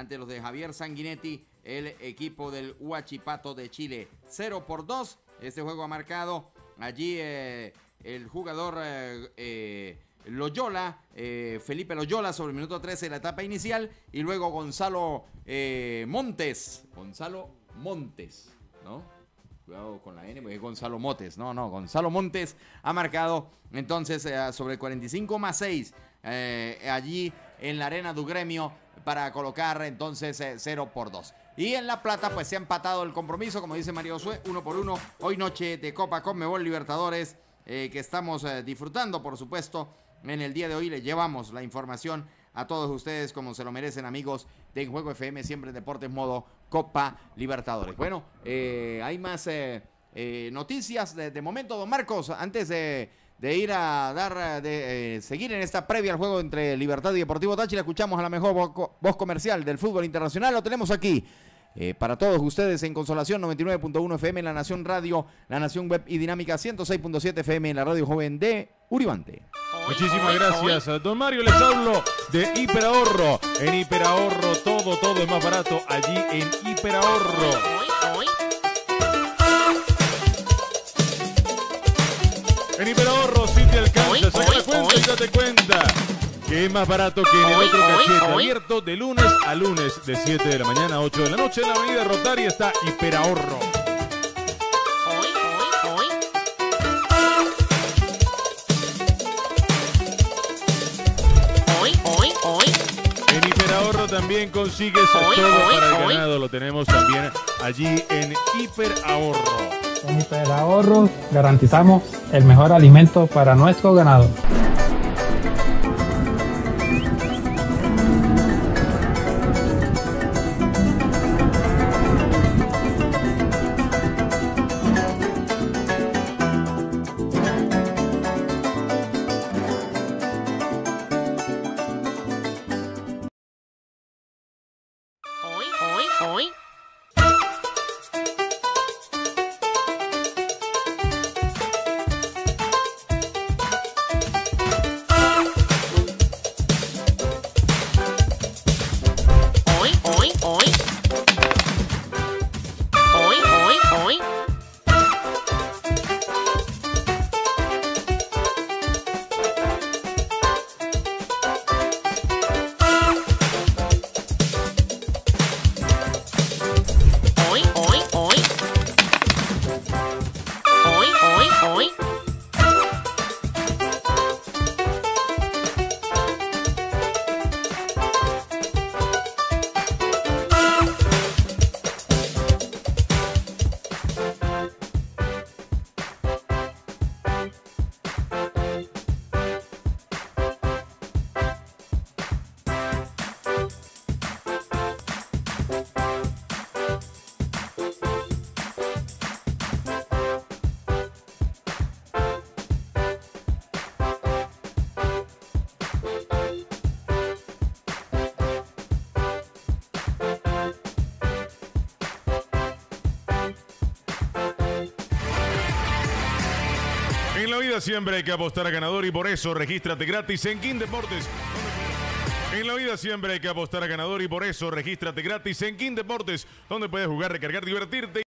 ante los de Javier Sanguinetti, el equipo del Huachipato de Chile. 0 por 2. Este juego ha marcado allí eh, el jugador eh, eh, Loyola, Felipe Loyola sobre el minuto 13 de la etapa inicial y luego Gonzalo Montes. Gonzalo Montes, ¿no? Cuidado con la N, porque es Gonzalo Montes, No, no, Gonzalo Montes ha marcado entonces sobre 45 más 6 allí en la arena du gremio para colocar entonces 0 eh, por 2. Y en La Plata, pues se ha empatado el compromiso, como dice Mario Sue, 1 por 1. Hoy noche de Copa Conmebol Libertadores, eh, que estamos eh, disfrutando, por supuesto. En el día de hoy le llevamos la información a todos ustedes como se lo merecen amigos de En Juego FM, siempre en Deportes Modo Copa Libertadores. Bueno, hay más noticias de, de, momento, don Marcos, antes de de ir a dar, de eh, seguir en esta previa al juego entre Libertad y Deportivo Táchira. Escuchamos a la mejor voz comercial del fútbol internacional. Lo tenemos aquí. Eh, para todos ustedes en Consolación 99.1 FM, La Nación Radio, La Nación Web y Dinámica 106.7 FM en la Radio Joven de Uribante. Muchísimas gracias, don Mario. Les hablo de Hiperahorro. En Hiperahorro todo, todo es más barato allí en Hiperahorro. En Hiperahorro date cuenta que es más barato que en el otro cachete. Abierto de lunes a lunes, de 7 de la mañana a 8 de la noche en la avenida Rotaria está Hiperahorro. En Hiperahorro también consigues todo para el ganado. Lo tenemos también allí en hiper Hiperahorro. En este Ahorros garantizamos el mejor alimento para nuestro ganado. siempre hay que apostar a ganador y por eso regístrate gratis en King Deportes. En la vida siempre hay que apostar a ganador y por eso regístrate gratis en King Deportes, donde puedes jugar, recargar, divertirte.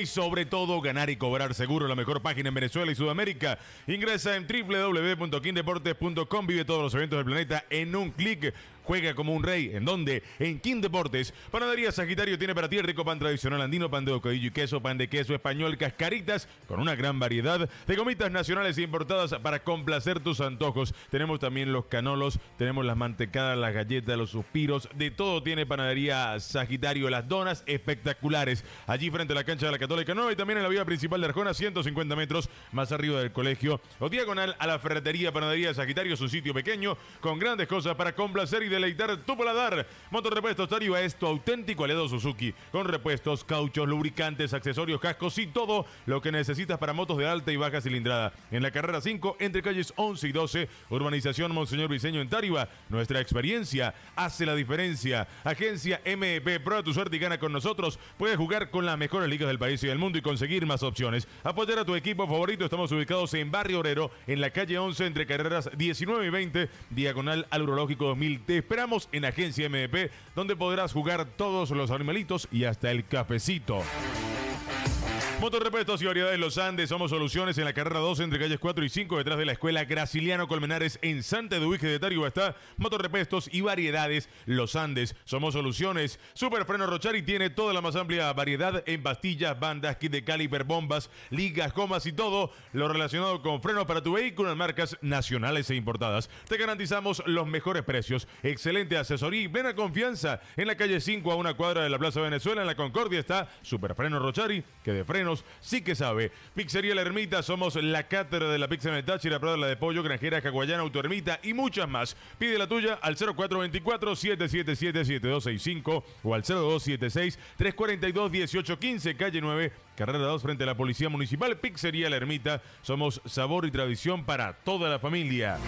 Y sobre todo ganar y cobrar seguro la mejor página en Venezuela y Sudamérica. Ingresa en www.kingdeportes.com vive todos los eventos del planeta en un clic. Juega como un rey. ¿En dónde? En King Deportes. Panadería Sagitario tiene para ti el rico pan tradicional andino, pan de bocadillo y queso, pan de queso español, cascaritas, con una gran variedad de gomitas nacionales e importadas para complacer tus antojos. Tenemos también los canolos, tenemos las mantecadas, las galletas, los suspiros, de todo tiene Panadería Sagitario. Las donas espectaculares. Allí frente a la cancha de la Católica Nueva y también en la vía principal de Arjona, 150 metros más arriba del colegio. O diagonal a la ferretería Panadería Sagitario, su sitio pequeño, con grandes cosas para complacer y de deleitar tu paladar. Motorrepuestos Tariba es tu auténtico aliado Suzuki, con repuestos, cauchos, lubricantes, accesorios, cascos y todo lo que necesitas para motos de alta y baja cilindrada. En la carrera 5, entre calles 11 y 12, urbanización Monseñor Viseño en Tariba. Nuestra experiencia hace la diferencia. Agencia MEP, prueba tu suerte y gana con nosotros. Puedes jugar con las mejores ligas del país y del mundo y conseguir más opciones. Apoyar a tu equipo favorito. Estamos ubicados en Barrio Obrero, en la calle 11, entre carreras 19 y 20, diagonal al urológico 2000 esperamos en Agencia MDP, donde podrás jugar todos los animalitos y hasta el cafecito. Motorrepuestos y variedades Los Andes. Somos soluciones en la carrera 2 entre calles 4 y 5 detrás de la escuela Graciliano Colmenares en Santa Eduige de está Motorrepuestos y variedades Los Andes. Somos soluciones. Superfreno Rochari tiene toda la más amplia variedad en pastillas, bandas, kit de caliper, bombas, ligas, gomas y todo lo relacionado con frenos para tu vehículo en marcas nacionales e importadas. Te garantizamos los mejores precios, excelente asesoría y plena confianza. En la calle 5 a una cuadra de la Plaza Venezuela en la Concordia está Superfreno Rochari que de freno sí que sabe. Pizzería La Ermita, somos la cátedra de la pizza Metachi, la Prada, de pollo, granjera, hawaiana, autoermita y muchas más. Pide la tuya al 0424-777-7265 o al 0276-342-1815, calle 9, carrera 2, frente a la Policía Municipal. Pizzería La Ermita, somos sabor y tradición para toda la familia.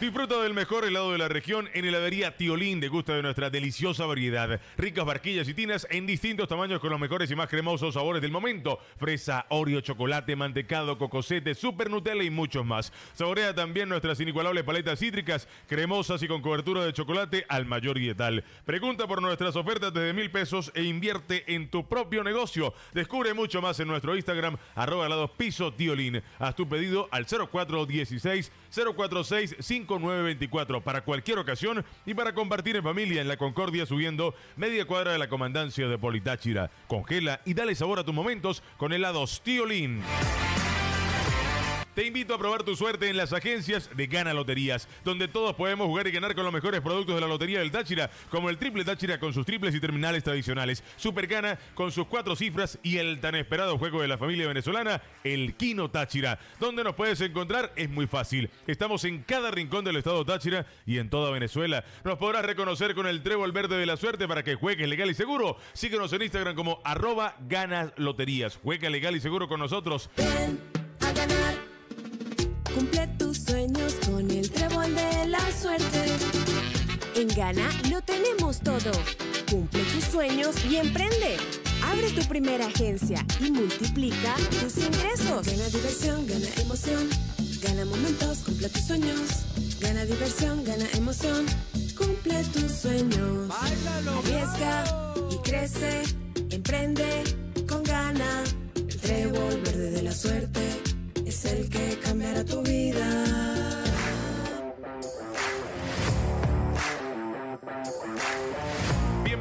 Disfruta del mejor helado de la región en heladería Tiolín. de Degusta de nuestra deliciosa variedad. Ricas barquillas y tinas en distintos tamaños con los mejores y más cremosos sabores del momento. Fresa, Oreo, chocolate, mantecado, cocosete, super Nutella y muchos más. Saborea también nuestras inigualables paletas cítricas, cremosas y con cobertura de chocolate al mayor dietal. Pregunta por nuestras ofertas desde mil pesos e invierte en tu propio negocio. Descubre mucho más en nuestro Instagram, arroba piso Tiolín. Haz tu pedido al 0416 046-5924 para cualquier ocasión y para compartir en familia en la Concordia subiendo media cuadra de la comandancia de Politáchira. Congela y dale sabor a tus momentos con helados Tiolín. Te invito a probar tu suerte en las agencias de Gana Loterías, donde todos podemos jugar y ganar con los mejores productos de la Lotería del Táchira, como el Triple Táchira con sus triples y terminales tradicionales, Super Gana con sus cuatro cifras y el tan esperado juego de la familia venezolana, el Quino Táchira. Donde nos puedes encontrar es muy fácil. Estamos en cada rincón del estado Táchira y en toda Venezuela. Nos podrás reconocer con el trébol verde de la suerte para que juegues legal y seguro. Síguenos en Instagram como arroba ganas loterías. Juega legal y seguro con nosotros. Cumple tus sueños con el trébol de la suerte. En Gana lo tenemos todo. Cumple tus sueños y emprende. Abre tu primera agencia y multiplica tus ingresos. Gana diversión, gana emoción, gana momentos, cumple tus sueños. Gana diversión, gana emoción, cumple tus sueños. Arriesga y crece, emprende con gana. El trébol verde de la suerte es el que cambiará tu vida.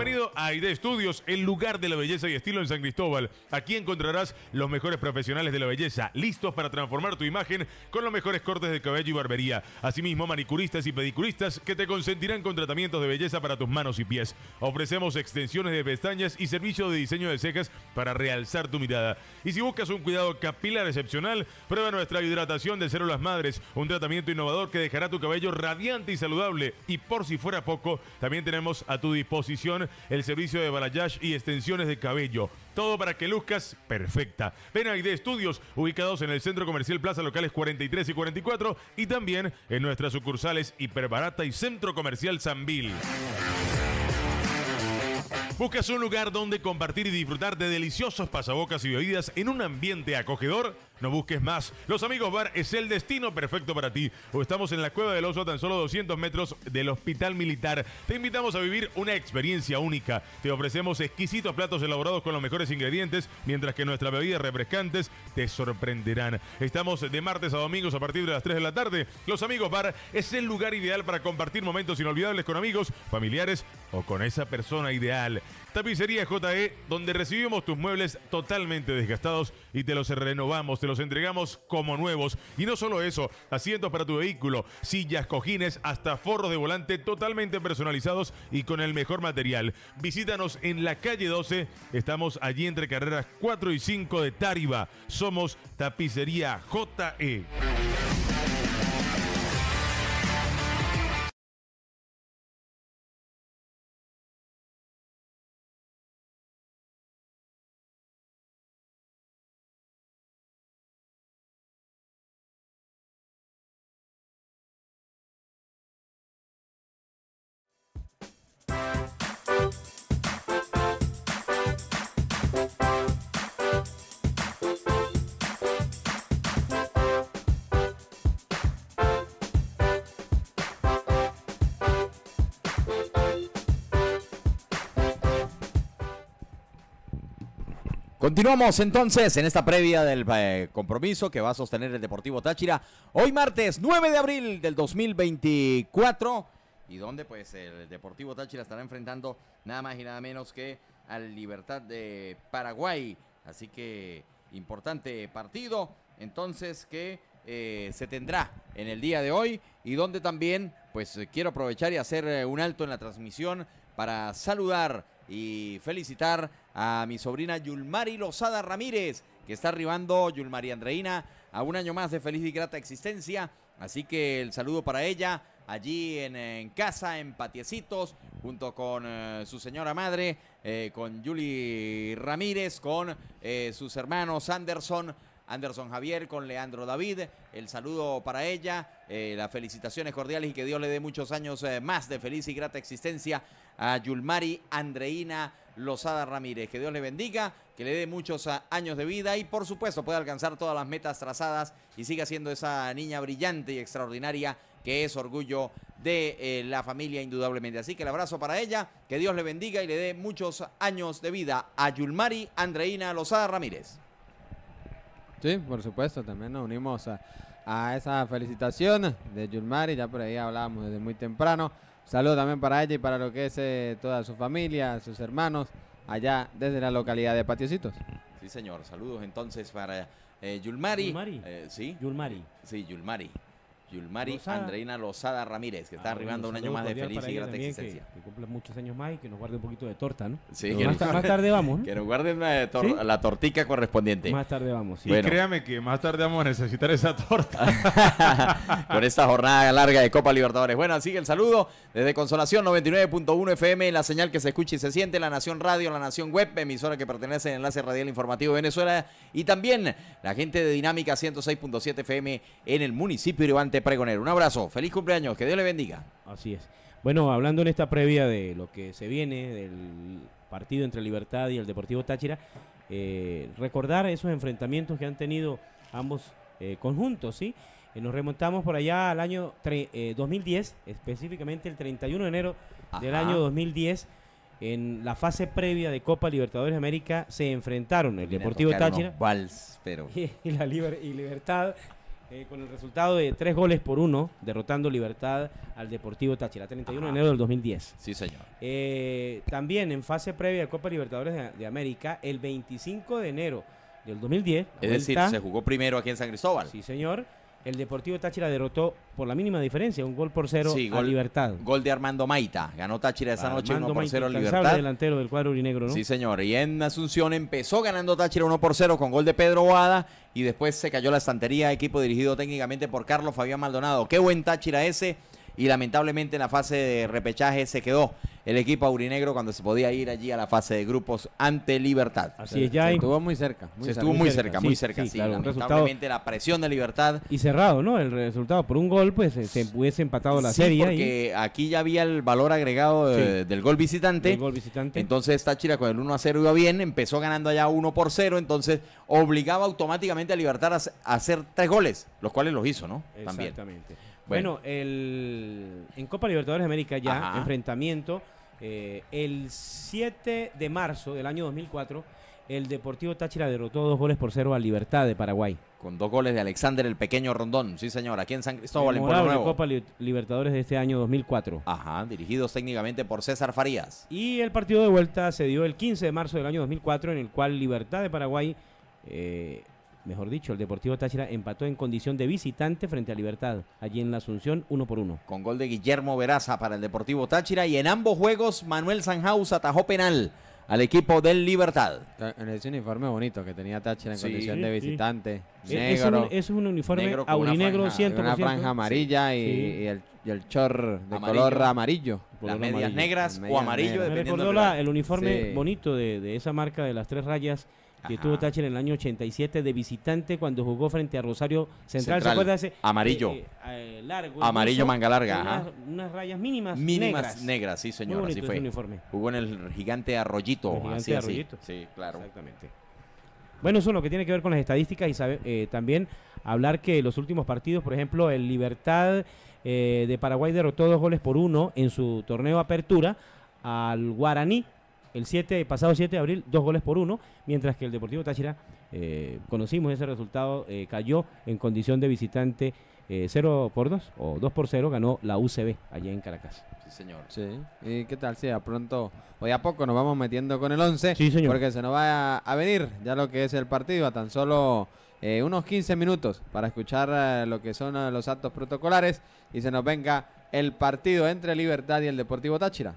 Bienvenido a IDE Studios, el lugar de la belleza y estilo en San Cristóbal. Aquí encontrarás los mejores profesionales de la belleza, listos para transformar tu imagen con los mejores cortes de cabello y barbería. Asimismo, manicuristas y pedicuristas que te consentirán con tratamientos de belleza para tus manos y pies. Ofrecemos extensiones de pestañas y servicios de diseño de cejas para realzar tu mirada. Y si buscas un cuidado capilar excepcional, prueba nuestra hidratación de células madres, un tratamiento innovador que dejará tu cabello radiante y saludable. Y por si fuera poco, también tenemos a tu disposición el servicio de balayage y extensiones de cabello. Todo para que luzcas perfecta. Ven a ID Estudios, ubicados en el Centro Comercial Plaza Locales 43 y 44 y también en nuestras sucursales Hiperbarata y Centro Comercial Zambil. Buscas un lugar donde compartir y disfrutar de deliciosos pasabocas y bebidas en un ambiente acogedor no busques más. Los Amigos Bar es el destino perfecto para ti. O estamos en la Cueva del Oso tan solo 200 metros del Hospital Militar. Te invitamos a vivir una experiencia única. Te ofrecemos exquisitos platos elaborados con los mejores ingredientes, mientras que nuestras bebidas refrescantes te sorprenderán. Estamos de martes a domingos a partir de las 3 de la tarde. Los Amigos Bar es el lugar ideal para compartir momentos inolvidables con amigos, familiares o con esa persona ideal. Tapicería JE, donde recibimos tus muebles totalmente desgastados y te los renovamos, te los entregamos como nuevos. Y no solo eso, asientos para tu vehículo, sillas, cojines, hasta forros de volante totalmente personalizados y con el mejor material. Visítanos en la calle 12, estamos allí entre carreras 4 y 5 de Tariba. Somos Tapicería JE. Continuamos entonces en esta previa del eh, compromiso que va a sostener el Deportivo Táchira hoy martes 9 de abril del 2024 y donde pues el Deportivo Táchira estará enfrentando nada más y nada menos que al Libertad de Paraguay. Así que importante partido entonces que eh, se tendrá en el día de hoy y donde también pues eh, quiero aprovechar y hacer un alto en la transmisión para saludar y felicitar a mi sobrina Yulmari Lozada Ramírez, que está arribando Yulmari Andreina a un año más de feliz y grata existencia. Así que el saludo para ella allí en, casa, en Patiecitos, junto con eh, su señora madre, eh, con Yuli Ramírez, con eh, sus hermanos Anderson. Anderson Javier con Leandro David. El saludo para ella, eh, las felicitaciones cordiales y que Dios le dé muchos años eh, más de feliz y grata existencia a Yulmari Andreina Lozada Ramírez. Que Dios le bendiga, que le dé muchos ah, años de vida y por supuesto pueda alcanzar todas las metas trazadas y siga siendo esa niña brillante y extraordinaria que es orgullo de eh, la familia indudablemente. Así que el abrazo para ella, que Dios le bendiga y le dé muchos años de vida a Yulmari Andreina Lozada Ramírez. Sí, por supuesto, también nos unimos a, esa felicitación de Yulmari, ya por ahí hablábamos desde muy temprano. Saludos también para ella y para lo que es eh, toda su familia, sus hermanos, allá desde la localidad de Patiocitos. Sí, señor. Saludos entonces para eh, Yulmari. ¿Yulmari? Eh, sí. Yulmari. Sí, Yulmari. Yulmari Andreina Lozada Ramírez, que está ah, arribando un año más de feliz y grata existencia. Que, muchos años más y que nos guarde un poquito de torta, ¿no? Sí, que más, tarde vamos. Que nos guarden eh, la, tortica correspondiente. Más tarde vamos, Y créame que más tarde vamos a necesitar esa torta. Con esta jornada larga de Copa Libertadores. Bueno, sigue el saludo desde Consolación 99.1 FM, la señal que se escucha y se siente, La Nación Radio, La Nación Web, emisora que pertenece al Enlace Radial Informativo de Venezuela. Y también la gente de Dinámica 106.7 FM en el municipio de Irvante pregonero. Un abrazo, feliz cumpleaños, que Dios le bendiga. Así es. Bueno, hablando en esta previa de lo que se viene, del partido entre Libertad y el Deportivo Táchira, eh, recordar esos enfrentamientos que han tenido ambos eh, conjuntos, ¿sí? Eh, nos remontamos por allá al año 2010, específicamente el 31 de enero del año 2010. En la fase previa de Copa Libertadores de América se enfrentaron el Deportivo Táchira Y, la y Libertad eh, con el resultado de tres goles por uno, derrotando Libertad al Deportivo Táchira, 31 de enero del 2010. Sí, señor. Eh, también en fase previa de Copa Libertadores de, de América, el 25 de enero del 2010. Es decir, se jugó primero aquí en San Cristóbal. Sí, señor el Deportivo Táchira derrotó por la mínima diferencia, un gol por cero a Libertad. Gol de Armando Maita. Ganó Táchira esa noche 1 por 0 Libertad. delantero del cuadro urinegro, ¿no? Sí, señor. Y en Asunción empezó ganando Táchira 1 por 0 con gol de Pedro Guada y después se cayó la estantería, equipo dirigido técnicamente por Carlos Fabián Maldonado. Qué buen Táchira ese y lamentablemente en la fase de repechaje se quedó el equipo aurinegro cuando se podía ir allí a la fase de grupos ante Libertad. Así es, ya estuvo muy cerca. se estuvo muy cerca, muy cerca, sí. lamentablemente la presión de Libertad. Y cerrado, ¿no? El resultado por un gol, pues se hubiese empatado la serie. Porque aquí ya había el valor agregado eh, del gol visitante. gol visitante. Entonces Táchira con el 1 a 0 iba bien, empezó ganando allá 1 por 0, entonces obligaba automáticamente a Libertad a, hacer tres goles, los cuales los hizo, ¿no? Exactamente. Bueno, el, en Copa Libertadores de América ya, enfrentamiento, eh, el 7 de marzo del año 2004, el Deportivo Táchira derrotó dos goles por cero a Libertad de Paraguay. Con dos goles de Alexander el Pequeño Rondón, sí señor, aquí en San Cristóbal, en Copa Libertadores de este año 2004. Ajá, dirigidos técnicamente por César Farías. Y el partido de vuelta se dio el 15 de marzo del año 2004, en el cual Libertad de Paraguay... Eh, mejor dicho, el Deportivo Táchira empató en condición de visitante frente a Libertad, allí en la Asunción, uno por uno. Con gol de Guillermo Veraza para el Deportivo Táchira y en ambos juegos Manuel Sanjaus atajó penal al equipo del Libertad. En ese uniforme bonito que tenía Táchira en condición de visitante. E-, sí. Es un, un uniforme negro aurinegro, siento Una franja amarilla Y, el, chor de amarillo. color amarillo. Las medias negras o amarillo, dependiendo. Me el uniforme bonito de, de esa marca de las tres rayas que estuvo tuvo Táchira en el año 87 de visitante cuando jugó frente a Rosario Central. Amarillo. Eh, eh, eh, Amarillo, manga larga. Unas, rayas mínimas. Mínimas negras, sí, señor. así fue. Jugó en el gigante Arroyito. Arroyito. Sí, claro. Exactamente. Bueno, eso es lo que tiene que ver con las estadísticas y sabe, también hablar que los últimos partidos, por ejemplo, el Libertad de Paraguay derrotó dos goles por uno en su torneo Apertura al Guaraní el 7, pasado 7 de abril, dos goles por uno, mientras que el Deportivo Táchira, eh, conocimos ese resultado, eh, cayó en condición de visitante 0 eh, por 2 o 2 por 0, ganó la UCB allí en Caracas. Sí, señor. Sí. ¿Y qué tal? sea? pronto, hoy a poco nos vamos metiendo con el 11. Sí, señor. Porque se nos va a, venir ya lo que es el partido, a tan solo unos 15 minutos para escuchar lo que son los actos protocolares y se nos venga el partido entre Libertad y el Deportivo Táchira.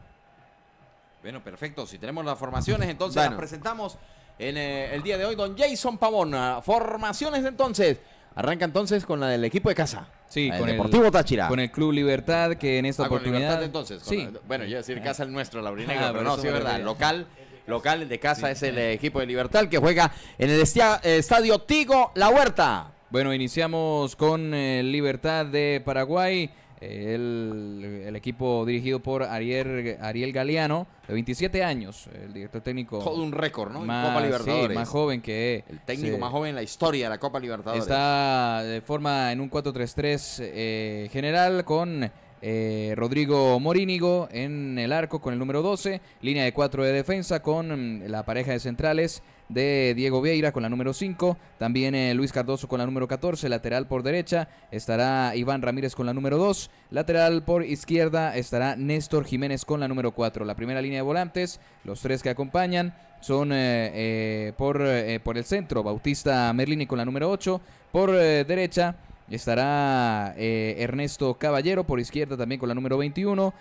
Bueno, perfecto. Si tenemos las formaciones, entonces las presentamos en eh, el día de hoy. Don Jason Pavón, ah, formaciones entonces. Arranca entonces con la del equipo de casa. Sí, el Deportivo Táchira. Con el Club Libertad, que en esta ah, oportunidad. entonces. sí. bueno, yo decir ah. casa el nuestro, la pero no, sí, es verdad. Local, local, de casa es el equipo de Libertad que juega en el eh, estadio Tigo La Huerta. Bueno, iniciamos con eh, Libertad de Paraguay el, equipo dirigido por Ariel, Ariel Galeano, de 27 años, el director técnico. Todo un récord, ¿no? Más, Sí, más joven que. El técnico más joven en la historia de la Copa Libertadores. Está de forma en un 4-3-3 eh, general con. Eh, Rodrigo Morínigo en el arco con el número 12, línea de 4 de defensa con mm, la pareja de centrales de Diego Vieira con la número 5. También eh, Luis Cardoso con la número 14. Lateral por derecha estará Iván Ramírez con la número 2. Lateral por izquierda estará Néstor Jiménez con la número 4. La primera línea de volantes, los tres que acompañan son eh, eh, por, por el centro, Bautista Merlini con la número 8, por derecha estará Ernesto Caballero, por izquierda también con la número 21,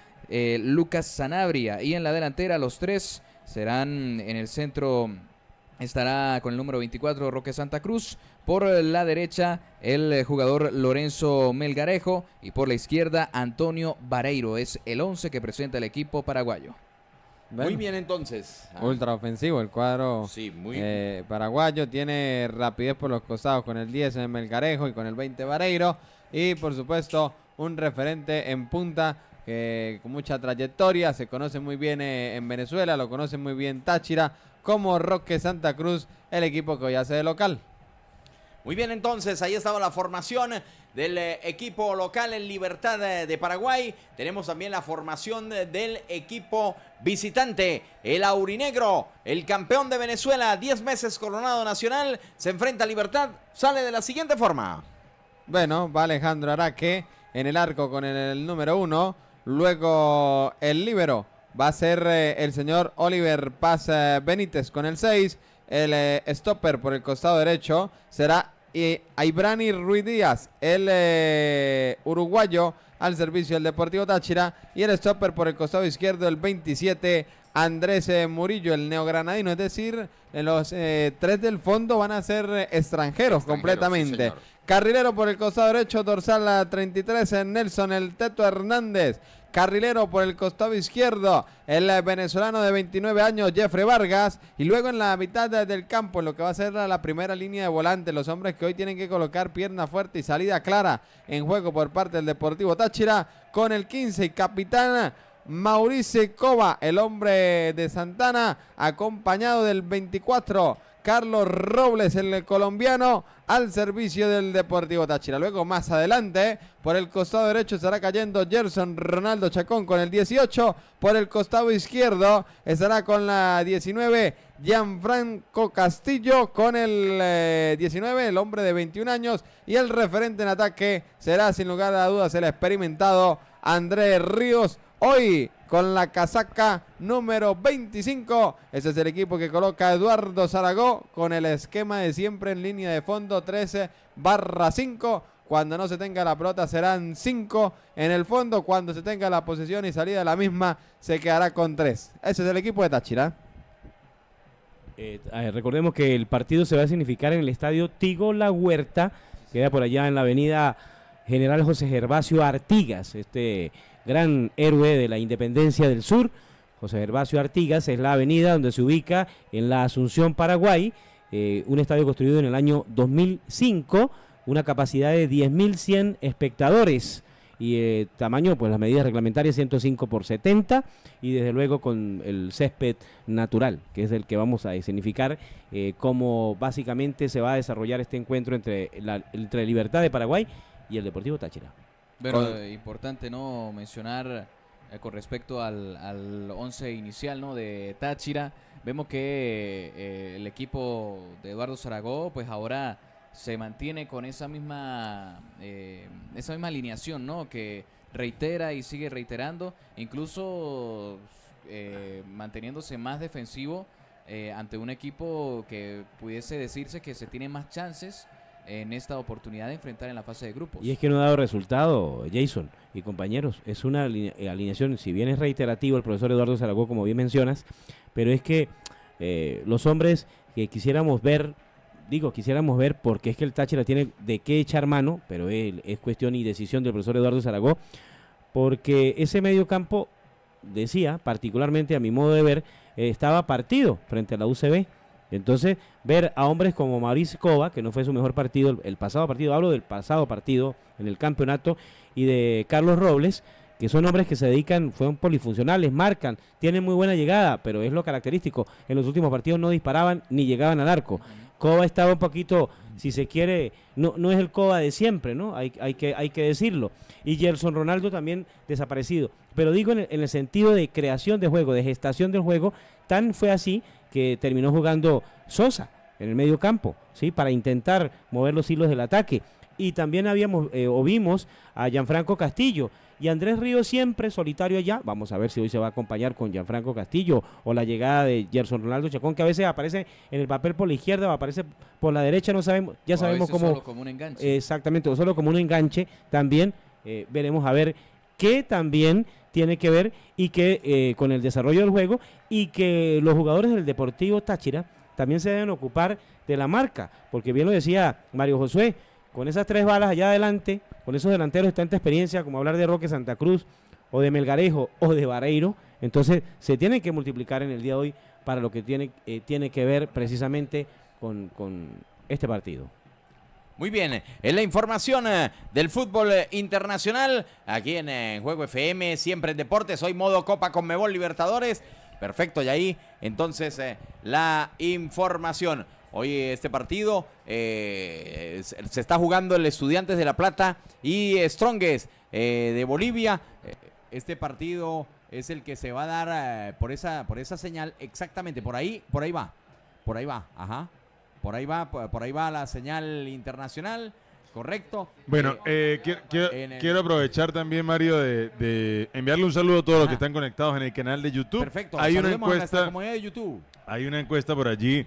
Lucas Sanabria y en la delantera los tres serán en el centro... Estará con el número 24 Roque Santa Cruz. Por la derecha el jugador Lorenzo Melgarejo y por la izquierda Antonio Vareiro. Es el 11 que presenta el equipo paraguayo. muy bien entonces. Ah. Ultra ofensivo el cuadro eh, paraguayo. Tiene rapidez por los costados con el 10 en eh, Melgarejo y con el 20 Vareiro. Y por supuesto un referente en punta con mucha trayectoria. Se conoce muy bien eh, en Venezuela, lo conoce muy bien Táchira como Roque Santa Cruz, el equipo que hoy hace de local. Muy bien, entonces, ahí estaba la formación del eh, equipo local en Libertad eh, de Paraguay. Tenemos también la formación del equipo visitante, el Aurinegro, el campeón de Venezuela, 10 meses coronado nacional, se enfrenta a Libertad, sale de la siguiente forma. Bueno, va Alejandro Araque en el arco con el, número uno, luego el líbero va a ser eh, el señor Oliver Paz eh, Benítez con el 6. El eh, stopper por el costado derecho será Aibrani Ruiz Díaz, el uruguayo al servicio del Deportivo Táchira. Y el stopper por el costado izquierdo, el 27, Andrés Murillo, el neogranadino. Es decir, los tres del fondo van a ser extranjeros, completamente. Carrilero por el costado derecho, dorsal a 33, Nelson, el Teto Hernández. Carrilero por el costado izquierdo, el eh, venezolano de 29 años, Jeffrey Vargas. Y luego en la mitad del campo, en lo que va a ser la primera línea de volante, los hombres que hoy tienen que colocar pierna fuerte y salida clara en juego por parte del Deportivo Táchira. Con el 15 y capitana Mauricio Cova, el hombre de Santana, acompañado del 24. Carlos Robles, el colombiano, al servicio del Deportivo Táchira. Luego, más adelante, por el costado derecho estará cayendo Gerson Ronaldo Chacón con el 18. Por el costado izquierdo estará con la 19 Gianfranco Castillo con el 19, eh, el hombre de 21 años. Y el referente en ataque será, sin lugar a dudas, el experimentado Andrés Ríos hoy con la casaca número 25. Ese es el equipo que coloca Eduardo Zarago con el esquema de siempre en línea de fondo 13 barra 5. Cuando no se tenga la pelota serán 5 en el fondo. Cuando se tenga la posesión y salida de la misma se quedará con 3. Ese es el equipo de Táchira. Eh, recordemos que el partido se va a significar en el estadio Tigo La Huerta. Queda por allá en la avenida General José Gervasio Artigas. Este gran héroe de la independencia del sur. José Gervasio Artigas es la avenida donde se ubica en la Asunción, Paraguay, eh, un estadio construido en el año 2005, una capacidad de 10.100 espectadores y eh, tamaño, pues las medidas reglamentarias 105 por 70 y desde luego con el césped natural, que es el que vamos a escenificar eh, cómo básicamente se va a desarrollar este encuentro entre, la, entre Libertad de Paraguay y el Deportivo Táchira. Pero eh, importante no mencionar eh, con respecto al, al once inicial ¿no? de Táchira, vemos que eh, el equipo de Eduardo Zaragoza pues ahora se mantiene con esa misma, esa misma alineación ¿no? que reitera y sigue reiterando, incluso manteniéndose más defensivo ante un equipo que pudiese decirse que se tiene más chances en esta oportunidad de enfrentar en la fase de grupos. Y es que no ha dado resultado, Jason y compañeros. Es una alineación, si bien es reiterativo el profesor Eduardo Zaragoza, como bien mencionas, pero es que eh, los hombres que quisiéramos ver, digo, quisiéramos ver porque es que el Táchira tiene de qué echar mano, pero es cuestión y decisión del profesor Eduardo Zaragoza, porque ese medio campo, decía, particularmente a mi modo de ver, eh, estaba partido frente a la UCB entonces, ver a hombres como Mauricio Cova, que no fue su mejor partido, el, pasado partido, hablo del pasado partido en el campeonato, y de Carlos Robles, que son hombres que se dedican, fueron polifuncionales, marcan, tienen muy buena llegada, pero es lo característico. En los últimos partidos no disparaban ni llegaban al arco. Cova estaba un poquito, si se quiere, no, no es el Cova de siempre, ¿no? Hay, hay, que, hay que decirlo. Y Gerson Ronaldo también desaparecido. Pero digo en el, en el sentido de creación de juego, de gestación del juego, tan fue así que terminó jugando Sosa en el medio campo, ¿sí? para intentar mover los hilos del ataque. Y también habíamos eh, o vimos a Gianfranco Castillo y Andrés Río siempre solitario allá. Vamos a ver si hoy se va a acompañar con Gianfranco Castillo o la llegada de Gerson Ronaldo Chacón, que a veces aparece en el papel por la izquierda o aparece por la derecha, no sabemos, ya sabemos cómo. Solo como un enganche. exactamente, o solo como un enganche. También eh, veremos a ver qué también tiene que ver y que eh, con el desarrollo del juego y que los jugadores del Deportivo Táchira también se deben ocupar de la marca, porque bien lo decía Mario Josué, con esas tres balas allá adelante, con esos delanteros de tanta experiencia como hablar de Roque Santa Cruz o de Melgarejo o de Vareiro, entonces se tienen que multiplicar en el día de hoy para lo que tiene, eh, tiene que ver precisamente con este partido. Muy bien, es la información eh, del fútbol eh, internacional aquí en eh, Juego FM, siempre en deportes, hoy modo Copa con Mebol, Libertadores. Perfecto, y ahí entonces la información. Hoy este partido se está jugando el Estudiantes de La Plata y Strongest de Bolivia. Este partido es el que se va a dar por esa por esa señal exactamente por ahí, por ahí va. Por ahí va, ajá. Por ahí va, por ahí va la señal internacional, correcto. Bueno, eh, eh, quiero, aprovechar también, Mario, de, enviarle un saludo a todos los que están conectados en el canal de YouTube. Perfecto, hay una encuesta. De YouTube. Hay una encuesta por allí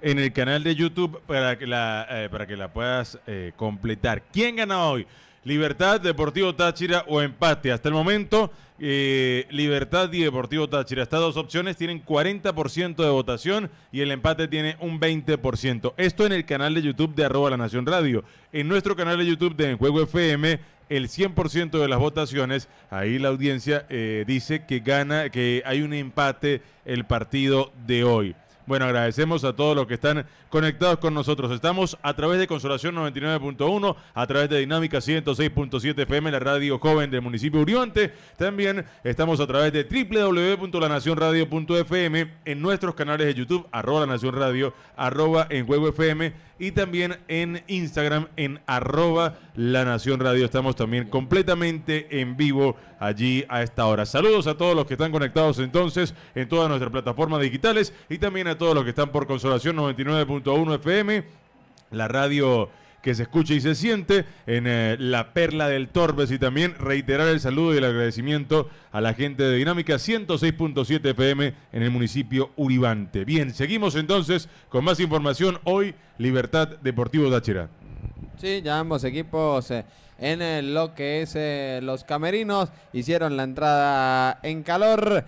en el canal de YouTube para que la, eh, para que la puedas completar. ¿Quién gana hoy? Libertad, Deportivo Táchira o empate. Hasta el momento, eh, Libertad y Deportivo Táchira. Estas dos opciones tienen 40% de votación y el empate tiene un 20%. Esto en el canal de YouTube de arroba la Nación Radio. En nuestro canal de YouTube de En Juego FM, el 100% de las votaciones, ahí la audiencia eh, dice que gana, que hay un empate el partido de hoy. Bueno, agradecemos a todos los que están conectados con nosotros. Estamos a través de Consolación 99.1, a través de Dinámica 106.7 FM, la radio joven del municipio de Urionte. También estamos a través de www.lanacionradio.fm en nuestros canales de YouTube, arroba La Nación Radio, arroba en huevo FM y también en Instagram en arroba La Nación Radio. Estamos también completamente en vivo allí a esta hora. Saludos a todos los que están conectados entonces en todas nuestras plataformas digitales y también a todos los que están por Consolación 99.1 FM, la radio que se escucha y se siente en eh, la perla del Torbes y también reiterar el saludo y el agradecimiento a la gente de Dinámica 106.7 FM en el municipio Uribante. Bien, seguimos entonces con más información hoy, Libertad Deportivo Táchira. Sí, ya ambos equipos eh, en eh, lo que es eh, los camerinos hicieron la entrada en calor.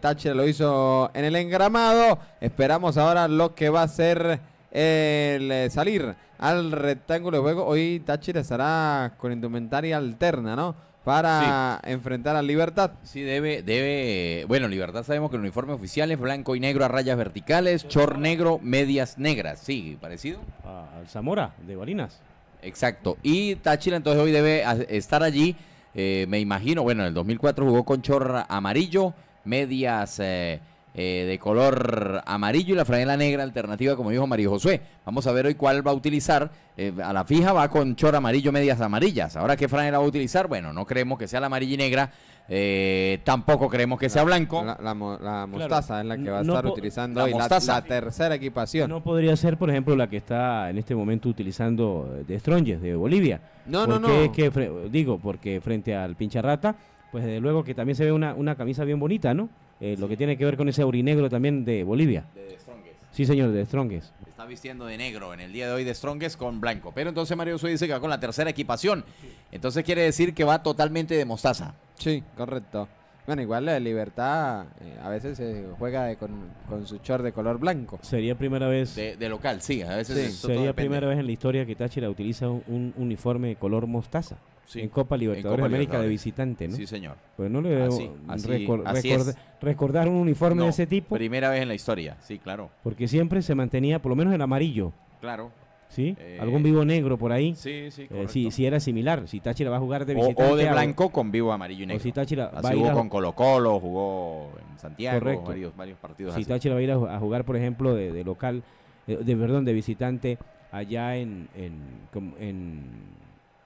Thatcher lo hizo en el engramado. Esperamos ahora lo que va a ser el salir al rectángulo de juego. Hoy Táchira estará con indumentaria alterna, ¿no? para enfrentar a Libertad. Sí, debe, debe, bueno, Libertad sabemos que el uniforme oficial es blanco y negro a rayas verticales, chor negro, medias negras, sí, parecido. Ah, al Zamora, de Balinas. Exacto, y Táchira entonces hoy debe estar allí, eh, me imagino, bueno, en el 2004 jugó con chor amarillo, medias... Eh, eh, de color amarillo y la franela negra alternativa, como dijo María Josué. Vamos a ver hoy cuál va a utilizar. Eh, a la fija va con chor amarillo, medias amarillas. Ahora, ¿qué franela va a utilizar? Bueno, no creemos que sea la amarilla y negra. Eh, tampoco creemos que sea blanco. La, mostaza es la que va a estar utilizando hoy, la, tercera equipación. No podría ser, por ejemplo, la que está en este momento utilizando de Stronges de Bolivia. No, no, no. digo, porque frente al Rata pues desde luego que también se ve una, camisa bien bonita, ¿no? Eh, lo que tiene que ver con ese aurinegro también de Bolivia. De Strongest. Sí, señor, de Strongest. Está vistiendo de negro en el día de hoy de Strongest con blanco. Pero entonces Mario Suárez dice que va con la tercera equipación. Entonces quiere decir que va totalmente de mostaza. Sí, correcto. Bueno, igual la Libertad eh, a veces juega con, su short de color blanco. Sería primera vez. De, local, sí, a veces. Sí. Sería primera vez en la historia que Táchira utiliza un uniforme de color mostaza en Copa Libertadores de América de visitante, ¿no? Sí, señor. Pues no le debo recordar un uniforme de ese tipo. Primera vez en la historia, sí, claro. Porque siempre se mantenía, por lo menos en amarillo. Claro. ¿Sí? Eh, Algún vivo negro por ahí. Sí, sí, eh, correcto. si, era similar, si Táchira va a jugar de visitante. O, de blanco con vivo amarillo y negro. si Táchira va jugó con Colo Colo, jugó en Santiago, varios, partidos Si Táchira va a ir a jugar, por ejemplo, de, local, eh, de, perdón, de visitante allá en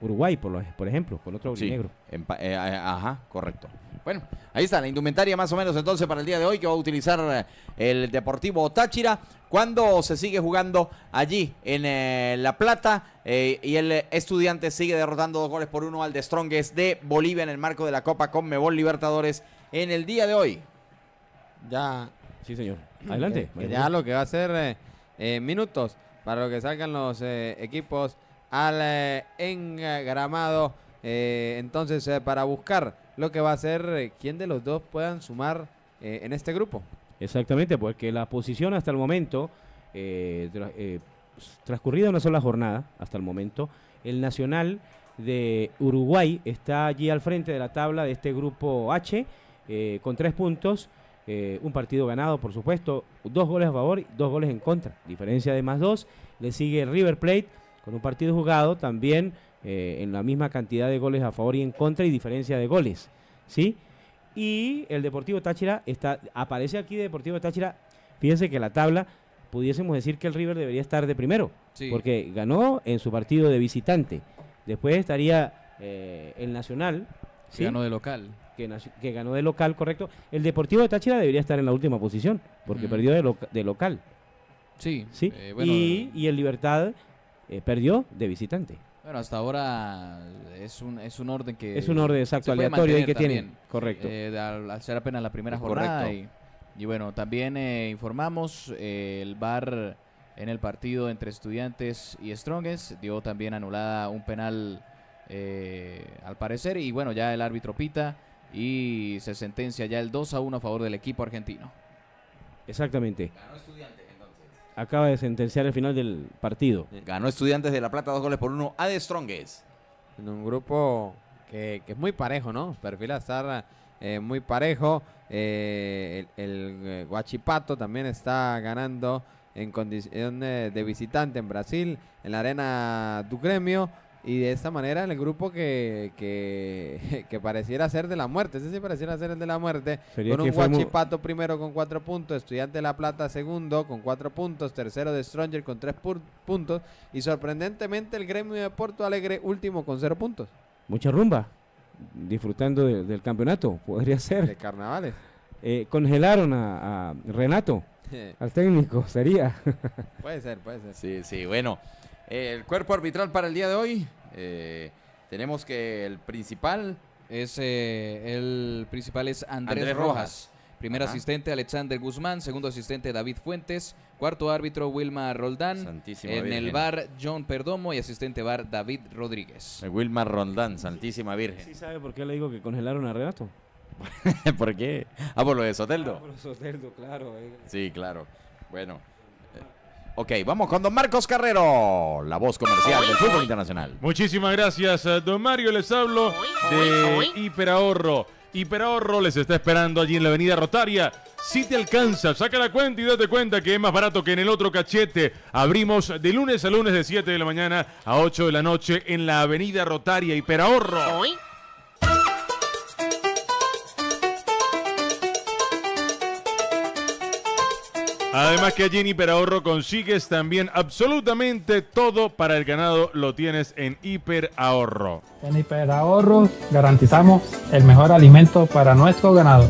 Uruguay, por, los, por ejemplo, con otro negro. Eh, eh, ajá, correcto. Bueno, ahí está la indumentaria más o menos entonces para el día de hoy que va a utilizar eh, el Deportivo Táchira cuando se sigue jugando allí en La Plata y el estudiante sigue derrotando dos goles por uno al de Strongest de Bolivia en el marco de la Copa Conmebol Libertadores en el día de hoy. Ya. Sí, señor. Adelante. ya lo que va a ser minutos para lo que salgan los equipos al eh, engramado. Eh, eh, entonces, para buscar lo que va a ser quién de los dos puedan sumar en este grupo. Exactamente, porque la posición hasta el momento, transcurrida una sola jornada, hasta el momento, el Nacional de Uruguay está allí al frente de la tabla de este grupo H con tres puntos, un partido ganado por supuesto, dos goles a favor y dos goles en contra, diferencia de más dos, le sigue River Plate con un partido jugado también eh, en la misma cantidad de goles a favor y en contra y diferencia de goles, ¿sí? Y el Deportivo Táchira está, aparece aquí de Deportivo Táchira, fíjense que la tabla pudiésemos decir que el River debería estar de primero, porque ganó en su partido de visitante. Después estaría eh, el Nacional. Que ¿sí? ganó de local. Que, ganó de local, correcto. El Deportivo de Táchira debería estar en la última posición, porque perdió de, de, local. Sí. ¿sí? Eh, y, y el Libertad eh, perdió de visitante. Bueno, hasta ahora es un, es un orden que... Es un orden exacto, aleatorio y que tienen. Correcto. Eh, al, ser apenas la primera jornada. Y, bueno, también eh, informamos el bar en el partido entre Estudiantes y Strongest. Dio también anulada un penal al parecer. Y bueno, ya el árbitro pita y se sentencia ya el 2 a 1 a favor del equipo argentino. Exactamente. Ganó Estudiantes acaba de sentenciar el final del partido. Eh, ganó Estudiantes de La Plata dos goles por uno a de Strongest. En un grupo que, es muy parejo, ¿no? perfil estar eh, muy parejo. Eh, el, Guachipato también está ganando en condición de, de visitante en Brasil, en la arena du gremio. Y de esta manera el grupo que, pareciera ser de la muerte, ese sí pareciera ser el de la muerte, con un Guachipato primero con cuatro puntos, Estudiante de La Plata segundo con cuatro puntos, tercero de Stronger con tres puntos y sorprendentemente el gremio de Porto Alegre último con cero puntos. Mucha rumba, disfrutando del campeonato, podría ser. De carnavales. Eh, congelaron a, a Renato, al técnico, sería. puede ser, puede ser. Sí, sí, bueno el cuerpo arbitral para el día de hoy. Eh, tenemos que el principal. Es, eh, el principal es Andrés, Rojas. Primer asistente Alexander Guzmán, segundo asistente David Fuentes, cuarto árbitro Wilma Roldán, en el bar John Perdomo y asistente bar David Rodríguez. Eh, Wilma Roldán, Santísima Virgen. ¿Sí sabe por qué le digo que congelaron a Renato? ¿Por qué? Ah, por lo de Soteldo. Ah, por lo de Soteldo, claro. Sí, claro. Bueno, Ok, vamos con don Marcos Carrero, la voz comercial del fútbol internacional. Muchísimas gracias, eh, don Mario. Les hablo de Hiperahorro. Hiperahorro les está esperando allí en la avenida Rotaria. Si te alcanza, saca la cuenta y date cuenta que es más barato que en el otro cachete. Abrimos de lunes a lunes de 7 de la mañana a 8 de la noche en la avenida Rotaria. Hiperahorro. Además que allí en Hiperahorro consigues también absolutamente todo para el ganado lo tienes en Hiper Hiperahorro. En Hiperahorro garantizamos el mejor alimento para nuestro ganado.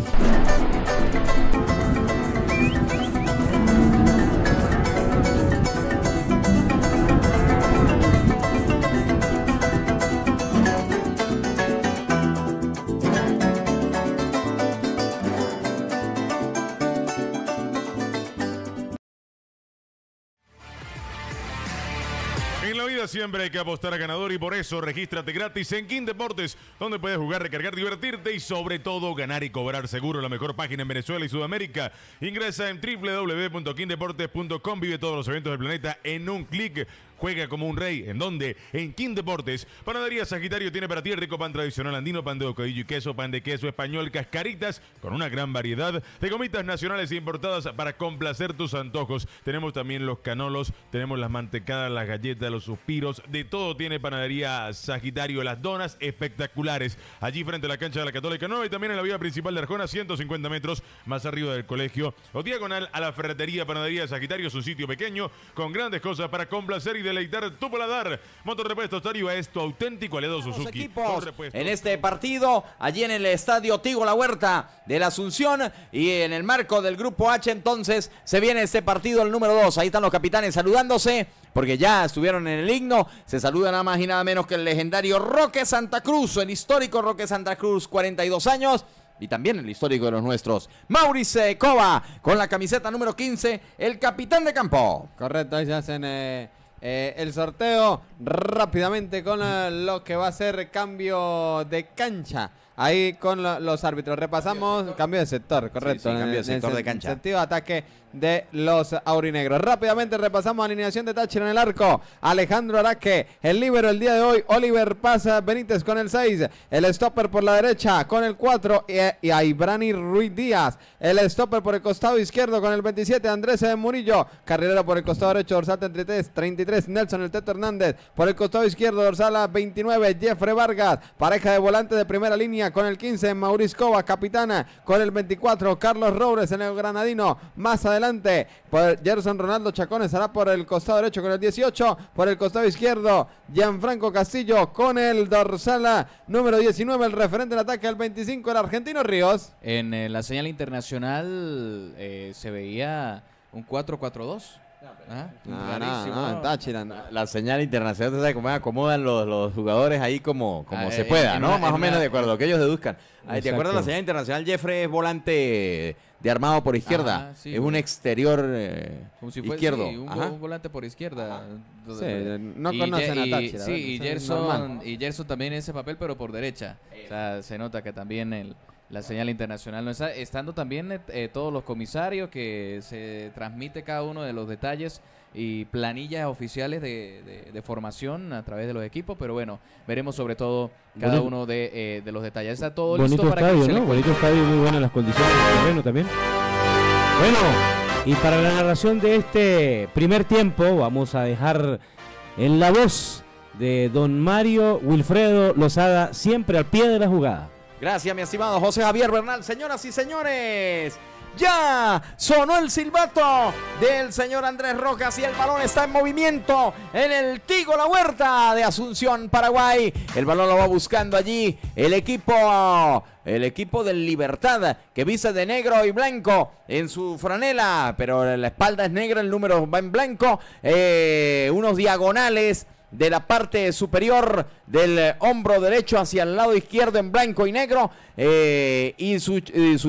siempre hay que apostar a ganador y por eso regístrate gratis en King Deportes, donde puedes jugar, recargar, divertirte y sobre todo ganar y cobrar seguro la mejor página en Venezuela y Sudamérica. Ingresa en www.kingdeportes.com vive todos los eventos del planeta en un clic. Juega como un rey. ¿En dónde? En King Deportes. Panadería Sagitario tiene para ti rico pan tradicional andino, pan de bocadillo y queso, pan de queso español, cascaritas, con una gran variedad de gomitas nacionales e importadas para complacer tus antojos. Tenemos también los canolos, tenemos las mantecadas, las galletas, los suspiros, de todo tiene Panadería Sagitario. Las donas espectaculares. Allí frente a la cancha de la Católica 9 y también en la vía principal de Arjona, 150 metros más arriba del colegio. O diagonal a la ferretería Panadería Sagitario, su sitio pequeño, con grandes cosas para complacer y deleitar tu moto repuesto Tario a esto auténtico aliado Suzuki. En este partido, allí en el estadio Tigo La Huerta de la Asunción y en el marco del Grupo H, entonces se viene este partido, el número 2. Ahí están los capitanes saludándose porque ya estuvieron en el himno. Se saluda nada más y nada menos que el legendario Roque Santa Cruz, el histórico Roque Santa Cruz, 42 años. Y también el histórico de los nuestros, Maurice Cova, con la camiseta número 15, el capitán de campo. Correcto, ahí se hacen eh, eh, el sorteo rápidamente con lo que va a ser cambio de cancha. Ahí con los árbitros repasamos cambio de sector, correcto. cambio de sector de cancha. ataque de los aurinegros. Rápidamente repasamos la alineación de Táchira en el arco. Alejandro Araque, el libero el día de hoy. Oliver Pasa Benítez con el 6. El stopper por la derecha con el 4. Y, Aibrani Ruiz Díaz. El stopper por el costado izquierdo con el 27. Andrés de Murillo. Carrilero por el costado derecho. Dorsal 33. 33. Nelson el Teto Hernández. Por el costado izquierdo. dorsala 29. Jeffrey Vargas. Pareja de volante de primera línea con el 15. Cova capitana. Con el 24. Carlos Robles en el Granadino. Más adelante por Gerson Ronaldo Chacón estará por el costado derecho con el 18. Por el costado izquierdo, Gianfranco Castillo con el dorsal número 19. El referente del ataque al 25, el argentino Ríos. En eh, la señal internacional eh, se veía un 4-4-2. Ah, ah. La señal internacional, ¿sabes cómo acomodan los, jugadores ahí como, como ah, se pueda, ¿no? Más o menos de acuerdo, que ellos deduzcan. ¿Te acuerdas la señal internacional? Jeffrey es volante de armado por izquierda. es un exterior eh, izquierdo. un, volante por izquierda. Pues, no y conocen a Sí, y Gerson, también en también ese papel, pero por derecha. O sea, se nota que también la señal internacional no está. Estando también eh, todos los comisarios que se transmite cada uno de los detalles y planillas oficiales de, de, formación a través de los equipos, pero bueno, veremos sobre todo cada uno de, eh, de, los detalles. Está todo bonito listo para estadio, ¿no? Bonito estadio, muy buenas las condiciones del terreno también. Bueno, y para la narración de este primer tiempo vamos a dejar en la voz de don Mario Wilfredo Lozada, siempre al pie de la jugada. Gracias, mi estimado José Javier Bernal. Señoras y señores, ya sonó el silbato del señor Andrés Rojas y el balón está en movimiento en el Tigo La Huerta de Asunción, Paraguay. El balón lo va buscando allí el equipo el equipo del Libertad, que viste de negro y blanco en su franela, pero la espalda es negra, el número va en blanco, eh, unos diagonales de la parte superior del eh, hombro derecho hacia el lado izquierdo en blanco y negro eh, y su,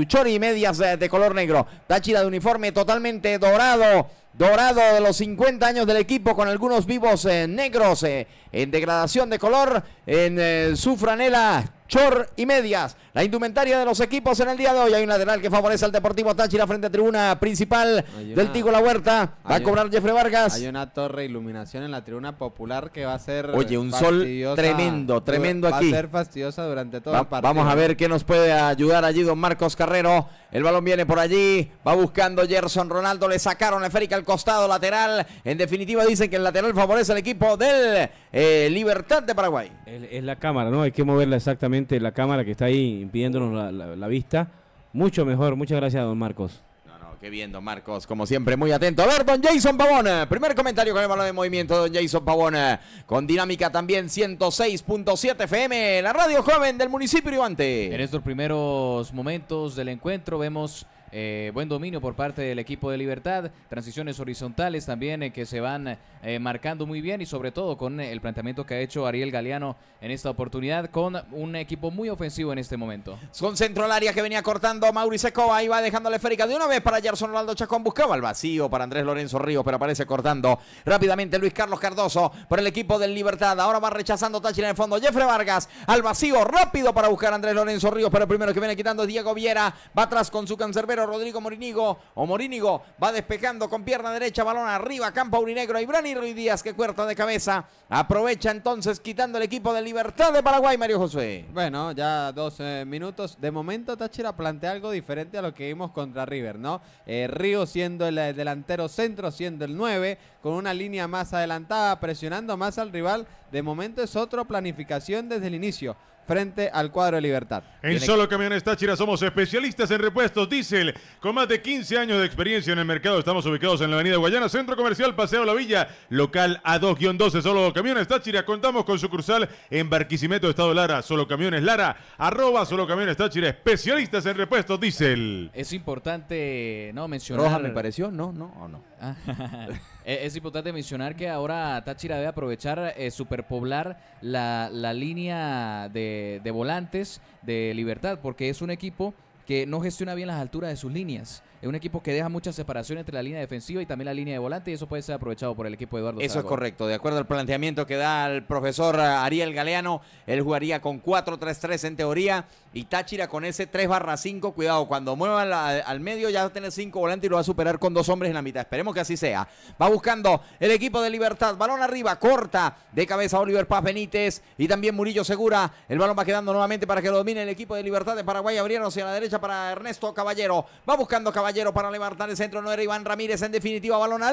chori y medias eh, de color negro. Táchira de uniforme totalmente dorado dorado de los 50 años del equipo con algunos vivos negros en degradación de color en su franela Chor y medias. La indumentaria de los equipos en el día de hoy. Hay un lateral que favorece al Deportivo Táchira frente a tribuna principal del Tigo La Huerta. Va a cobrar Jeffrey Vargas. Hay una torre de iluminación en la tribuna popular que va a ser. Oye, un sol tremendo, tremendo aquí. Va a ser fastidiosa durante todo el partido. Vamos a ver qué nos puede ayudar allí don Marcos Carrero. El balón viene por allí. Va buscando Gerson Ronaldo. Le sacaron la esférica al costado lateral. En definitiva, dicen que el lateral favorece al equipo del eh, Libertad de Paraguay. Es la cámara, ¿no? Hay que moverla exactamente la cámara que está ahí impidiéndonos la, vista. Mucho mejor, muchas gracias, don Marcos. No, no, Qué bien, don Marcos, como siempre, muy atento. A ver, don Jason Pavona eh, primer comentario con el balón de movimiento, don Jason Pavona, eh, con dinámica también 106.7 FM, la radio joven del municipio de Ivante. En estos primeros momentos del encuentro vemos eh, buen dominio por parte del equipo de Libertad, transiciones horizontales también eh, que se van eh, marcando muy bien y sobre todo con el planteamiento que ha hecho Ariel Galeano en esta oportunidad con un equipo muy ofensivo en este momento. Con centro al área que venía cortando Mauricio Escoba, va dejando la esférica de una vez para Gerson Rolando Chacón, buscaba el vacío para Andrés Lorenzo Ríos, pero aparece cortando rápidamente Luis Carlos Cardoso por el equipo del Libertad, ahora va rechazando Tachi en el fondo, Jeffrey Vargas al vacío rápido para buscar a Andrés Lorenzo Ríos, pero el primero que viene quitando es Diego Viera, va atrás con su cancerbero Rodrigo Morinigo o Morinigo va despejando con pierna derecha, balón arriba, campo aurinegro, y Brani Ruiz Díaz que cuerta de cabeza, aprovecha entonces quitando el equipo de Libertad de Paraguay, Mario José. Bueno, ya dos eh, minutos, de momento Táchira plantea algo diferente a lo que vimos contra River, ¿no? Eh, Río siendo el eh, delantero centro, siendo el 9, con una línea más adelantada, presionando más al rival, de momento es otra planificación desde el inicio frente al cuadro de Libertad. En Solo Camiones Táchira somos especialistas en repuestos diésel. Con más de 15 años de experiencia en el mercado, estamos ubicados en la Avenida Guayana, Centro Comercial Paseo La Villa, local A2-12. Solo Camiones Táchira, contamos con sucursal en Barquisimeto, Estado Lara. Solo Camiones Lara, arroba Solo Camiones Táchira, especialistas en repuestos diésel. Es importante no mencionar. Roja me pareció, no, no, o no. Eh, es importante mencionar que ahora Táchira debe aprovechar, eh, superpoblar la, la línea de, de volantes de Libertad, porque es un equipo que no gestiona bien las alturas de sus líneas. Es un equipo que deja mucha separación entre la línea defensiva y también la línea de volante y eso puede ser aprovechado por el equipo de Eduardo. Eso es correcto. De acuerdo al planteamiento que da el profesor Ariel Galeano, él jugaría con 4-3-3 en teoría y Táchira con ese 3 5. Cuidado, cuando mueva al, medio ya va a tener 5 volantes y lo va a superar con dos hombres en la mitad. Esperemos que así sea. Va buscando el equipo de Libertad. Balón arriba, corta de cabeza Oliver Paz Benítez y también Murillo Segura. El balón va quedando nuevamente para que lo domine el equipo de Libertad de Paraguay. Abriéndose hacia la derecha para Ernesto Caballero. Va buscando Caballero Caballero para levantar el centro. No era Iván Ramírez. En definitiva, área.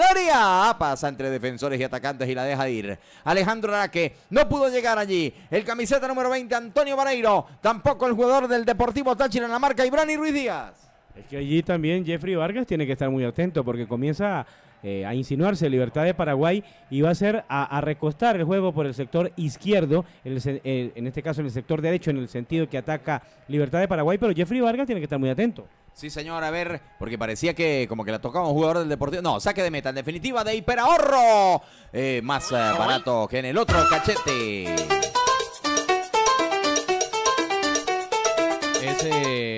Ah, pasa entre defensores y atacantes y la deja ir. Alejandro Araque no pudo llegar allí. El camiseta número 20, Antonio Vareiro. Tampoco el jugador del Deportivo Táchira en la marca, Ibrani Ruiz Díaz. Es que allí también Jeffrey Vargas tiene que estar muy atento porque comienza eh, a insinuarse Libertad de Paraguay y va a ser a, recostar el juego por el sector izquierdo, eh, en, este caso en el sector derecho, en el sentido que ataca Libertad de Paraguay, pero Jeffrey Vargas tiene que estar muy atento. Sí, señor, a ver, porque parecía que como que la tocaba un jugador del Deportivo. No, saque de meta, en definitiva, de hiperahorro. ahorro, eh, más barato que en el otro cachete.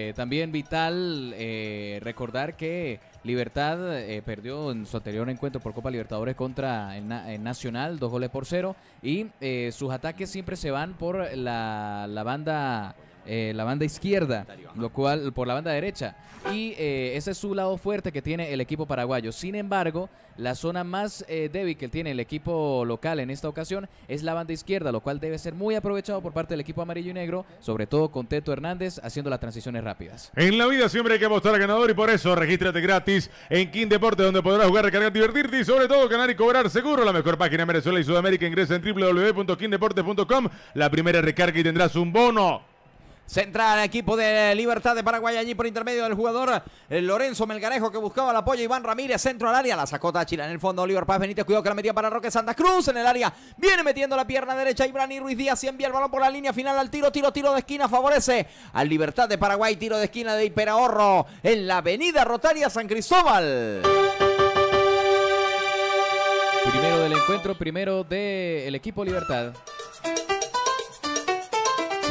Eh, también vital eh, recordar que Libertad eh, perdió en su anterior encuentro por Copa Libertadores contra el, Nacional, dos goles por cero. Y sus ataques siempre se van por la, la banda eh, la banda izquierda, lo cual por la banda derecha. Y eh, ese es su lado fuerte que tiene el equipo paraguayo. Sin embargo, la zona más eh, débil que tiene el equipo local en esta ocasión es la banda izquierda, lo cual debe ser muy aprovechado por parte del equipo amarillo y negro, sobre todo con Teto Hernández haciendo las transiciones rápidas. En la vida siempre hay que apostar al ganador y por eso regístrate gratis en King Deporte, donde podrás jugar, recargar, divertirte y sobre todo ganar y cobrar seguro. La mejor página en Venezuela y Sudamérica ingresa en www.quindeporte.com La primera recarga y tendrás un bono Central, equipo de Libertad de Paraguay allí por intermedio del jugador eh, Lorenzo Melgarejo que buscaba el apoyo. Iván Ramírez, centro al área, la sacó Chile en el fondo. Oliver Paz Benítez, cuidado que la metía para Roque Santa Cruz en el área. Viene metiendo la pierna derecha Ibrani Ruiz Díaz y envía el balón por la línea final al tiro, tiro, tiro de esquina. Favorece al Libertad de Paraguay, tiro de esquina de Hiperahorro en la avenida Rotaria San Cristóbal. Primero del encuentro, primero del equipo Libertad.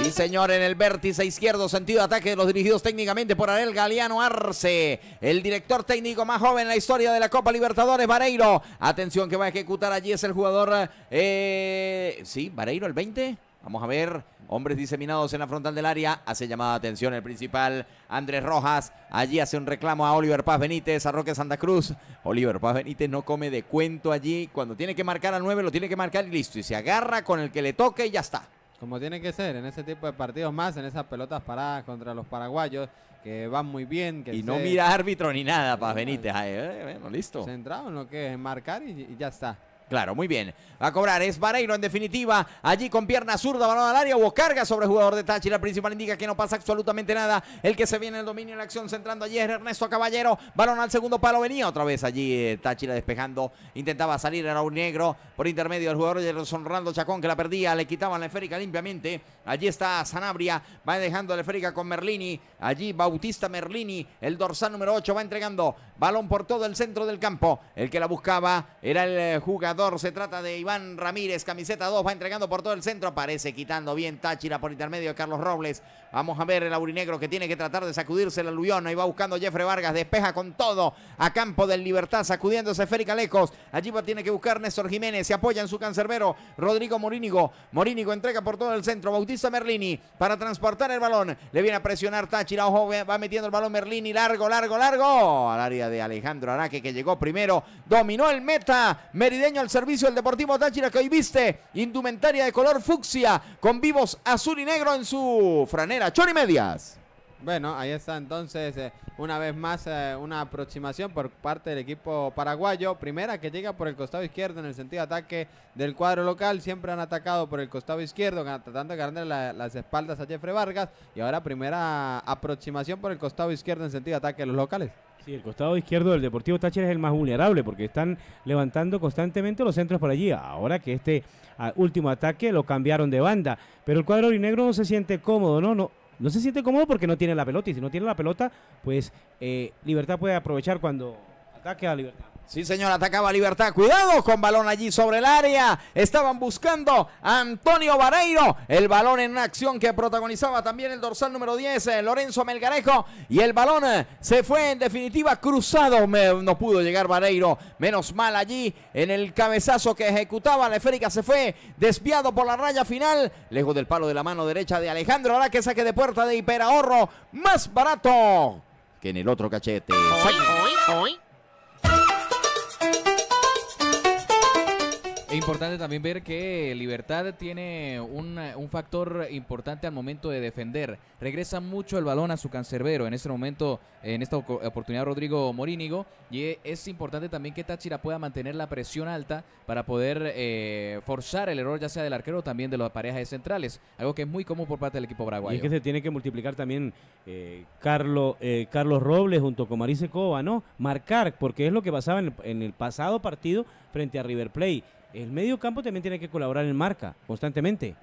Sí, señor, en el vértice izquierdo, sentido de ataque de los dirigidos técnicamente por Ariel Galeano Arce, el director técnico más joven en la historia de la Copa Libertadores, Vareiro. Atención que va a ejecutar allí es el jugador, eh, sí, Vareiro, el 20. Vamos a ver, hombres diseminados en la frontal del área. Hace llamada atención el principal Andrés Rojas. Allí hace un reclamo a Oliver Paz Benítez, a Roque Santa Cruz. Oliver Paz Benítez no come de cuento allí. Cuando tiene que marcar al 9, lo tiene que marcar y listo. Y se agarra con el que le toque y ya está como tiene que ser en ese tipo de partidos más, en esas pelotas paradas contra los paraguayos que van muy bien. y no mira árbitro ni nada, para Benítez. Eh, bueno, listo. Centrado en lo que es marcar y ya está. Claro, muy bien. Va a cobrar. Es Vareiro en definitiva. Allí con pierna zurda, balón al área. Hubo carga sobre el jugador de Táchira. la principal indica que no pasa absolutamente nada. El que se viene en el dominio en la acción centrando allí es Ernesto Caballero. Balón al segundo palo. Venía otra vez allí eh, Táchira despejando. Intentaba salir. Era un negro por intermedio del jugador de Sonrando Chacón que la perdía. Le quitaban la esférica limpiamente. Allí está Sanabria, va dejando la férica con Merlini. Allí Bautista Merlini, el dorsal número 8, va entregando balón por todo el centro del campo. El que la buscaba era el eh, jugador, se trata de Iván Ramírez, camiseta 2, va entregando por todo el centro. Aparece quitando bien Táchira por intermedio de Carlos Robles. Vamos a ver el aurinegro que tiene que tratar de sacudirse la aluvión. Ahí va buscando Jeffrey Vargas, despeja con todo a campo del Libertad, sacudiéndose Férica lejos Allí va, tiene que buscar Néstor Jiménez, se apoya en su cancerbero Rodrigo Morínigo. Morínigo entrega por todo el centro, Bautista Merlini para transportar el balón. Le viene a presionar Táchira. Ojo, va metiendo el balón Merlini. Largo, largo, largo. Al área de Alejandro Araque que llegó primero. Dominó el meta. Merideño al servicio del Deportivo Táchira que hoy viste. Indumentaria de color fucsia con vivos azul y negro en su franera. Chori Medias. Bueno, ahí está entonces eh, una vez más eh, una aproximación por parte del equipo paraguayo. Primera que llega por el costado izquierdo en el sentido de ataque del cuadro local. Siempre han atacado por el costado izquierdo, tratando de ganarle las espaldas a Jeffrey Vargas. Y ahora primera aproximación por el costado izquierdo en sentido de ataque de los locales. Sí, el costado izquierdo del Deportivo Táchira es el más vulnerable porque están levantando constantemente los centros por allí. Ahora que este ah, último ataque lo cambiaron de banda, pero el cuadro orinegro no se siente cómodo, ¿no? no no se siente cómodo porque no tiene la pelota y si no tiene la pelota, pues eh, Libertad puede aprovechar cuando ataque a Libertad. Sí, señor, atacaba Libertad. Cuidado con balón allí sobre el área. Estaban buscando a Antonio Vareiro. El balón en acción que protagonizaba también el dorsal número 10, eh, Lorenzo Melgarejo. Y el balón eh, se fue en definitiva cruzado. no pudo llegar Vareiro. Menos mal allí en el cabezazo que ejecutaba. La esférica se fue desviado por la raya final. Lejos del palo de la mano derecha de Alejandro. Ahora que saque de puerta de Hiperahorro. Más barato que en el otro cachete. Hoy, hoy, hoy. importante también ver que Libertad tiene un, factor importante al momento de defender. Regresa mucho el balón a su cancerbero en este momento, en esta oportunidad Rodrigo Morínigo. Y es importante también que Táchira pueda mantener la presión alta para poder eh, forzar el error ya sea del arquero o también de las parejas de centrales. Algo que es muy común por parte del equipo paraguayo. Y es que se tiene que multiplicar también eh, Carlos, eh, Carlos Robles junto con Marice Cova, ¿no? Marcar, porque es lo que pasaba en el, en el pasado partido frente a River Plate el medio campo también tiene que colaborar en marca constantemente.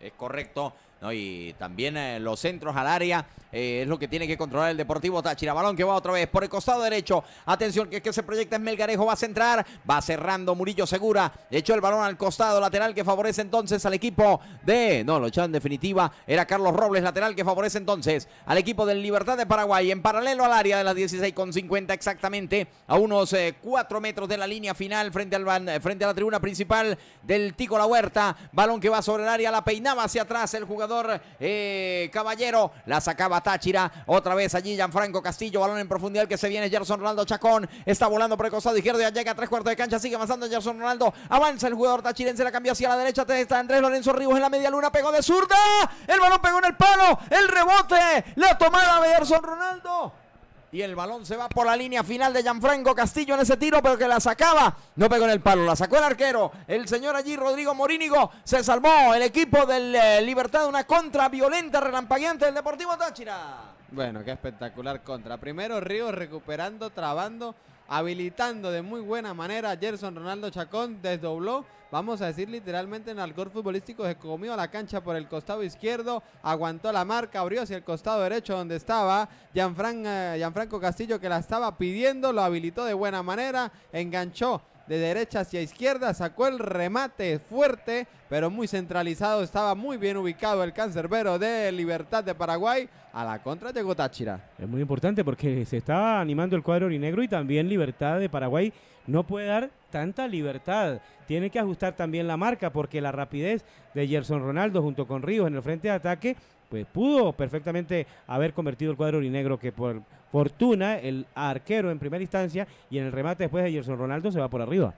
Es correcto. Y también eh, los centros al área eh, es lo que tiene que controlar el Deportivo Táchira. Balón que va otra vez por el costado derecho. Atención que es que se proyecta en Melgarejo, va a centrar, va cerrando Murillo Segura. Echó el balón al costado lateral que favorece entonces al equipo de... No, lo echó en definitiva. Era Carlos Robles, lateral que favorece entonces al equipo del Libertad de Paraguay. En paralelo al área de las 16 con 50 exactamente, a unos 4 eh, metros de la línea final frente, al, frente a la tribuna principal del Tico La Huerta. Balón que va sobre el área, la peinaba hacia atrás el jugador eh, Caballero. La sacaba Táchira. Otra vez allí Gianfranco Castillo. Balón en profundidad que se viene Gerson Ronaldo Chacón. Está volando por el costado izquierdo. Ya llega a tres cuartos de cancha. Sigue avanzando Gerson Ronaldo. Avanza el jugador se La cambia hacia la derecha. Está Andrés Lorenzo Rivos en la media luna. Pegó de zurda. El balón pegó en el palo. El rebote. La tomada de Gerson Ronaldo. Y el balón se va por la línea final de Gianfranco Castillo en ese tiro, pero que la sacaba. No pegó en el palo, la sacó el arquero. El señor allí, Rodrigo Morínigo, se salvó. El equipo del eh, Libertad, una contra violenta, relampagueante del Deportivo Táchira. Bueno, qué espectacular contra. Primero Río recuperando, trabando habilitando de muy buena manera. Gerson Ronaldo Chacón desdobló, vamos a decir literalmente en el gol futbolístico, se comió la cancha por el costado izquierdo, aguantó la marca, abrió hacia el costado derecho donde estaba eh, Gianfranco Castillo que la estaba pidiendo, lo habilitó de buena manera, enganchó de derecha hacia izquierda, sacó el remate fuerte, pero muy centralizado, estaba muy bien ubicado el cancerbero de Libertad de Paraguay, a la contra de Gotáchira. Es muy importante porque se estaba animando el cuadro orinegro y también Libertad de Paraguay no puede dar tanta libertad. Tiene que ajustar también la marca porque la rapidez de Gerson Ronaldo junto con Ríos en el frente de ataque pues pudo perfectamente haber convertido el cuadro negro que por fortuna el arquero en primera instancia y en el remate después de Gerson Ronaldo se va por arriba.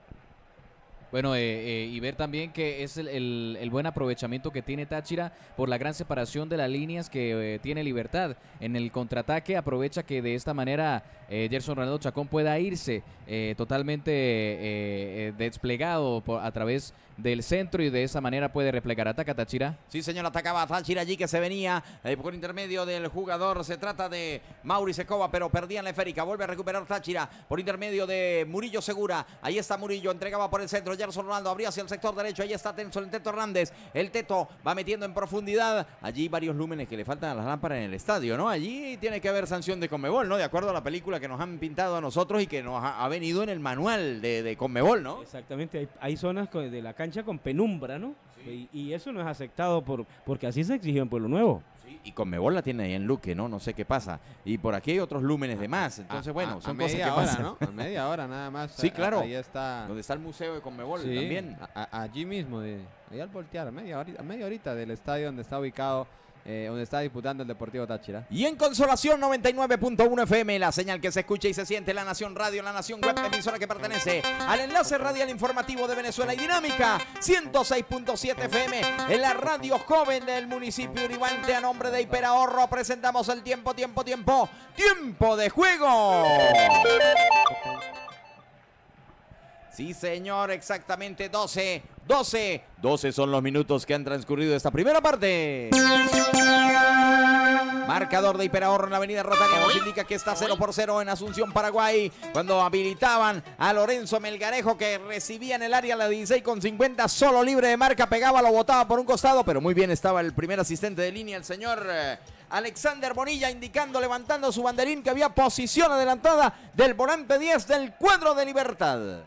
Bueno, eh, eh, y ver también que es el, buen aprovechamiento que tiene Táchira por la gran separación de las líneas que eh, tiene Libertad. En el contraataque aprovecha que de esta manera Gerson Ronaldo Chacón pueda irse totalmente desplegado a través del centro y de esa manera puede replegar. Ataca Táchira. Sí, señor, atacaba a Táchira allí que se venía eh, por intermedio del jugador. Se trata de Mauri Secova, pero perdía en la esférica. Vuelve a recuperar Táchira por intermedio de Murillo Segura. Ahí está Murillo, entregaba por el centro. Gerson Ronaldo abría hacia el sector derecho. Ahí está tenso el Teto Hernández. El Teto va metiendo en profundidad. Allí varios lúmenes que le faltan a las lámparas en el estadio, ¿no? Allí tiene que haber sanción de Conmebol, ¿no? De acuerdo a la película que nos han pintado a nosotros y que nos ha, venido en el manual de, de Conmebol, ¿no? Exactamente, hay, hay zonas de la cancha con penumbra, ¿no? Y, eso no es aceptado por, porque así se exigió en Pueblo Nuevo. y Conmebol la tiene ahí en Luque, ¿no? No sé qué pasa. Y por aquí hay otros lúmenes de más. Entonces, bueno, son cosas que pasan. A media hora nada más. Sí, claro. está. Donde está el museo de Conmebol sí, también. allí mismo, de, ahí al voltear, media, media horita del estadio donde está ubicado eh, donde está disputando el Deportivo Táchira. Y en Consolación 99.1 FM, la señal que se escucha y se siente, la Nación Radio, la Nación Web, emisora que pertenece al enlace radial informativo de Venezuela y Dinámica 106.7 FM, en la radio joven del municipio Uribante, a nombre de Hiperahorro, presentamos el tiempo, tiempo, tiempo, tiempo de juego. Sí, señor, exactamente 12, 12, 12 son los minutos que han transcurrido esta primera parte. Marcador de hiperahorro en la avenida Rotaria nos indica que está 0 por 0 en Asunción, Paraguay. Cuando habilitaban a Lorenzo Melgarejo que recibía en el área la 16 con 50, solo libre de marca, pegaba, lo botaba por un costado, pero muy bien estaba el primer asistente de línea, el señor... Eh, Alexander Bonilla indicando, levantando su banderín que había posición adelantada del volante 10 del cuadro de libertad.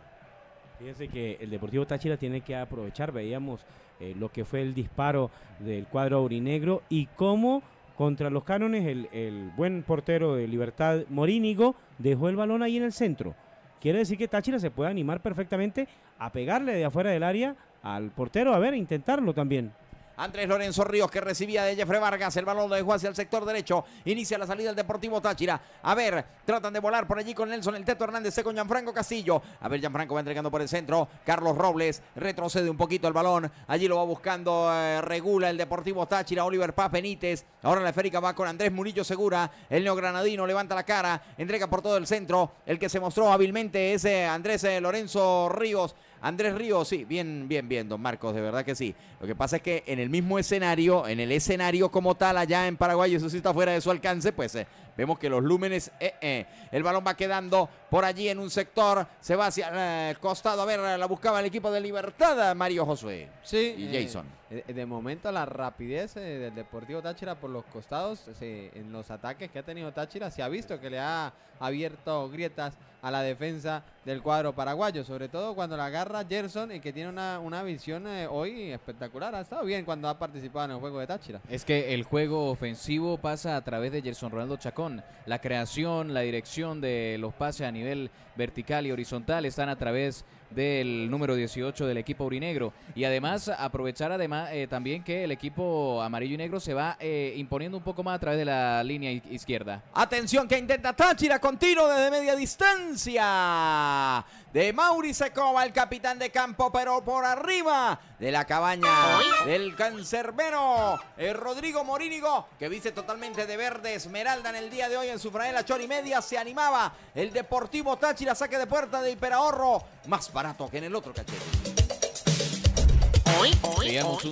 Fíjense que el Deportivo Táchira tiene que aprovechar, veíamos eh, lo que fue el disparo del cuadro aurinegro y cómo contra los cánones, el, el, buen portero de Libertad Morínigo dejó el balón ahí en el centro. Quiere decir que Táchira se puede animar perfectamente a pegarle de afuera del área al portero, a ver, a intentarlo también. Andrés Lorenzo Ríos que recibía de Jeffrey Vargas. El balón lo dejó hacia el sector derecho. Inicia la salida del Deportivo Táchira. A ver, tratan de volar por allí con Nelson el Teto Hernández. Se este con Gianfranco Castillo. A ver, Gianfranco va entregando por el centro. Carlos Robles retrocede un poquito el balón. Allí lo va buscando, eh, regula el Deportivo Táchira. Oliver Paz Benítez. Ahora la esférica va con Andrés Murillo Segura. El neogranadino levanta la cara. Entrega por todo el centro. El que se mostró hábilmente es eh, Andrés eh, Lorenzo Ríos. Andrés Ríos, sí, bien, bien, bien, don Marcos, de verdad que sí. Lo que pasa es que en el mismo escenario, en el escenario como tal allá en Paraguay, eso sí está fuera de su alcance, pues eh, Vemos que los lúmenes, eh, eh, el balón va quedando por allí en un sector, se va hacia eh, el costado, a ver, la buscaba el equipo de Libertad, Mario Josué sí, y Jason. de momento la rapidez del Deportivo Táchira por los costados, en los ataques que ha tenido Táchira, se ha visto que le ha abierto grietas a la defensa del cuadro paraguayo, sobre todo cuando la agarra Gerson, y que tiene una, una visión hoy espectacular, ha estado bien cuando ha participado en el juego de Táchira. Es que el juego ofensivo pasa a través de Gerson Ronaldo Chacón, la creación, la dirección de los pases a nivel vertical y horizontal. Están a través del número 18 del equipo urinegro. Y además, aprovechar además eh, también que el equipo amarillo y negro se va eh, imponiendo un poco más a través de la línea izquierda. Atención que intenta Táchira, con tiro desde media distancia. De Mauri Secova, el capitán de campo, pero por arriba de la cabaña del cancerbero, el eh, Rodrigo Morínigo, que viste totalmente de verde esmeralda en el día de hoy en su franela chor y media, se animaba el Deportivo Táchira, saque de puerta de Hiperahorro, más para a que en el otro cachete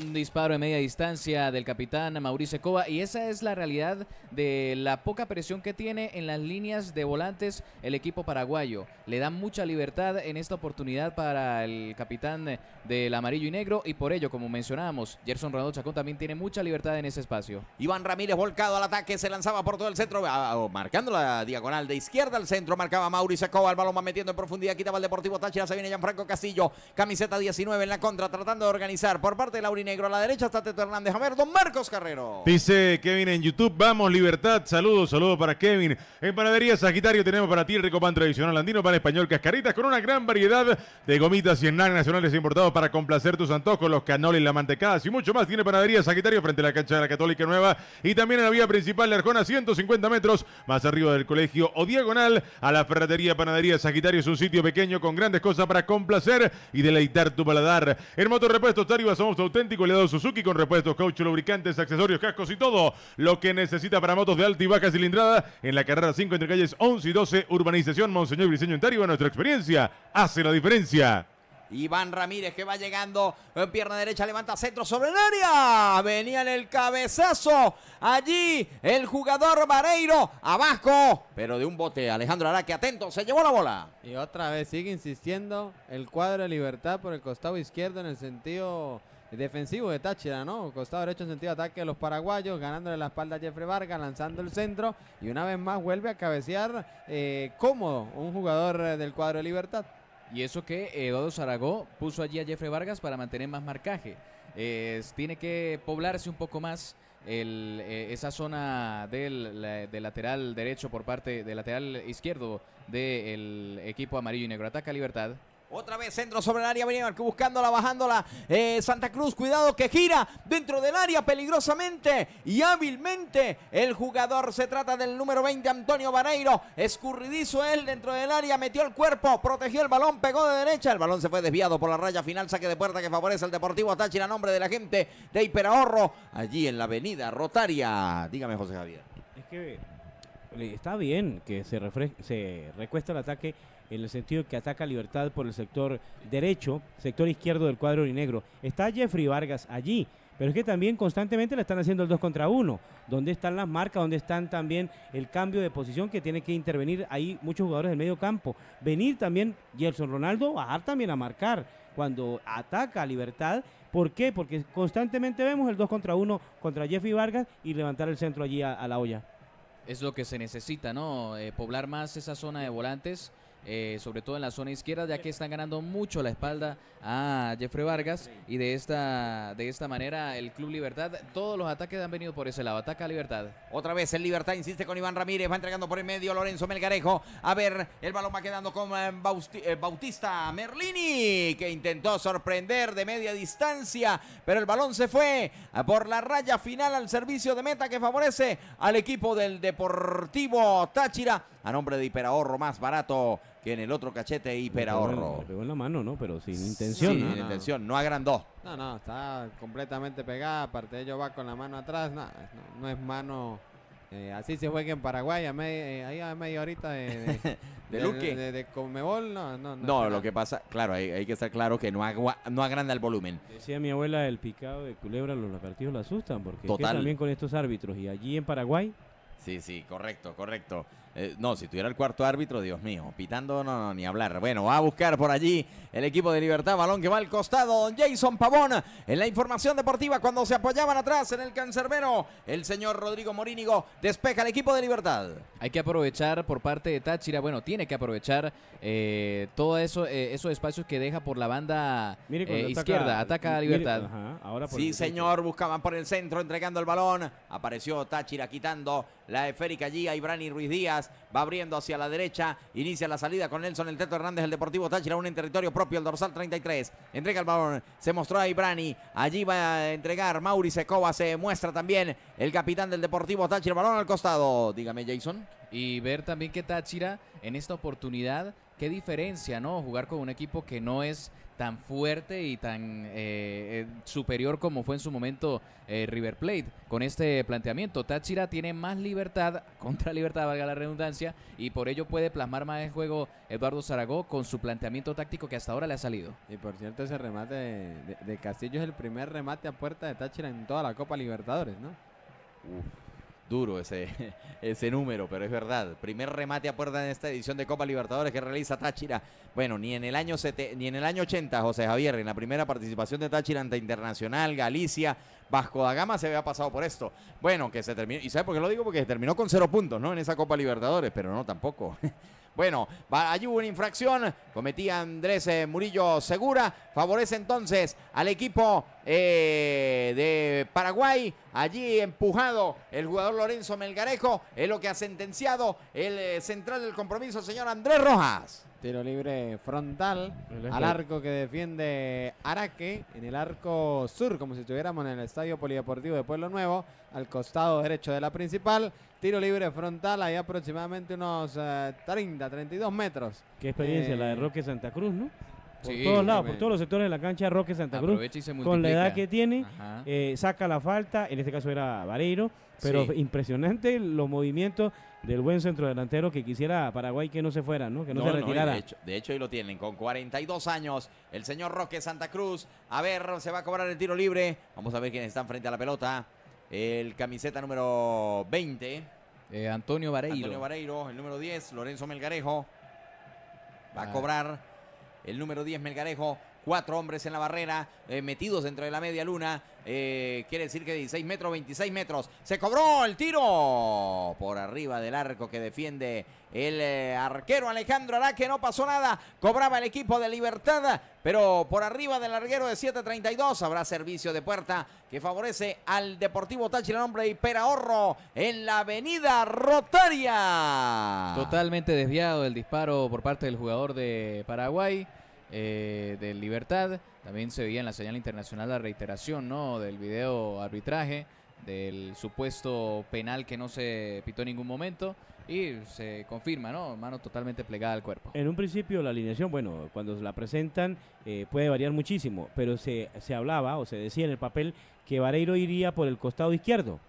un disparo de media distancia del capitán Mauricio Cova y esa es la realidad de la poca presión que tiene en las líneas de volantes el equipo paraguayo. Le da mucha libertad en esta oportunidad para el capitán del amarillo y negro y por ello, como mencionábamos, Gerson Ronaldo Chacón también tiene mucha libertad en ese espacio. Iván Ramírez volcado al ataque, se lanzaba por todo el centro, ah, ah, oh, marcando la diagonal de izquierda al centro, marcaba Mauricio Cova, el balón va metiendo en profundidad, quitaba el Deportivo Táchira, se viene Gianfranco Castillo, camiseta 19 en la contra, tratando de organizar por parte de Laurinegro. A la derecha está Teto Hernández. A don Marcos Carrero. Dice Kevin en YouTube, vamos, libertad. Saludos, saludos para Kevin. En Panadería Sagitario tenemos para ti el rico pan tradicional andino, pan español, cascaritas, con una gran variedad de gomitas y enanas nacionales importados para complacer tus antojos, los canoles, la mantecadas y mucho más. Tiene Panadería Sagitario frente a la cancha de la Católica Nueva y también en la vía principal de Arjona, 150 metros más arriba del colegio o diagonal a la ferretería Panadería Sagitario. Es un sitio pequeño con grandes cosas para complacer y deleitar tu paladar. En está somos auténticos, auténtico aliado Suzuki con repuestos, caucho, lubricantes, accesorios, cascos y todo lo que necesita para motos de alta y baja cilindrada en la carrera 5 entre calles 11 y 12, urbanización Monseñor Briseño en Tariba. Nuestra experiencia hace la diferencia. Iván Ramírez que va llegando. En eh, pierna derecha levanta centro sobre el área. Venía en el cabezazo. Allí el jugador Vareiro. Abajo. Pero de un bote. Alejandro Araque atento. Se llevó la bola. Y otra vez sigue insistiendo el cuadro de libertad por el costado izquierdo en el sentido defensivo de Táchira, ¿no? Costado derecho en sentido de ataque de los paraguayos, ganándole la espalda a Jeffrey Vargas, lanzando el centro y una vez más vuelve a cabecear eh, como un jugador eh, del cuadro de Libertad. Y eso que eh, Eduardo Zaragó puso allí a Jeffrey Vargas para mantener más marcaje. tiene que poblarse un poco más eh, esa zona del, lateral derecho por parte del lateral izquierdo del equipo amarillo y negro. Ataca Libertad. Otra vez centro sobre el área, venía buscándola, bajándola. Eh, Santa Cruz, cuidado que gira dentro del área peligrosamente y hábilmente. El jugador se trata del número 20, Antonio Baneiro. Escurridizo él dentro del área, metió el cuerpo, protegió el balón, pegó de derecha. El balón se fue desviado por la raya final, saque de puerta que favorece al Deportivo Táchira, nombre de la gente de Hiperahorro, allí en la avenida Rotaria. Dígame, José Javier. Es que está bien que se, se recuesta el ataque en el sentido que ataca Libertad por el sector derecho, sector izquierdo del cuadro negro. Está Jeffrey Vargas allí, pero es que también constantemente le están haciendo el 2 contra 1. ¿Dónde están las marcas? ¿Dónde están también el cambio de posición que tiene que intervenir ahí muchos jugadores del medio campo? Venir también Gerson Ronaldo, bajar también a marcar cuando ataca Libertad. ¿Por qué? Porque constantemente vemos el 2 contra 1 contra Jeffrey Vargas y levantar el centro allí a, la olla. Es lo que se necesita, ¿no? Eh, poblar más esa zona de volantes eh, sobre todo en la zona izquierda, ya que están ganando mucho la espalda a Jeffrey Vargas y de esta, de esta manera el Club Libertad, todos los ataques han venido por ese lado, ataca Libertad. Otra vez el Libertad insiste con Iván Ramírez, va entregando por el medio Lorenzo Melgarejo, a ver, el balón va quedando con eh, eh, Bautista Merlini, que intentó sorprender de media distancia, pero el balón se fue por la raya final al servicio de meta que favorece al equipo del Deportivo Táchira, a nombre de Hiperahorro más barato que en el otro cachete hiperahorro. Le pegó en la mano, ¿no? Pero sin intención. sin intención, no agrandó. No, no, está completamente pegada. Aparte de ello va con la mano atrás. No, no, es mano. Eh, así se juega en Paraguay, a eh, ahí a media horita de, de, Luque? de, Comebol. no, no. lo que pasa, claro, hay, que estar claro que no, agua, no agranda el volumen. Decía mi abuela, el picado de culebra, los partidos lo asustan, porque también con estos árbitros, y allí en Paraguay. Sí, sí, correcto, correcto. Eh, no, si tuviera el cuarto árbitro, Dios mío, pitando, no, no, ni hablar. Bueno, va a buscar por allí el equipo de Libertad, balón que va al costado, Jason Pavón. En la información deportiva, cuando se apoyaban atrás en el cancerbero, el señor Rodrigo Morínigo despeja el equipo de Libertad. Hay que aprovechar por parte de Táchira, bueno, tiene que aprovechar eh, todos eso, eh, esos espacios que deja por la banda izquierda, ataca a Libertad. ahora sí, señor, buscaban por el centro, entregando el balón. Apareció Táchira quitando la esférica allí a Ibrani Ruiz Díaz va abriendo hacia la derecha. Inicia la salida con Nelson El Teto Hernández, el Deportivo Táchira, un en territorio propio, el dorsal 33. Entrega el balón, se mostró a Ibrani. Allí va a entregar Mauri Secova, se muestra también el capitán del Deportivo Táchira. Balón al costado, dígame Jason. Y ver también que Táchira en esta oportunidad qué diferencia, ¿no? Jugar con un equipo que no es tan fuerte y tan eh, eh, superior como fue en su momento eh, River Plate con este planteamiento. Táchira tiene más libertad, contra libertad valga la redundancia, y por ello puede plasmar más el juego Eduardo Zaragoza con su planteamiento táctico que hasta ahora le ha salido. Y por cierto, ese remate de, de Castillo es el primer remate a puerta de Táchira en toda la Copa Libertadores, ¿no? Uf. Duro ese, ese número, pero es verdad. Primer remate a puerta en esta edición de Copa Libertadores que realiza Táchira. Bueno, ni en el año, ni en el año 80, José Javier, en la primera participación de Táchira ante Internacional, Galicia, Vasco da Gama se había pasado por esto. Bueno, que se terminó. ¿Y sabe por qué lo digo? Porque se terminó con cero puntos, ¿no? En esa Copa Libertadores, pero no tampoco. Bueno, allí hubo una infracción, cometía Andrés eh, Murillo Segura, favorece entonces al equipo eh, de Paraguay, allí empujado el jugador Lorenzo Melgarejo, es lo que ha sentenciado el eh, central del compromiso, señor Andrés Rojas. Tiro libre frontal este. al arco que defiende Araque, en el arco sur, como si estuviéramos en el Estadio Polideportivo de Pueblo Nuevo, al costado derecho de la principal. Tiro libre frontal, ahí aproximadamente unos 30, eh, 32 metros. Qué experiencia la de eh, Roque Santa Cruz, ¿no? Por todos lados, por todos los sectores de la cancha Roque Santa Cruz. y se con la edad que tiene, eh, saca la falta, en este caso era Vareiro, pero impresionante los movimientos del buen centro delantero que quisiera Paraguay que no se fuera, ¿no? que no, se retirara. de, hecho, de hecho, ahí lo tienen, con 42 años, el señor Roque Santa Cruz. A ver, se va a cobrar el tiro libre. Vamos a ver quiénes están frente a la pelota. El camiseta número 20 eh, Antonio Vareiro. Antonio Vareiro, el número 10, Lorenzo Melgarejo. Va a ah. cobrar el número 10 Melgarejo cuatro hombres en la barrera, eh, metidos dentro de la media luna. Eh, quiere decir que 16 metros, 26 metros. Se cobró el tiro por arriba del arco que defiende el eh, arquero Alejandro Araque. No pasó nada. Cobraba el equipo de Libertad, pero por arriba del larguero de 7.32 habrá servicio de puerta que favorece al Deportivo Táchira, nombre y Perahorro en la avenida Rotaria. Totalmente desviado el disparo por parte del jugador de Paraguay. Eh, de Libertad. También se veía en la señal internacional la reiteración ¿no? del video arbitraje, del supuesto penal que no se pitó en ningún momento. Y se confirma, ¿no? Mano totalmente plegada al cuerpo. En un principio la alineación, bueno, cuando la presentan eh, puede variar muchísimo, pero se, se hablaba o se decía en el papel que Vareiro iría por el costado izquierdo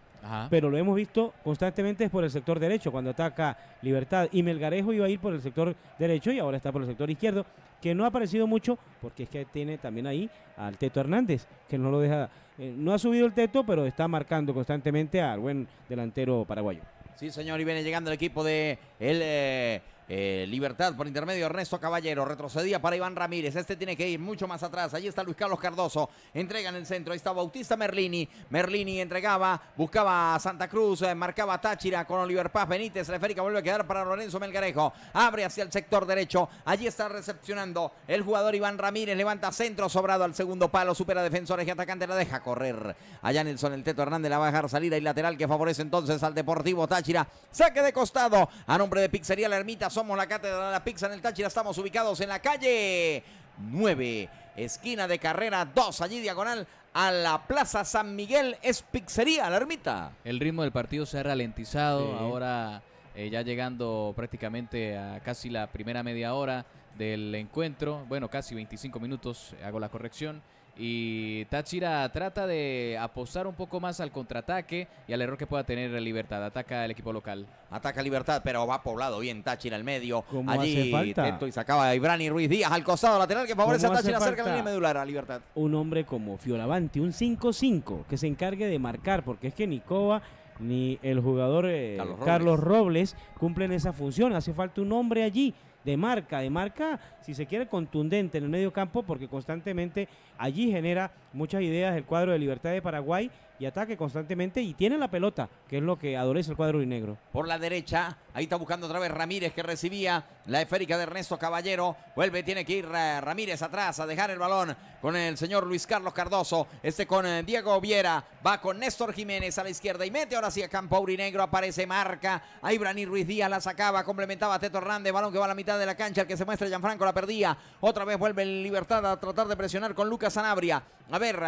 pero lo hemos visto constantemente por el sector derecho, cuando ataca Libertad y Melgarejo iba a ir por el sector derecho y ahora está por el sector izquierdo, que no ha aparecido mucho porque es que tiene también ahí al Teto Hernández, que no lo deja, eh, no ha subido el Teto, pero está marcando constantemente al buen delantero paraguayo. Sí, señor, y viene llegando el equipo de el... Eh, eh, libertad por intermedio Ernesto Caballero. Retrocedía para Iván Ramírez. Este tiene que ir mucho más atrás. Ahí está Luis Carlos Cardoso. Entrega en el centro. Ahí está Bautista Merlini. Merlini entregaba. Buscaba a Santa Cruz. Eh, marcaba Táchira con Oliver Paz Benítez. reférica. vuelve a quedar para Lorenzo Melgarejo. Abre hacia el sector derecho. Allí está recepcionando el jugador Iván Ramírez. Levanta centro sobrado al segundo palo. Supera defensores y atacante. La deja correr. Allá Nelson el Teto Hernández la va a dejar salida y lateral que favorece entonces al Deportivo Táchira. Saque de costado a nombre de Pizzería La Ermita somos la Cátedra de la Pizza en el Táchira. Estamos ubicados en la calle 9, esquina de carrera 2, allí diagonal a la Plaza San Miguel. Es pizzería, la ermita. El ritmo del partido se ha ralentizado. Ahora eh, ya llegando prácticamente a casi la primera media hora del encuentro. Bueno, casi 25 minutos, hago la corrección. Y Táchira trata de apostar un poco más al contraataque y al error que pueda tener Libertad. Ataca el equipo local. Ataca Libertad, pero va poblado bien Táchira al medio. Allí y sacaba Ibrani Ruiz Díaz al costado lateral que favorece a Táchira cerca de la línea medular a Libertad. Un hombre como Fioravanti, un 5-5 que se encargue de marcar, porque es que ni Nicoba ni el jugador eh, Carlos Robles cumplen esa función. Hace falta un hombre allí de marca, de marca, si se quiere, contundente en el medio campo, porque constantemente allí genera muchas ideas el cuadro de Libertad de Paraguay y ataque constantemente y tiene la pelota, que es lo que adolece el cuadro negro. Por la derecha, ahí está buscando otra vez Ramírez que recibía la esférica de Ernesto Caballero. Vuelve, tiene que ir eh, Ramírez atrás a dejar el balón con el señor Luis Carlos Cardoso. Este con eh, Diego Viera, va con Néstor Jiménez a la izquierda y mete ahora sí a campo Negro Aparece marca. Ahí Brani Ruiz Díaz la sacaba, complementaba a Teto Hernández. Balón que va a la mitad de la cancha, el que se muestra Gianfranco la perdía. Otra vez vuelve en Libertad a tratar de presionar con Lucas Sanabria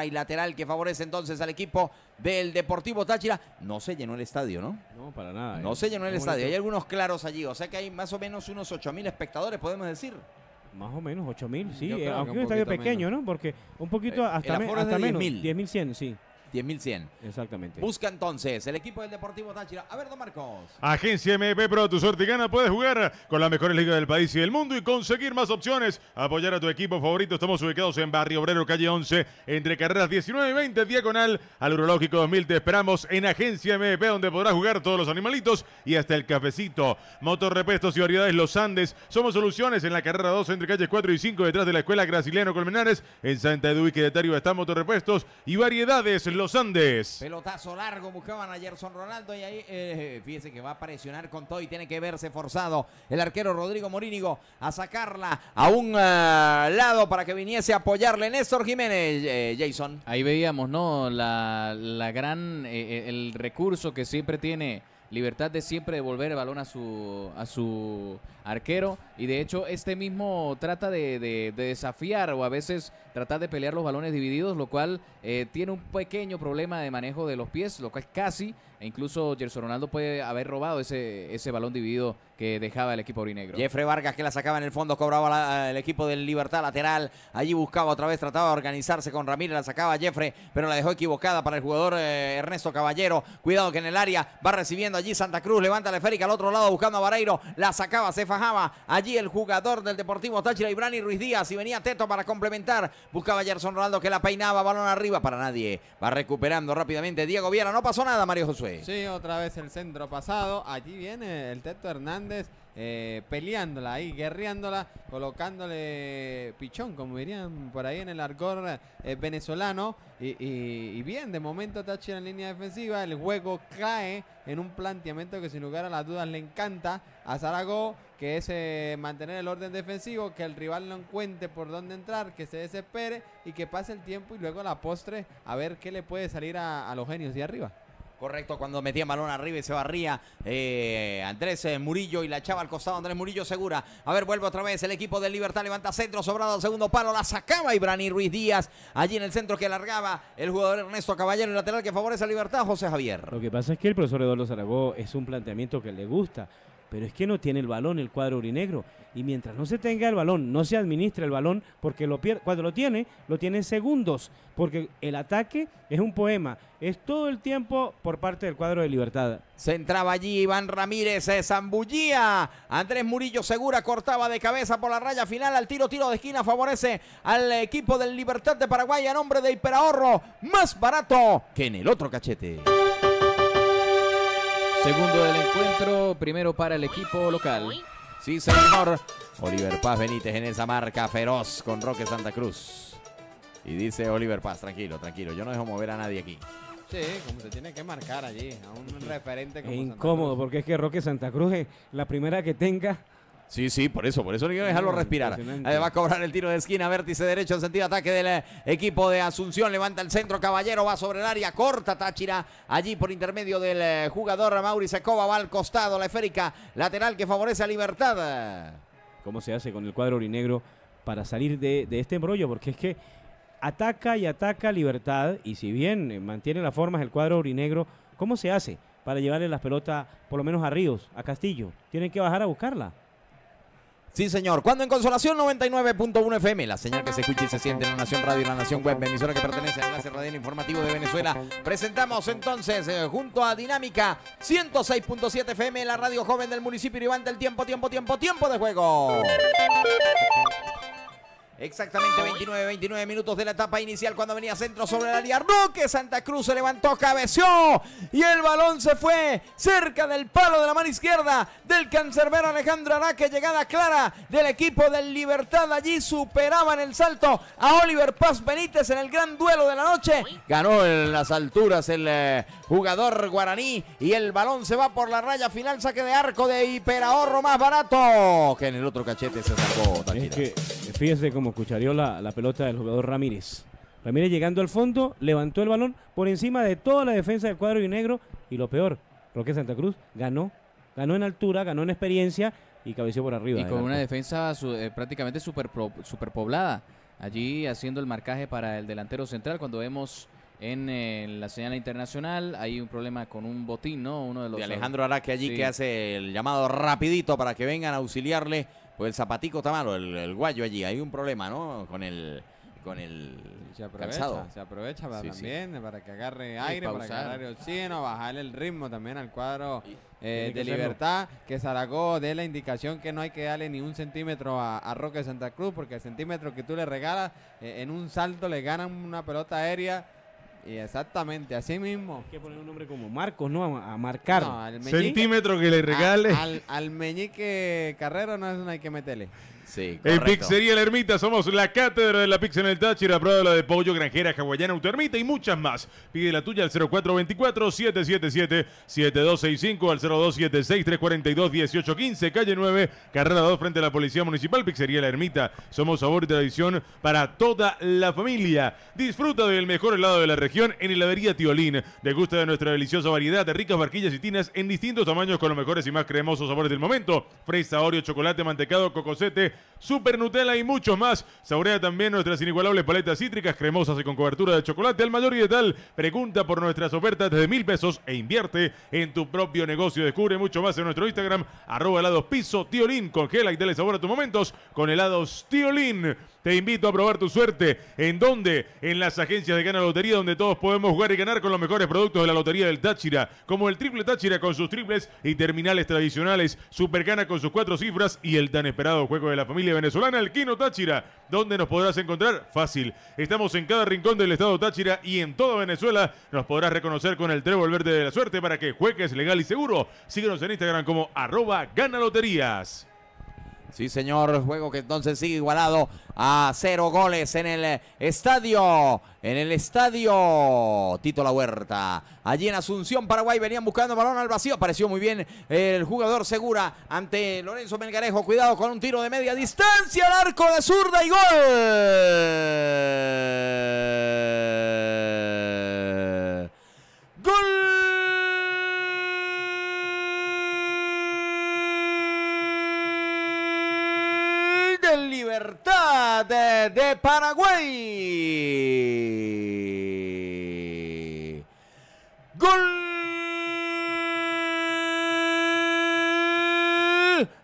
y lateral que favorece entonces al equipo del Deportivo Táchira. No se llenó el estadio, ¿no? No, para nada. ¿eh? No se llenó el estadio. Hay algunos claros allí. O sea que hay más o menos unos 8.000 espectadores, podemos decir. Más o menos, 8.000, sí. Eh, aunque un, un estadio pequeño, ¿no? Porque un poquito eh, hasta, el menos. 10.100, sí. 10100. Exactamente. Busca entonces el equipo del Deportivo Táchira. A ver, don Marcos. Agencia MP Pro, tu suerte gana. Puedes jugar con las mejores ligas del país y del mundo y conseguir más opciones. Apoyar a tu equipo favorito. Estamos ubicados en Barrio Obrero, calle 11, entre carreras 19 y 20, diagonal al Urológico 2000. Te esperamos en Agencia MP, donde podrás jugar todos los animalitos y hasta el cafecito. Motorrepuestos y variedades Los Andes. Somos soluciones en la carrera 2, entre calles 4 y 5, detrás de la escuela Graciliano Colmenares. En Santa Edu de Tario está Motorrepuestos y variedades los Andes. Pelotazo largo buscaban a Gerson Ronaldo y ahí eh, fíjese que va a presionar con todo y tiene que verse forzado el arquero Rodrigo Morínigo a sacarla a un eh, lado para que viniese a apoyarle Néstor Jiménez, eh, Jason. Ahí veíamos, ¿no? La, gran, eh, el recurso que siempre tiene Libertad de siempre devolver el balón a su, a su arquero. Y de hecho, este mismo trata de, desafiar o a veces tratar de pelear los balones divididos, lo cual eh, tiene un pequeño problema de manejo de los pies, lo cual casi, e incluso Gerson Ronaldo puede haber robado ese, ese balón dividido que dejaba el equipo orinegro. Jeffrey Vargas que la sacaba en el fondo, cobraba el equipo del Libertad lateral, allí buscaba otra vez, trataba de organizarse con Ramírez, la sacaba Jeffrey, pero la dejó equivocada para el jugador eh, Ernesto Caballero. Cuidado que en el área va recibiendo allí Santa Cruz, levanta la esférica al otro lado buscando a Vareiro, la sacaba, se fajaba allí Allí el jugador del Deportivo Táchira, Ibrani Ruiz Díaz, y venía Teto para complementar. Buscaba Gerson Ronaldo que la peinaba, balón arriba para nadie. Va recuperando rápidamente Diego Viera. No pasó nada, Mario Josué. Sí, otra vez el centro pasado. Allí viene el Teto Hernández eh, peleándola ahí, guerreándola, colocándole pichón, como dirían por ahí en el arcor eh, venezolano. Y, bien, de momento Tachi en línea defensiva, el juego cae en un planteamiento que sin lugar a las dudas le encanta a Zaragoza, que es eh, mantener el orden defensivo, que el rival no encuentre por dónde entrar, que se desespere y que pase el tiempo y luego la postre a ver qué le puede salir a los genios de arriba. Correcto, cuando metía balón arriba y se barría eh, Andrés eh, Murillo y la echaba al costado Andrés Murillo segura. A ver, vuelve otra vez el equipo de Libertad, levanta centro, sobrado al segundo palo, la sacaba Ibrani Ruiz Díaz allí en el centro que largaba el jugador Ernesto Caballero, el lateral que favorece a Libertad, José Javier. Lo que pasa es que el profesor Eduardo Zaragoza es un planteamiento que le gusta, pero es que no tiene el balón el cuadro urinegro. Y mientras no se tenga el balón, no se administra el balón, porque cuando lo tiene, lo tiene segundos, porque el ataque es un poema, es todo el tiempo por parte del cuadro de Libertad. Se entraba allí Iván Ramírez, se zambullía, Andrés Murillo Segura cortaba de cabeza por la raya final al tiro, tiro de esquina, favorece al equipo del Libertad de Paraguay a nombre de Hiperahorro, más barato que en el otro cachete. Segundo del encuentro, primero para el equipo local. Sí, señor. Oliver Paz Benítez en esa marca feroz con Roque Santa Cruz. Y dice Oliver Paz, tranquilo, tranquilo, yo no dejo mover a nadie aquí. Sí, como se tiene que marcar allí, a un referente como es Incómodo, porque es que Roque Santa Cruz, es la primera que tenga, Sí, sí, por eso, por eso no hay que dejarlo respirar. va a cobrar el tiro de esquina, vértice derecho en sentido ataque del eh, equipo de Asunción. Levanta el centro, Caballero va sobre el área, corta Táchira. Allí por intermedio del eh, jugador Mauri Secova va al costado, la esférica lateral que favorece a Libertad. ¿Cómo se hace con el cuadro orinegro para salir de, este embrollo? Porque es que ataca y ataca Libertad y si bien eh, mantiene las formas el cuadro orinegro, ¿cómo se hace para llevarle las pelotas por lo menos a Ríos, a Castillo? Tienen que bajar a buscarla. Sí, señor. Cuando en Consolación 99.1 FM, la señal que se escucha y se siente en la Nación Radio y la Nación Web, emisora que pertenece al enlace radio informativo de Venezuela, presentamos entonces eh, junto a Dinámica 106.7 FM, la radio joven del municipio de el tiempo, tiempo, tiempo, tiempo de juego. Exactamente 29, 29 minutos de la etapa inicial cuando venía centro sobre el área. Roque Santa Cruz se levantó, cabeció y el balón se fue cerca del palo de la mano izquierda del cancerbero Alejandro Araque. Llegada clara del equipo del Libertad. Allí superaban el salto a Oliver Paz Benítez en el gran duelo de la noche. Ganó en las alturas el eh, jugador guaraní y el balón se va por la raya final. Saque de arco de hiperahorro más barato que en el otro cachete se sacó. también fíjese cómo escucharió la, pelota del jugador Ramírez. Ramírez llegando al fondo, levantó el balón por encima de toda la defensa del cuadro y negro. Y lo peor, Roque Santa Cruz ganó. Ganó en altura, ganó en experiencia y cabeceó por arriba. Y con una defensa eh, prácticamente prácticamente superpoblada. Allí haciendo el marcaje para el delantero central. Cuando vemos eh, en la señal internacional hay un problema con un botín, ¿no? Uno de los. Alejandro Araque allí que hace el llamado rapidito para que vengan a auxiliarle pues el zapatico está malo, el, guayo allí. Hay un problema, ¿no? Con el con el se aprovecha, Se aprovecha también para que agarre aire, para que agarre oxígeno, bajarle el ritmo también al cuadro eh, de libertad. Que Zaragoza dé la indicación que no hay que darle ni un centímetro a, a Roque Santa Cruz, porque el centímetro que tú le regalas eh, en un salto le ganan una pelota aérea y exactamente, así mismo. Hay que poner un nombre como Marcos, ¿no? A, marcar. Centímetro que le regale. al, meñique Carrero no es una hay que meterle. Sí, En Pizzería La Ermita somos la cátedra de la pizza en el Táchira, prueba la de pollo, granjera, hawaiana, autoermita y muchas más. Pide la tuya al 0424-777-7265, al 0276-342-1815, calle 9, carrera 2, frente a la Policía Municipal, Pizzería La Ermita. Somos sabor y tradición para toda la familia. Disfruta del mejor helado de la región en heladería Tiolín. Degusta de nuestra deliciosa variedad de ricas barquillas y tinas en distintos tamaños con los mejores y más cremosos sabores del momento. Fresa, Oreo, chocolate, mantecado, cocosete, Super Nutella y muchos más. Saborea también nuestras inigualables paletas cítricas, cremosas y con cobertura de chocolate. Al mayor y de tal, pregunta por nuestras ofertas desde mil pesos e invierte en tu propio negocio. Descubre mucho más en nuestro Instagram, arroba helados piso, tiolín. Congela y dale sabor a tus momentos con helados tiolín. Te invito a probar tu suerte. ¿En dónde? En las agencias de Gana Lotería, donde todos podemos jugar y ganar con los mejores productos de la Lotería del Táchira, como el Triple Táchira con sus triples y terminales tradicionales, Supercana con sus cuatro cifras y el tan esperado juego de la familia venezolana, el Quino Táchira, donde nos podrás encontrar fácil. Estamos en cada rincón del estado Táchira y en toda Venezuela nos podrás reconocer con el trébol verde de la suerte para que juegues legal y seguro. Síguenos en Instagram como arroba ganaloterías. Sí, señor. Juego que entonces sigue igualado a cero goles en el estadio. En el estadio Tito La Huerta. Allí en Asunción, Paraguay, venían buscando balón al vacío. Apareció muy bien el jugador segura ante Lorenzo Melgarejo. Cuidado con un tiro de media distancia. Al arco de zurda y gol. Gol. de, de Paraguay. Gol.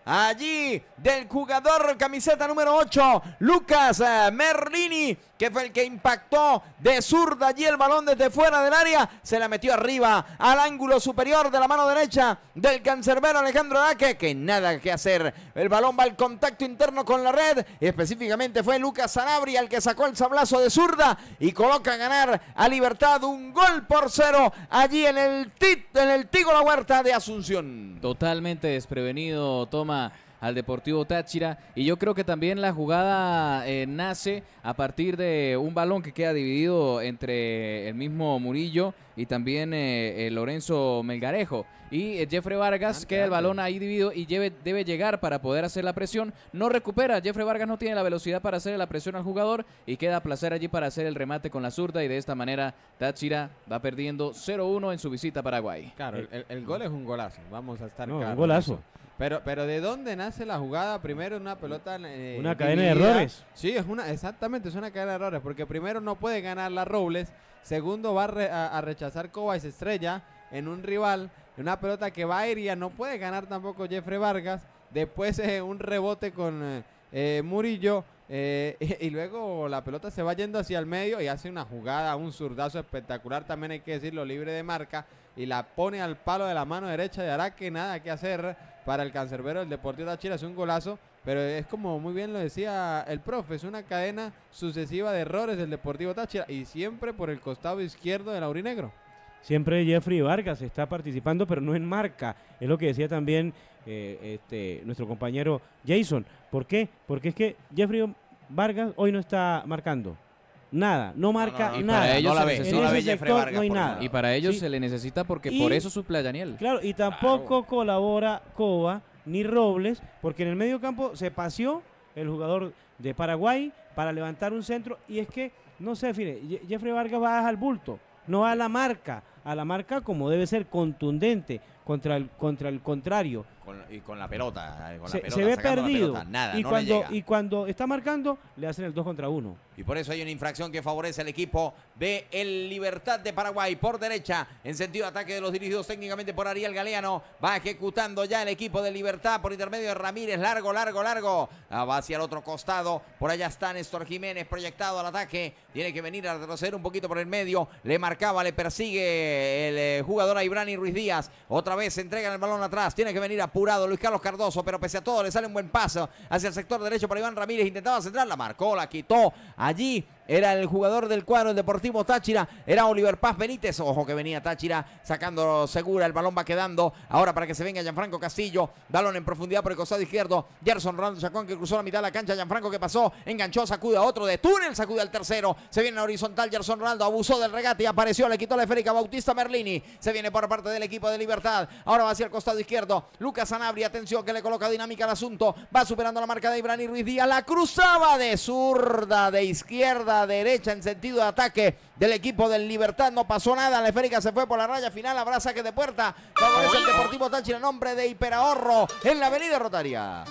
allí del jugador camiseta número 8, Lucas eh, Merlini, que fue el que impactó de zurda allí el balón desde fuera del área. Se la metió arriba al ángulo superior de la mano derecha del cancerbero Alejandro Daque, que nada que hacer. El balón va al contacto interno con la red. específicamente fue Lucas Sanabria el que sacó el sablazo de zurda y coloca a ganar a Libertad un gol por cero allí en el, en el Tigo La Huerta de Asunción. Totalmente desprevenido, toma al Deportivo Táchira. Y yo creo que también la jugada eh, nace a partir de un balón que queda dividido entre el mismo Murillo y también eh, eh, Lorenzo Melgarejo. Y Jeffrey Vargas que queda el balón ahí dividido y debe llegar para poder hacer la presión. No recupera. Jeffrey Vargas no tiene la velocidad para hacer la presión al jugador y queda placer allí para hacer el remate con la zurda. Y de esta manera Táchira va perdiendo 0-1 en su visita a Paraguay. Claro, el, gol es un golazo. Vamos a estar Un golazo. Pero, pero ¿de dónde nace la jugada? Primero una pelota... Eh, una cadena de errores. Sí, es una, exactamente, es una cadena de errores, porque primero no puede ganar la Robles, segundo va a, rechazar Coba estrella en un rival, una pelota que va a ya no puede ganar tampoco Jeffrey Vargas, después es eh, un rebote con eh, Murillo, y, luego la pelota se va yendo hacia el medio y hace una jugada, un zurdazo espectacular, también hay que decirlo, libre de marca, y la pone al palo de la mano derecha Y hará que nada que hacer para el cancerbero del Deportivo Táchira. Es un golazo, pero es como muy bien lo decía el profe, es una cadena sucesiva de errores del Deportivo Táchira y siempre por el costado izquierdo de aurinegro. Siempre Jeffrey Vargas está participando, pero no en marca. Es lo que decía también eh, este, nuestro compañero Jason. ¿Por qué? Porque es que Jeffrey Vargas hoy no está marcando nada, no marca nada. no hay nada. Y para ellos se le necesita porque por eso suple Daniel. Claro, y tampoco colabora Coba ni Robles, porque en el medio campo se paseó el jugador de Paraguay para levantar un centro y es que, no sé, fíjate, Jeffrey Vargas va al bulto, no a la marca, a la marca como debe ser contundente, contra el, contra el contrario. y con la pelota, eh, se, ve perdido. y, cuando, está marcando, le hacen el 2 contra 1. Y por eso hay una infracción que favorece al equipo de el Libertad de Paraguay. Por derecha, en sentido de ataque de los dirigidos técnicamente por Ariel Galeano. Va ejecutando ya el equipo de Libertad por intermedio de Ramírez. Largo, largo, largo. Ah, va hacia el otro costado. Por allá está Néstor Jiménez proyectado al ataque. Tiene que venir a retroceder un poquito por el medio. Le marcaba, le persigue el eh, jugador Ibrani Ruiz Díaz. Otra se vez, entregan el balón atrás, tiene que venir apurado Luis Carlos Cardoso, pero pese a todo le sale un buen paso hacia el sector derecho para Iván Ramírez, intentaba centrar, la marcó, la quitó allí era el jugador del cuadro el Deportivo Táchira, era Oliver Paz Benítez, ojo que venía Táchira sacando segura, el balón va quedando, ahora para que se venga Gianfranco Castillo, balón en profundidad por el costado izquierdo, Gerson Ronaldo Chacón que cruzó la mitad de la cancha, Gianfranco que pasó, enganchó, sacude a otro de túnel, sacude al tercero, se viene a horizontal, Gerson Ronaldo abusó del regate y apareció, le quitó la esférica Bautista Merlini, se viene por parte del equipo de Libertad, ahora va hacia el costado izquierdo, Lucas Sanabria, atención que le coloca dinámica al asunto, va superando la marca de Ibrani Ruiz Díaz, la cruzaba de zurda, de izquierda, derecha en sentido de ataque del equipo del Libertad. No pasó nada. La esférica se fue por la raya final. Habrá que de puerta. Favorece el Deportivo Táchira en nombre de Hiperahorro en la Avenida Rotaria.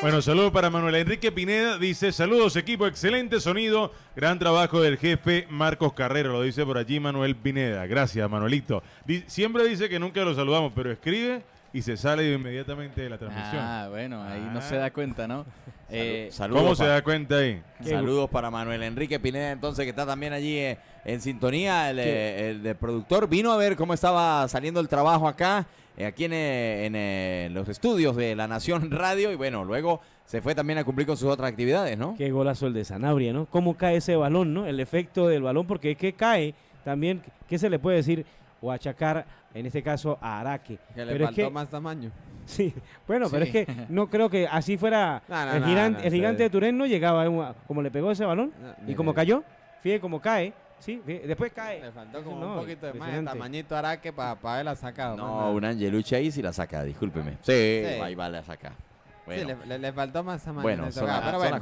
Bueno, saludos para Manuel Enrique Pineda. Dice, saludos equipo, excelente sonido. Gran trabajo del jefe Marcos Carrero. Lo dice por allí Manuel Pineda. Gracias, Manuelito. siempre dice que nunca lo saludamos, pero escribe y se sale inmediatamente de la transmisión. Ah, bueno, ahí no se ah. da cuenta, ¿no? Eh, saludos ¿Cómo se da cuenta ahí? Saludos para Manuel Enrique Pineda, entonces, que está también allí eh, en sintonía, el, eh, el, productor. Vino a ver cómo estaba saliendo el trabajo acá, aquí en, los estudios de La Nación Radio, y bueno, luego se fue también a cumplir con sus otras actividades, ¿no? Qué golazo el de Sanabria, ¿no? ¿Cómo cae ese balón, ¿no? El efecto del balón, porque es que cae también, ¿qué se le puede decir? O achacar, en este caso, a Araque. Que le faltó más tamaño. Sí, bueno, pero es que no creo que así fuera. el, gigante, de Turén no llegaba, como le pegó ese balón y como cayó, fíjate como cae. Sí, después cae. Le faltó como un poquito de más de tamañito Araque para él la sacado. No, un pues, un Angelucci ahí si la saca, discúlpeme. Sí, ahí va la saca. Bueno. Sí, le, faltó más tamaño. Bueno, son, bueno, son las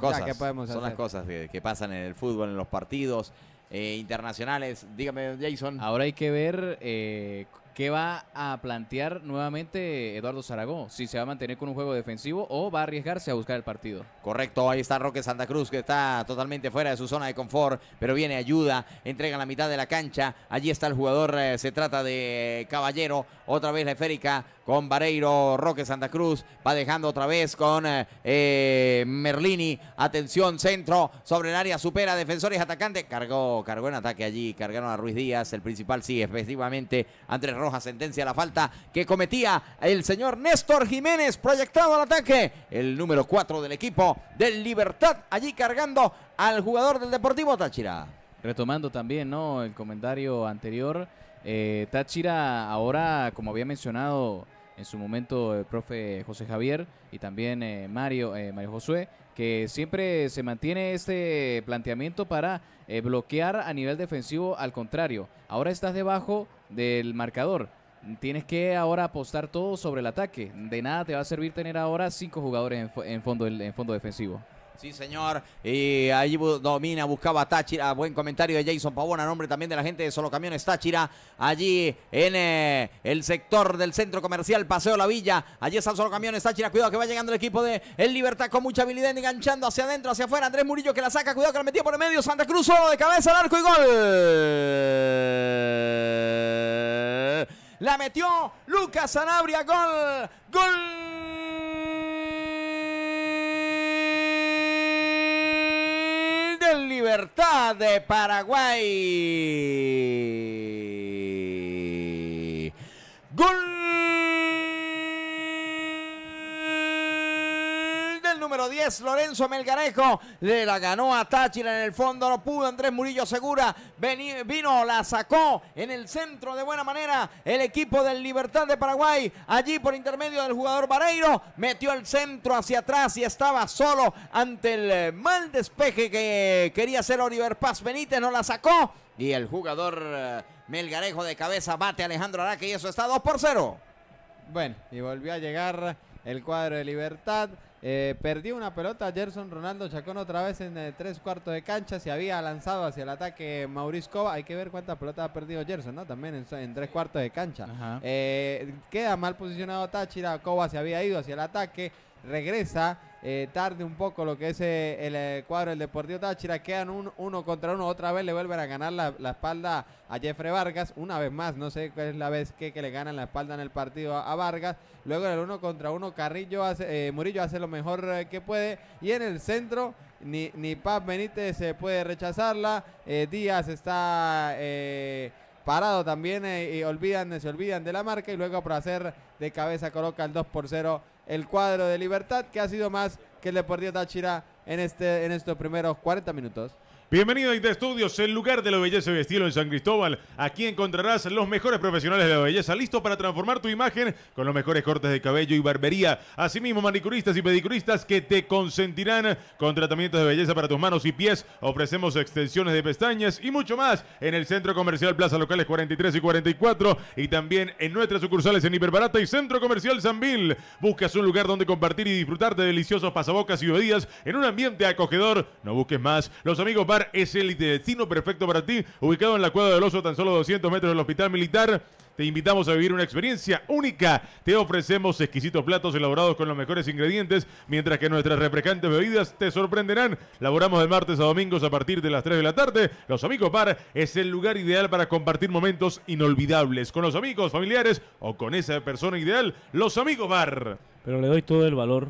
cosas, que, pasan en el fútbol, en los partidos eh, internacionales. Dígame, Jason. Ahora hay que ver eh, ¿Qué va a plantear nuevamente Eduardo Zaragoza? Si se va a mantener con un juego defensivo o va a arriesgarse a buscar el partido. Correcto, ahí está Roque Santa Cruz que está totalmente fuera de su zona de confort, pero viene ayuda, entrega la mitad de la cancha. Allí está el jugador, eh, se trata de Caballero. Otra vez la esférica con Vareiro, Roque Santa Cruz. Va dejando otra vez con eh, eh, Merlini. Atención, centro sobre el área, supera defensores, atacantes. Cargó, cargó en ataque allí, cargaron a Ruiz Díaz. El principal sí, efectivamente, Andrés Roque ascendencia sentencia la falta que cometía el señor Néstor Jiménez, proyectado al ataque, el número 4 del equipo del Libertad, allí cargando al jugador del Deportivo Táchira. Retomando también ¿no? el comentario anterior, eh, Táchira ahora, como había mencionado en su momento el profe José Javier y también eh, Mario, eh, Mario Josué, que siempre se mantiene este planteamiento para bloquear a nivel defensivo al contrario. Ahora estás debajo del marcador. Tienes que ahora apostar todo sobre el ataque. De nada te va a servir tener ahora cinco jugadores en, fondo, en fondo defensivo. Sí, señor. Y allí domina, buscaba a Táchira. Buen comentario de Jason Pavón, a nombre también de la gente de Solo Camiones Táchira. Allí en eh, el sector del centro comercial Paseo La Villa. Allí está Solo Camiones Táchira. Cuidado que va llegando el equipo de El Libertad con mucha habilidad, enganchando hacia adentro, hacia afuera. Andrés Murillo que la saca. Cuidado que la metió por el medio. Santa Cruz solo de cabeza al arco y gol. La metió Lucas Sanabria. Gol. Gol. Libertad de Paraguay. es Lorenzo Melgarejo le la ganó a Táchira en el fondo, no pudo. Andrés Murillo Segura vino, la sacó en el centro de buena manera el equipo del Libertad de Paraguay. Allí por intermedio del jugador Vareiro metió el centro hacia atrás y estaba solo ante el eh, mal despeje que quería hacer Oliver Paz Benítez. No la sacó y el jugador eh, Melgarejo de cabeza bate a Alejandro Araque y eso está 2 por 0. Bueno, y volvió a llegar el cuadro de Libertad. Eh, perdió una pelota Gerson Ronaldo Chacón otra vez en tres cuartos de cancha. Se había lanzado hacia el ataque Mauricio Coba. Hay que ver cuánta pelota ha perdido Gerson, ¿no? También en, tres cuartos de cancha. Eh, queda mal posicionado Táchira. Cova se había ido hacia el ataque regresa eh, tarde un poco lo que es eh, el eh, cuadro del Deportivo Táchira. Quedan un, uno contra uno. Otra vez le vuelven a ganar la, espalda a Jeffrey Vargas. Una vez más, no sé cuál es la vez que, que le ganan la espalda en el partido a, Vargas. Luego en el uno contra uno, Carrillo Murillo hace lo mejor que puede. Y en el centro, ni, ni Paz Benítez se puede rechazarla. Díaz está parado también y olvidan, se olvidan de la marca y luego por hacer de cabeza coloca el 2 por 0 el cuadro de Libertad, que ha sido más que el Deportivo Táchira en, este, en estos primeros 40 minutos. Bienvenido a IT Studios, el lugar de la belleza y estilo en San Cristóbal. Aquí encontrarás los mejores profesionales de la belleza listos para transformar tu imagen con los mejores cortes de cabello y barbería. Asimismo, manicuristas y pedicuristas que te consentirán con tratamientos de belleza para tus manos y pies. Ofrecemos extensiones de pestañas y mucho más en el Centro Comercial Plaza Locales 43 y 44 y también en nuestras sucursales en Hiperbarata y Centro Comercial Sanvil. Buscas un lugar donde compartir y disfrutar de deliciosos pasabocas y bebidas en un ambiente acogedor. No busques más. Los amigos van es el destino perfecto para ti, ubicado en la Cueva del Oso, tan solo 200 metros del Hospital Militar. Te invitamos a vivir una experiencia única. Te ofrecemos exquisitos platos elaborados con los mejores ingredientes, mientras que nuestras refrescantes bebidas te sorprenderán. Laboramos de martes a domingos a partir de las 3 de la tarde. Los Amigos Bar es el lugar ideal para compartir momentos inolvidables con los amigos, familiares o con esa persona ideal, Los Amigos Bar. Pero le doy todo el valor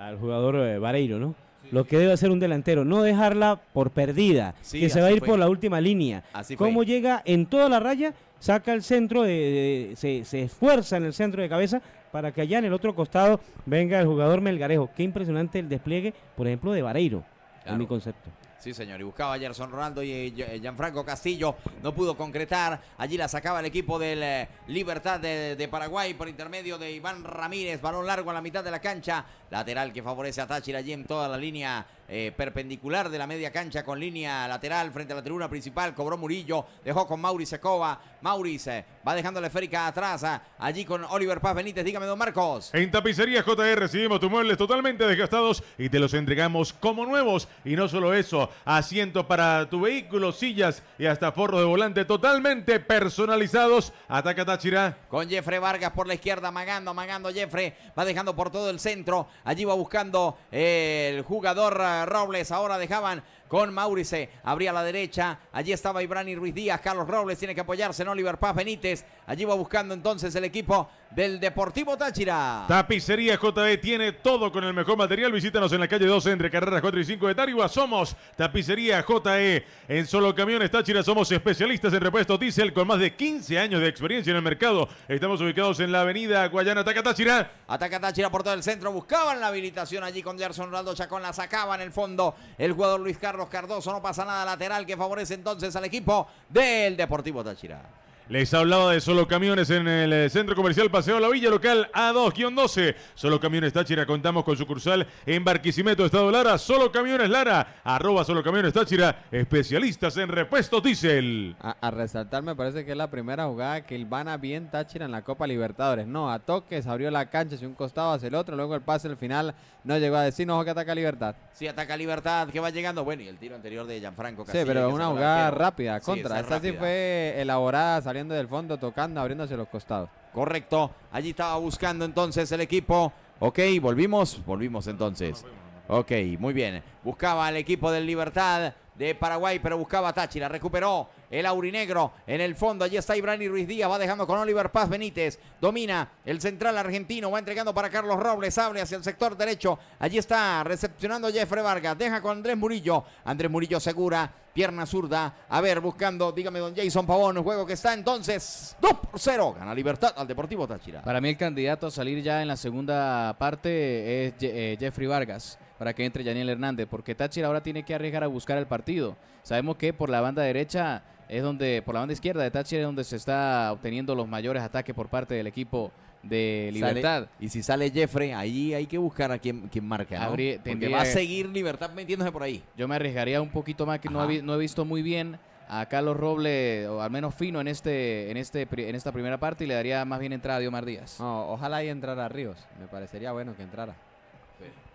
al jugador eh, Vareiro, ¿no? lo que debe hacer un delantero, no dejarla por perdida, que se va a ir por la última línea. Así Cómo llega en toda la raya, saca el centro, se, esfuerza en el centro de cabeza para que allá en el otro costado venga el jugador Melgarejo. Qué impresionante el despliegue, por ejemplo, de Vareiro, en mi concepto. Sí, señor. Y buscaba a Gerson Ronaldo y eh, eh, Gianfranco Castillo. No pudo concretar. Allí la sacaba el equipo del eh, Libertad de, de, Paraguay por intermedio de Iván Ramírez. Balón largo a la mitad de la cancha. Lateral que favorece a Táchira allí en toda la línea eh, perpendicular de la media cancha con línea lateral frente a la tribuna principal. Cobró Murillo, dejó con Mauri Secova. Maurice eh, va dejando la esférica atrás, eh, allí con Oliver Paz Benítez. Dígame, don Marcos. En Tapicería JR recibimos tus muebles totalmente desgastados y te los entregamos como nuevos. Y no solo eso, asientos para tu vehículo, sillas y hasta forro de volante totalmente personalizados. Ataca Táchira. Con Jeffrey Vargas por la izquierda, magando, magando. Jeffrey. Va dejando por todo el centro. Allí va buscando el jugador Robles ahora dejaban con Maurice. Abría la derecha. Allí estaba Ibrani Ruiz Díaz. Carlos Robles tiene que apoyarse en Oliver Paz Benítez. Allí va buscando entonces el equipo del Deportivo Táchira. Tapicería J.E. tiene todo con el mejor material. Visítanos en la calle 12 entre carreras 4 y 5 de Tarigua. Somos Tapicería JE. En solo camiones Táchira somos especialistas en repuestos diésel con más de 15 años de experiencia en el mercado. Estamos ubicados en la avenida Guayana Ataca Táchira. Ataca Táchira por todo el centro. Buscaban la habilitación allí con Gerson Raldo Chacón. La sacaba en el fondo el jugador Luis Carlos Cardoso. No pasa nada lateral que favorece entonces al equipo del Deportivo Táchira. Les hablaba de Solo Camiones en el eh, Centro Comercial Paseo La Villa Local A2-12. Solo Camiones Táchira, contamos con sucursal en Barquisimeto, Estado Lara. Solo Camiones Lara, arroba Solo Camiones Táchira, especialistas en repuestos diésel. A, resaltar, me parece que es la primera jugada que a bien Táchira en la Copa Libertadores. No, a toques, abrió la cancha hacia un costado, hacia el otro, luego el pase al final no llegó a decir, no, que ataca Libertad. Sí, ataca Libertad, que va llegando. Bueno, y el tiro anterior de Gianfranco Castillo. Sí, pero una jugada rápida, contra. esta sí fue elaborada, saliendo del fondo, tocando, abriéndose los costados. Correcto, allí estaba buscando entonces el equipo. Ok, volvimos, volvimos entonces. Ok, muy bien. Buscaba al equipo del Libertad de Paraguay, pero buscaba Táchira, la recuperó el aurinegro en el fondo, allí está Ibrani Ruiz Díaz, va dejando con Oliver Paz Benítez, domina el central argentino, va entregando para Carlos Robles, abre hacia el sector derecho, allí está recepcionando Jeffrey Vargas, deja con Andrés Murillo, Andrés Murillo segura, pierna zurda, a ver, buscando, dígame don Jason Pavón, un juego que está entonces 2 por 0, gana Libertad al Deportivo Táchira. Para mí el candidato a salir ya en la segunda parte es eh, Jeffrey Vargas para que entre Daniel Hernández, porque Táchira ahora tiene que arriesgar a buscar el partido. Sabemos que por la banda derecha es donde, por la banda izquierda de Táchira es donde se está obteniendo los mayores ataques por parte del equipo de Libertad. y si sale Jeffrey, ahí hay que buscar a quien, quien marca. va a seguir Libertad metiéndose por ahí. Yo me arriesgaría un poquito más, que no he, no he, visto muy bien a Carlos Robles, o al menos fino en este, en este en esta primera parte, y le daría más bien entrada a Diomar Díaz. No, ojalá y entrara Ríos. Me parecería bueno que entrara.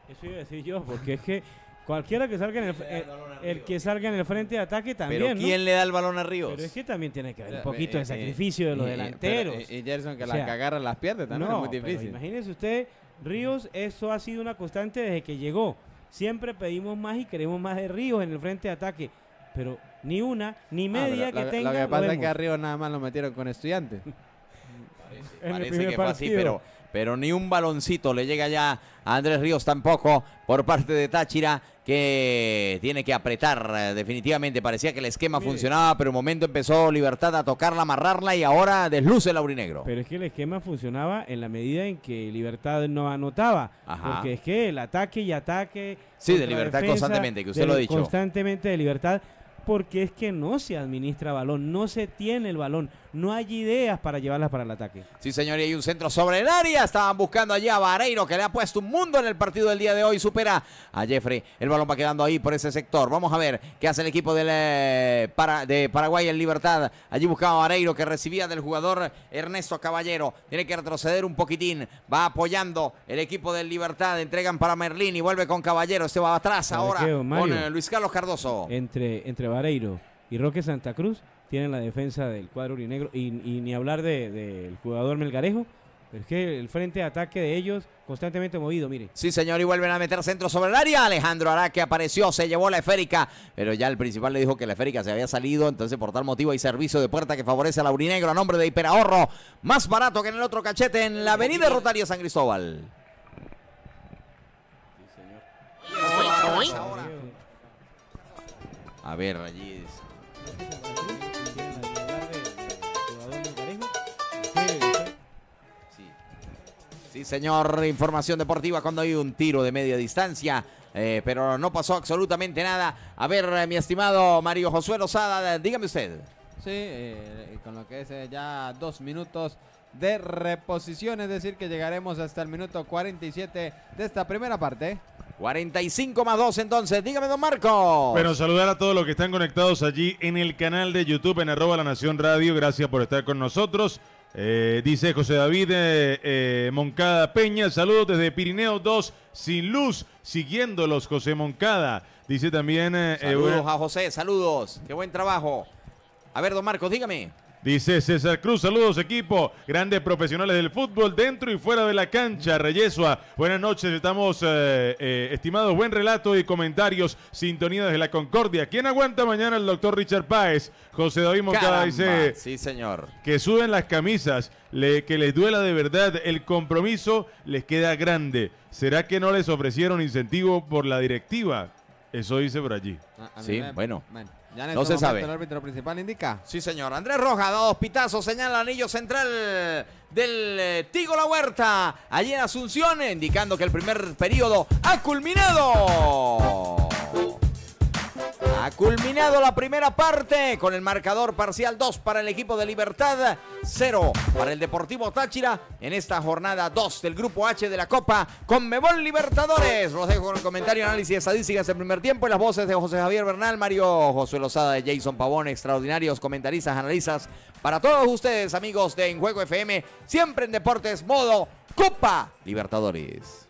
Eso iba a decir yo, porque es que cualquiera que salga en el, eh, que salga en el frente de ataque también. Pero ¿quién le da el balón a Ríos? Pero es que también tiene que haber un poquito eh, de eh, sacrificio de los delanteros. y Gerson que, la, que agarra las piernas también es muy difícil. imagínese usted, Ríos, eso ha sido una constante desde que llegó. Siempre pedimos más y queremos más de Ríos en el frente de ataque. Pero ni una, ni ah, media que tenga. Lo que pasa es que a Ríos nada más lo metieron con estudiantes. parece, parece que fue pero pero ni un baloncito le llega ya a Andrés Ríos tampoco por parte de Táchira, que tiene que apretar eh, definitivamente. Parecía que el esquema funcionaba, pero un momento empezó Libertad a tocarla, amarrarla y ahora desluce el aurinegro. Pero es que el esquema funcionaba en la medida en que Libertad no anotaba, Ajá. porque es que el ataque y ataque. Sí, de Libertad constantemente, que usted lo ha dicho. Constantemente de Libertad, porque es que no se administra balón, no se tiene el balón. No hay ideas para llevarlas para el ataque. Sí, señor, y hay un centro sobre el área. Estaban buscando allí a Vareiro, que le ha puesto un mundo en el partido del día de hoy. Supera a Jeffrey. El balón va quedando ahí por ese sector. Vamos a ver qué hace el equipo eh, de Paraguay en libertad. Allí buscaba a Vareiro, que recibía del jugador Ernesto Caballero. Tiene que retroceder un poquitín. Va apoyando el equipo del Libertad. Entregan para Merlín y vuelve con Caballero. Este va atrás ahora con eh, Luis Carlos Cardoso. Entre, entre Vareiro y Roque Santa Cruz tienen la defensa del cuadro urinegro. Y, ni hablar del jugador Melgarejo. Es que el frente de ataque de ellos constantemente movido, mire. Sí, señor, y vuelven a meter centro sobre el área. Alejandro Araque apareció, se llevó la esférica, pero ya el principal le dijo que la esférica se había salido, entonces por tal motivo hay servicio de puerta que favorece a la urinegro a nombre de Hiperahorro, más barato que en el otro cachete en la avenida Rotario San Cristóbal. A ver, allí Sí, señor, información deportiva cuando hay un tiro de media distancia. Eh, pero no pasó absolutamente nada. A ver, eh, mi estimado Mario Josué Lozada, eh, dígame usted. Sí, con lo que es ya dos minutos de reposición, es decir, que llegaremos hasta el minuto 47 de esta primera parte. 45 más 2 entonces, dígame don Marco. Bueno, saludar a todos los que están conectados allí en el canal de YouTube en arroba la Nación Radio, gracias por estar con nosotros. Eh, dice José David eh, eh, Moncada Peña, saludos desde Pirineo 2, sin luz, siguiéndolos, José Moncada. Dice también... saludos a José, saludos, qué buen trabajo. A ver, don Marcos, dígame. Dice César Cruz, saludos equipo, grandes profesionales del fútbol dentro y fuera de la cancha. Reyesua, buenas noches, estamos eh, eh, estimados, buen relato y comentarios, sintonía desde la Concordia. ¿Quién aguanta mañana el doctor Richard Páez? José David Mocada dice, sí señor, que suben las camisas, que les duela de verdad, el compromiso les queda grande. ¿Será que no les ofrecieron incentivo por la directiva? Eso dice por allí. sí, bueno. Ya no este se sabe. El árbitro principal indica. Sí, señor. Andrés Roja, dos pitazos, señala anillo central del eh, Tigo La Huerta. Allí en Asunción, indicando que el primer periodo ha culminado. Ha culminado la primera parte con el marcador parcial 2 para el equipo de Libertad, 0 para el Deportivo Táchira en esta jornada 2 del Grupo H de la Copa con Mebol Libertadores. Los dejo con el comentario, análisis estadísticas del primer tiempo y las voces de José Javier Bernal, Mario Josué Lozada, de Jason Pavón, extraordinarios comentaristas, analistas para todos ustedes, amigos de En Juego FM, siempre en Deportes Modo Copa Libertadores.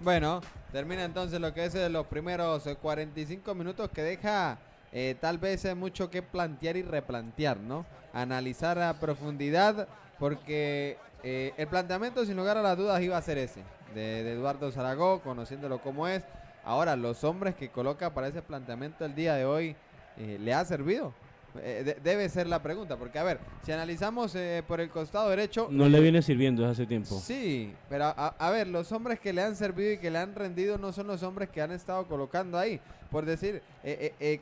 Bueno, Termina entonces lo que es de eh, los primeros 45 eh, minutos que deja eh, tal vez mucho que plantear y replantear, ¿no? Analizar a profundidad porque el planteamiento sin lugar a las dudas iba a ser ese, de, Eduardo Zaragó, conociéndolo como es. Ahora, los hombres que coloca para ese planteamiento el día de hoy, ¿le ha servido? Eh, debe ser la pregunta, porque a ver, si analizamos eh, por el costado derecho... No le eh, viene sirviendo desde hace tiempo. Sí, pero a, ver, los hombres que le han servido y que le han rendido no son los hombres que han estado colocando ahí. Por decir,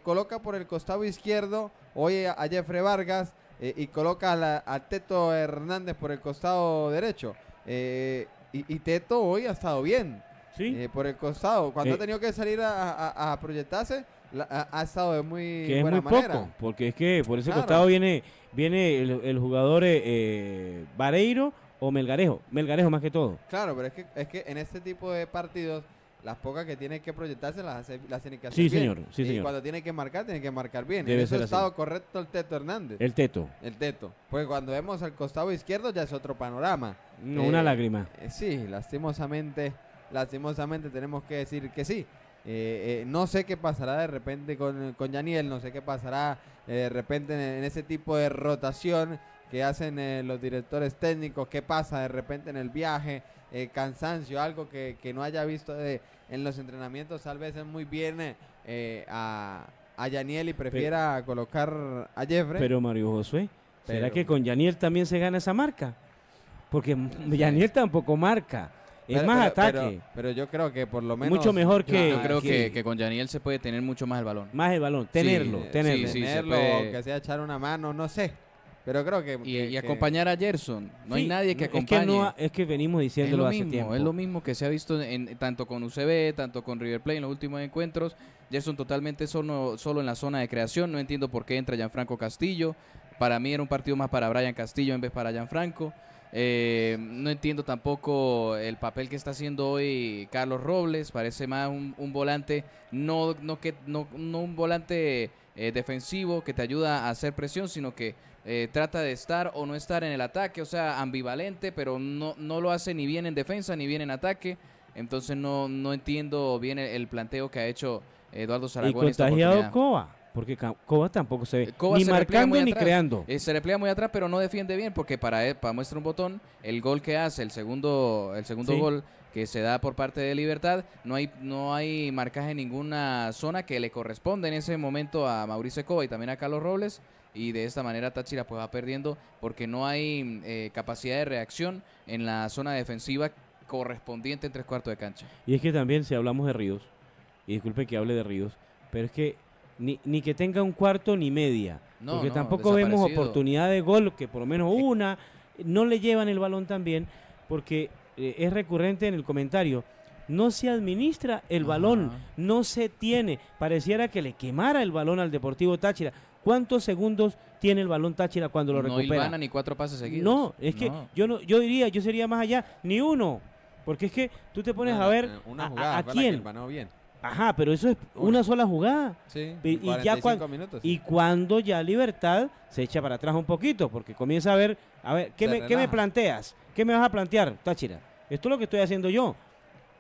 coloca por el costado izquierdo hoy a, Jeffrey Vargas y coloca a, Teto Hernández por el costado derecho. Y, Teto hoy ha estado bien. ¿Sí? por el costado. Cuando ha tenido que salir a proyectarse, ha, estado de muy que es muy poco porque es que por ese costado viene viene el, jugador eh, eh, Vareiro o Melgarejo Melgarejo más que todo claro pero es que es que en este tipo de partidos las pocas que tiene que proyectarse las hace, las que hacer sí, Señor, y cuando tiene que marcar, tiene que marcar bien. Debe el estado correcto el Teto Hernández. El Teto. El Teto. Porque cuando vemos al costado izquierdo ya es otro panorama. No, una eh, lágrima. sí, lastimosamente, lastimosamente tenemos que decir que sí. Eh, eh, no sé qué pasará de repente con, con Yaniel, no sé qué pasará eh, de repente en, ese tipo de rotación que hacen los directores técnicos, qué pasa de repente en el viaje, cansancio, algo que, no haya visto en los entrenamientos, tal vez es muy bien a, a Yaniel y prefiera colocar a Jeffrey. Pero Mario Josué, ¿será que con Yaniel también se gana esa marca? Porque Yaniel tampoco marca. Es más ataque. Pero, yo creo que por lo menos. Mucho mejor que. Yo creo que, con Yaniel se puede tener mucho más el balón. Más el balón, tenerlo, tenerlo. Sí, que sea echar una mano, no sé. Pero creo que. Y, acompañar a Gerson. No hay nadie que acompañe. Es que, venimos diciéndolo hace mismo, Es lo mismo que se ha visto en, tanto con UCB, tanto con River Plate en los últimos encuentros. Gerson totalmente solo, solo en la zona de creación. No entiendo por qué entra Gianfranco Castillo. Para mí era un partido más para Brian Castillo en vez para Gianfranco. Franco eh, no entiendo tampoco el papel que está haciendo hoy Carlos Robles. Parece más un, volante, no, no, que, no, un volante eh, defensivo que te ayuda a hacer presión, sino que eh, trata de estar o no estar en el ataque. O sea, ambivalente, pero no, no lo hace ni bien en defensa ni bien en ataque. Entonces no, no entiendo bien el, planteo que ha hecho Eduardo Zaragoza. Y contagiado Coba? Porque Cobas tampoco se ve ni marcando ni creando. Eh, se repliega muy atrás, pero no defiende bien, porque para, para muestra un botón, el gol que hace, el segundo, el segundo gol que se da por parte de Libertad, no hay, no hay marcaje en ninguna zona que le corresponde en ese momento a Mauricio Cova y también a Carlos Robles. Y de esta manera Táchira pues va perdiendo porque no hay eh, capacidad de reacción en la zona defensiva correspondiente en tres cuartos de cancha. Y es que también si hablamos de Ríos, y disculpe que hable de Ríos, pero es que ni, ni que tenga un cuarto ni media. porque tampoco vemos oportunidad de gol, que por lo menos una, no le llevan el balón también, porque eh, es recurrente en el comentario. No se administra el balón, no se tiene. Pareciera que le quemara el balón al Deportivo Táchira. ¿Cuántos segundos tiene el balón Táchira cuando lo no recupera? No ni cuatro pases seguidos. No, es que yo no, yo diría, yo sería más allá, ni uno. Porque es que tú te pones a ver eh, a, quién. Ajá, pero eso es una, sola jugada. Sí, y, ya minutos, y cuando ya Libertad se echa para atrás un poquito, porque comienza a ver, a ver, ¿qué, me, ¿qué me, planteas? ¿Qué me vas a plantear, Táchira? Esto es lo que estoy haciendo yo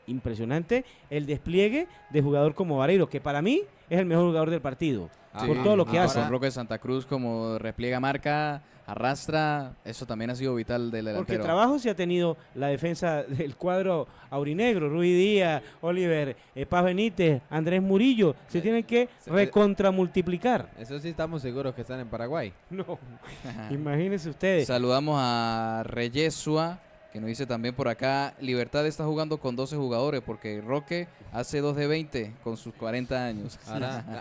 impresionante el despliegue de jugador como Vareiro, que para mí es el mejor jugador del partido. Ah, por todo lo que ah, hace. lo que Santa Cruz como repliega marca, arrastra, eso también ha sido vital del delantero. Porque trabajo se ha tenido la defensa del cuadro aurinegro, Ruiz Díaz, Oliver, eh, Paz Benítez, Andrés Murillo, se eh, tienen que recontramultiplicar. Eso sí estamos seguros que están en Paraguay. No, imagínense ustedes. Saludamos a Reyesua, que nos dice también por acá, Libertad está jugando con 12 jugadores porque Roque hace 2 de 20 con sus 40 años.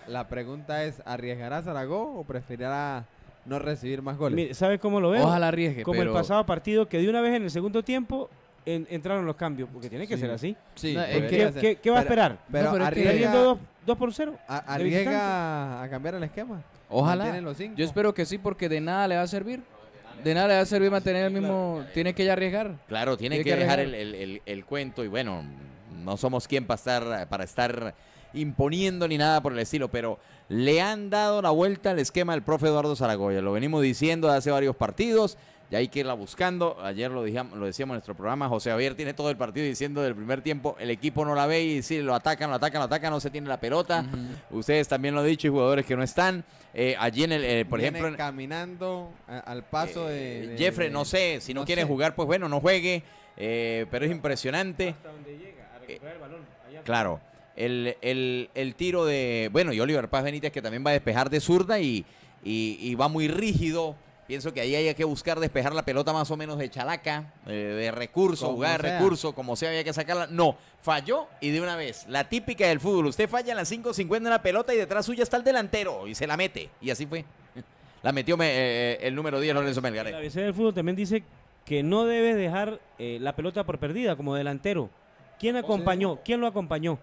la, pregunta es, ¿arriesgará Zaragoza o preferirá no recibir más goles? ¿Sabes cómo lo veo? Ojalá arriesgue. Como el pasado partido que de una vez en el segundo tiempo entraron los cambios, porque tiene que ser así. qué, va a esperar? 2 por 0. ¿Arriesga a cambiar el esquema? Ojalá. Yo espero que sí, porque de nada le va a servir de nada le va a servir mantener el mismo. Tiene que ya arriesgar. Claro, tiene, que, dejar el, el, cuento. Y bueno, no somos quien para estar, para estar imponiendo ni nada por el estilo, pero le han dado la vuelta al esquema del profe Eduardo Zaragoza. Lo venimos diciendo hace varios partidos y hay que irla buscando. Ayer lo, lo decíamos en nuestro programa, José Javier tiene todo el partido diciendo del primer tiempo, el equipo no la ve y si lo atacan, lo atacan, lo atacan, no se tiene la pelota. Ustedes también lo han dicho, y jugadores que no están. Eh, allí en el, eh, por ejemplo... Caminando al paso eh, de, Jeffrey, no sé, si no, quiere jugar, pues bueno, no juegue, pero es impresionante. claro. El, tiro de, bueno, y Oliver Paz Benítez que también va a despejar de zurda y va muy rígido, Pienso que ahí haya que buscar despejar la pelota más o menos de chalaca, de recurso, jugar de recurso, como sea, había que sacarla. No, falló y de una vez. La típica del fútbol. Usted falla en las 5.50 en la pelota y detrás suya está el delantero y se la mete. Y así fue. La metió eh, eh, el número 10, Lorenzo Melgaret. La BC del fútbol también dice que no debe dejar eh, la pelota por perdida como delantero. ¿Quién acompañó? ¿Quién lo acompañó?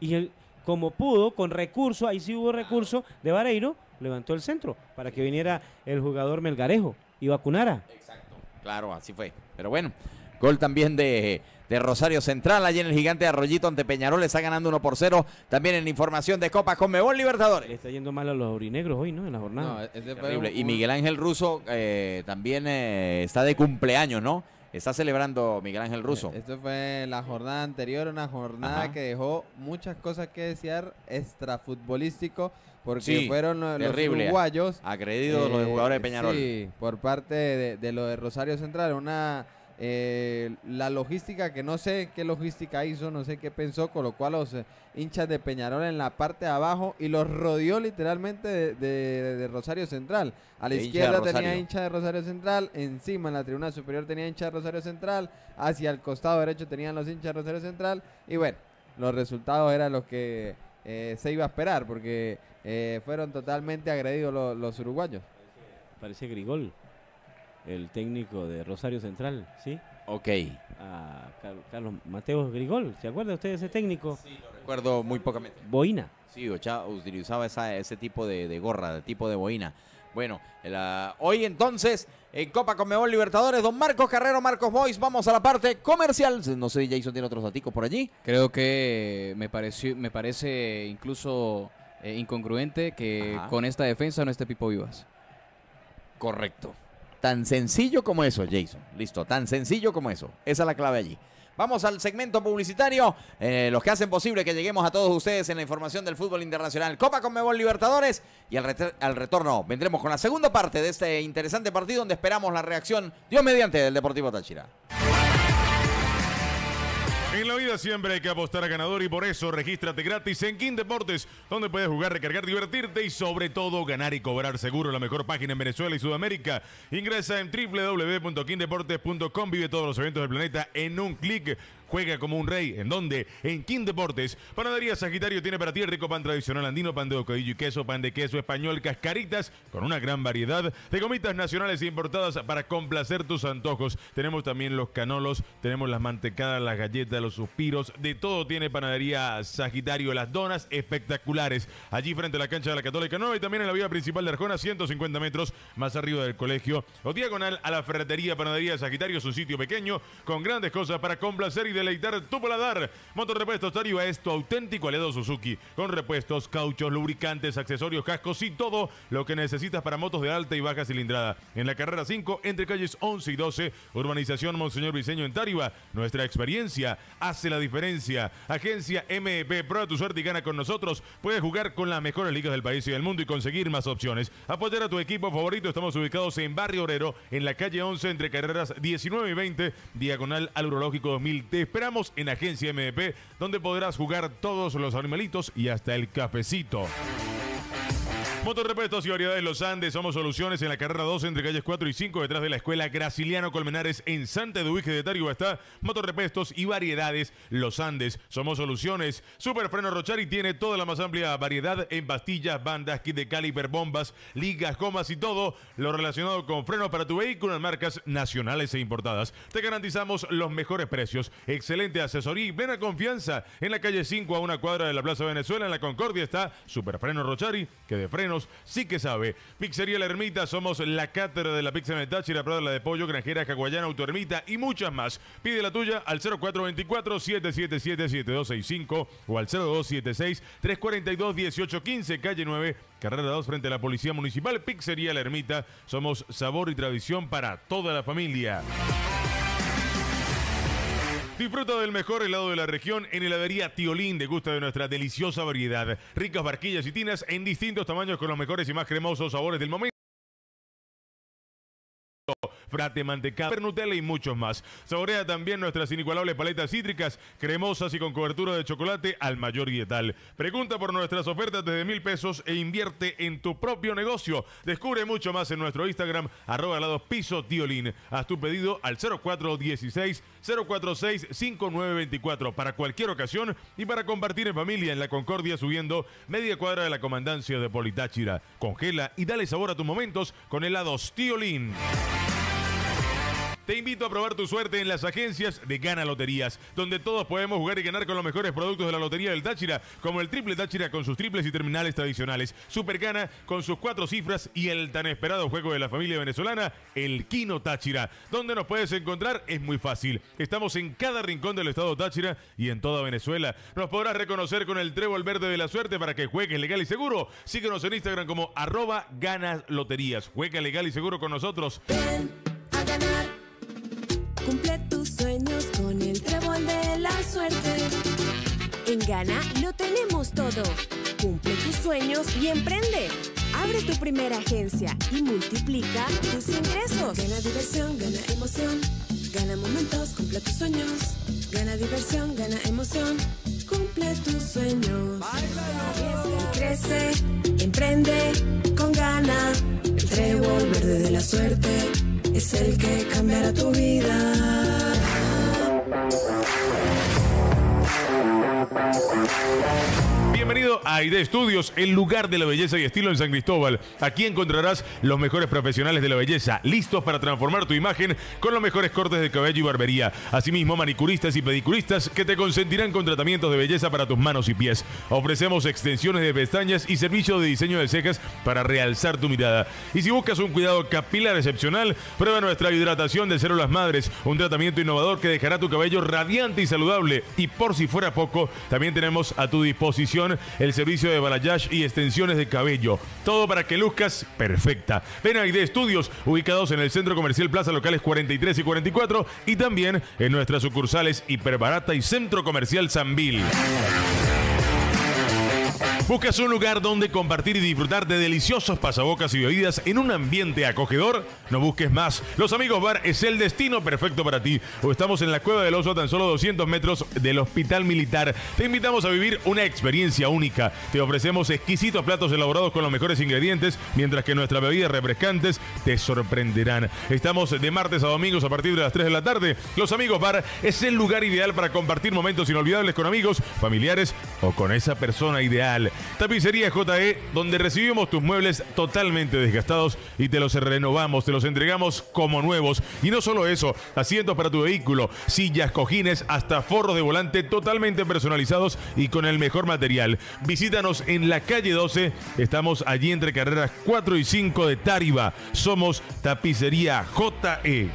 Y como pudo, con recurso, ahí sí hubo recurso de Vareiro, levantó el centro para que viniera el jugador Melgarejo y vacunara. Exacto. Claro, así fue. Pero bueno, gol también de, Rosario Central. Allí en el gigante Arroyito ante Peñarol le está ganando 1 por 0. También en información de Copa Conmebol Libertadores. Le está yendo mal a los aurinegros hoy, ¿no? En la jornada. No, es terrible. Y Miguel Ángel Russo eh, también eh, está de cumpleaños, ¿no? Está celebrando Miguel Ángel Russo. Eh, esto fue la jornada anterior, una jornada que dejó muchas cosas que desear extrafutbolístico. Porque fueron eh, los uruguayos. Acredidos los eh, jugadores de Peñarol. Sí, por parte de, lo de Rosario Central. Una eh, la logística, que no sé qué logística hizo, no sé qué pensó, colocó a los hinchas de Peñarol en la parte de abajo y los rodeó literalmente de, Rosario Central. A la izquierda tenía hincha de Rosario Central, encima en la tribuna superior tenía hincha de Rosario Central, hacia el costado derecho tenían los hinchas de Rosario Central y bueno, los resultados eran los que se iba a esperar porque eh, fueron totalmente agredidos los, uruguayos. Parece Grigol, el técnico de Rosario Central, ¿sí? Ok. Carlos Mateo Grigol, ¿se acuerda usted de ese técnico? Sí, lo recuerdo muy pocamente. Boina. Sí, utilizaba ese tipo de, gorra, de tipo de boina. Bueno, ah, hoy entonces en Copa Conmebol Libertadores, don Marcos Carrero, Marcos Boys, vamos a la parte comercial. No sé, Jason tiene otros datos por allí. Creo que me, pareció, me parece incluso eh, incongruente que con esta defensa no esté Pipo Vivas. Correcto. Tan sencillo como eso, Jason. Listo, tan sencillo como eso. Esa es la clave allí. Vamos al segmento publicitario, eh, los que hacen posible que lleguemos a todos ustedes en la información del fútbol internacional. Copa Conmebol Libertadores y al, al retorno vendremos con la segunda parte de este interesante partido donde esperamos la reacción, Dios mediante, del Deportivo Táchira. En la vida siempre hay que apostar a ganador y por eso regístrate gratis en King Deportes, donde puedes jugar, recargar, divertirte y sobre todo ganar y cobrar seguro la mejor página en Venezuela y Sudamérica. Ingresa en www.kingdeportes.com, vive todos los eventos del planeta en un clic. Juega como un rey. ¿En dónde? En King Deportes. Panadería Sagitario tiene para ti el rico pan tradicional andino, pan de bocadillo y queso, pan de queso español, cascaritas, con una gran variedad de gomitas nacionales e importadas para complacer tus antojos. Tenemos también los canolos, tenemos las mantecadas, las galletas, los suspiros, de todo tiene Panadería Sagitario. Las donas espectaculares. Allí frente a la cancha de la Católica Nueva y también en la vía principal de Arjona, 150 metros más arriba del colegio. O diagonal a la ferretería Panadería Sagitario, su sitio pequeño, con grandes cosas para complacer y de deleitar tu paladar. Motorrepuestos Tariba es tu auténtico aliado Suzuki, con repuestos, cauchos, lubricantes, accesorios, cascos y todo lo que necesitas para motos de alta y baja cilindrada. En la carrera 5, entre calles 11 y 12, urbanización Monseñor Viseño en Tariba. Nuestra experiencia hace la diferencia. Agencia MEP, prueba tu suerte y gana con nosotros. Puedes jugar con las mejores ligas del país y del mundo y conseguir más opciones. Apoyar a tu equipo favorito. Estamos ubicados en Barrio Obrero, en la calle 11, entre carreras 19 y 20, diagonal al urológico 2000 esperamos en Agencia MDP, donde podrás jugar todos los animalitos y hasta el cafecito. Motorrepuestos y variedades Los Andes. Somos soluciones en la carrera 2 entre calles 4 y 5 detrás de la escuela Graciliano Colmenares en Santa Eduige de está Motorrepuestos y variedades Los Andes. Somos soluciones. Superfreno Rochari tiene toda la más amplia variedad en pastillas, bandas, kit de caliper, bombas, ligas, gomas y todo lo relacionado con frenos para tu vehículo en marcas nacionales e importadas. Te garantizamos los mejores precios, excelente asesoría y plena confianza. En la calle 5 a una cuadra de la Plaza Venezuela en la Concordia está Superfreno Rochari que de freno sí que sabe. Pizzería La Ermita, somos la cátedra de la pizza en la Prada, de pollo, granjera, caguayana, autoermita y muchas más. Pide la tuya al 0424-777-7265 o al 0276-342-1815, calle 9, carrera 2, frente a la Policía Municipal. Pizzería La Ermita, somos sabor y tradición para toda la familia. Disfruta del mejor helado de la región en el heladería Tiolín. Degusta de nuestra deliciosa variedad. Ricas barquillas y tinas en distintos tamaños con los mejores y más cremosos sabores del momento. Frate manteca, pernutela y muchos más. Saborea también nuestras inigualables paletas cítricas, cremosas y con cobertura de chocolate al mayor dietal. Pregunta por nuestras ofertas desde mil pesos e invierte en tu propio negocio. Descubre mucho más en nuestro Instagram, arroba lado piso tiolín. Haz tu pedido al 0416 046-5924 para cualquier ocasión y para compartir en familia en la Concordia subiendo media cuadra de la comandancia de Politáchira. Congela y dale sabor a tus momentos con helados Tiolín. Te invito a probar tu suerte en las agencias de Gana Loterías, donde todos podemos jugar y ganar con los mejores productos de la Lotería del Táchira, como el Triple Táchira con sus triples y terminales tradicionales, Super Gana con sus cuatro cifras y el tan esperado juego de la familia venezolana, el Quino Táchira. Donde nos puedes encontrar es muy fácil. Estamos en cada rincón del estado Táchira y en toda Venezuela. Nos podrás reconocer con el trébol verde de la suerte para que juegues legal y seguro. Síguenos en Instagram como arroba ganas loterías. Juega legal y seguro con nosotros. Cumple tus sueños con el trébol de la suerte. En Gana lo tenemos todo. Cumple tus sueños y emprende. Abre tu primera agencia y multiplica tus ingresos. Gana diversión, gana emoción. Gana momentos, cumple tus sueños. Gana diversión, gana emoción. Cumple tus sueños. crece, emprende con gana. El trébol verde de la suerte es el que cambiará tu vida. Bienvenido a Idea Estudios, el lugar de la belleza y estilo en San Cristóbal. Aquí encontrarás los mejores profesionales de la belleza, listos para transformar tu imagen con los mejores cortes de cabello y barbería. Asimismo, manicuristas y pedicuristas que te consentirán con tratamientos de belleza para tus manos y pies. Ofrecemos extensiones de pestañas y servicios de diseño de cejas para realzar tu mirada. Y si buscas un cuidado capilar excepcional, prueba nuestra hidratación de células madres, un tratamiento innovador que dejará tu cabello radiante y saludable. Y por si fuera poco, también tenemos a tu disposición el servicio de balayage y extensiones de cabello. Todo para que luzcas perfecta. Ven a Estudios, ubicados en el Centro Comercial Plaza Locales 43 y 44 y también en nuestras sucursales Hiperbarata y Centro Comercial Zambil. Buscas un lugar donde compartir y disfrutar de deliciosos pasabocas y bebidas en un ambiente acogedor. No busques más. Los Amigos Bar es el destino perfecto para ti. O estamos en la Cueva del Oso, tan solo 200 metros del Hospital Militar. Te invitamos a vivir una experiencia única. Te ofrecemos exquisitos platos elaborados con los mejores ingredientes, mientras que nuestras bebidas refrescantes te sorprenderán. Estamos de martes a domingos a partir de las 3 de la tarde. Los Amigos Bar es el lugar ideal para compartir momentos inolvidables con amigos, familiares o con esa persona ideal. Tapicería JE, donde recibimos tus muebles totalmente desgastados y te los renovamos, te los entregamos como nuevos. Y no solo eso, asientos para tu vehículo, sillas, cojines, hasta forros de volante totalmente personalizados y con el mejor material. Visítanos en la calle 12, estamos allí entre carreras 4 y 5 de Tariba. Somos Tapicería JE.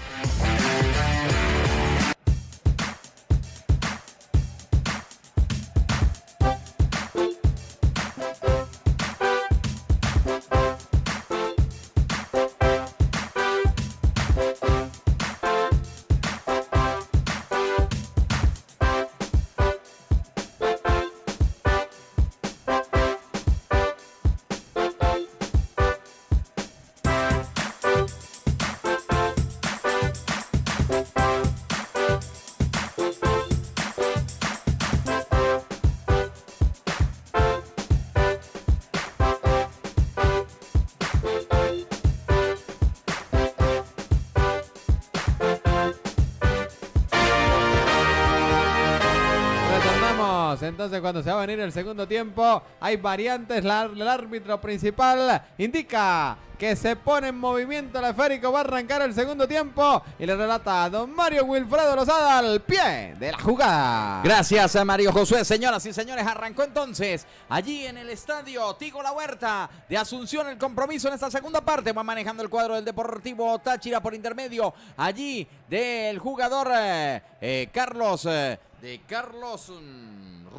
entonces cuando se va a venir el segundo tiempo. Hay variantes. el árbitro principal indica que se pone en movimiento el esférico, va a arrancar el segundo tiempo y le relata a don Mario Wilfredo Lozada al pie de la jugada. Gracias a Mario Josué, señoras y señores, arrancó entonces allí en el estadio Tigo La Huerta de Asunción el compromiso en esta segunda parte, va manejando el cuadro del Deportivo Táchira por intermedio allí del jugador eh, eh, Carlos... Eh, de Carlos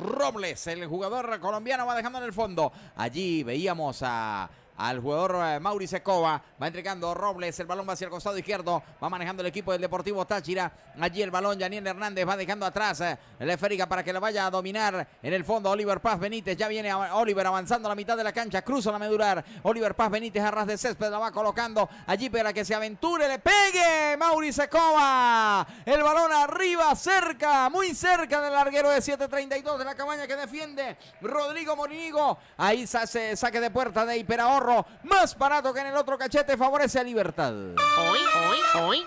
Robles, el jugador colombiano va dejando en el fondo. Allí veíamos a al jugador eh, Maurice Mauri Secova. Va entregando Robles, el balón va hacia el costado izquierdo. Va manejando el equipo del Deportivo Táchira. Allí el balón, Yaniel Hernández va dejando atrás el eh, la esférica para que la vaya a dominar en el fondo. Oliver Paz Benítez, ya viene Oliver avanzando a la mitad de la cancha, cruza la medular. Oliver Paz Benítez a ras de césped la va colocando allí para que se aventure, le pegue Mauri Secova. El balón arriba, cerca, muy cerca del larguero de 732 de la cabaña que defiende Rodrigo Morinigo. Ahí se saque de puerta de Hiperahorro más barato que en el otro cachete favorece a Libertad. Hoy, hoy, hoy.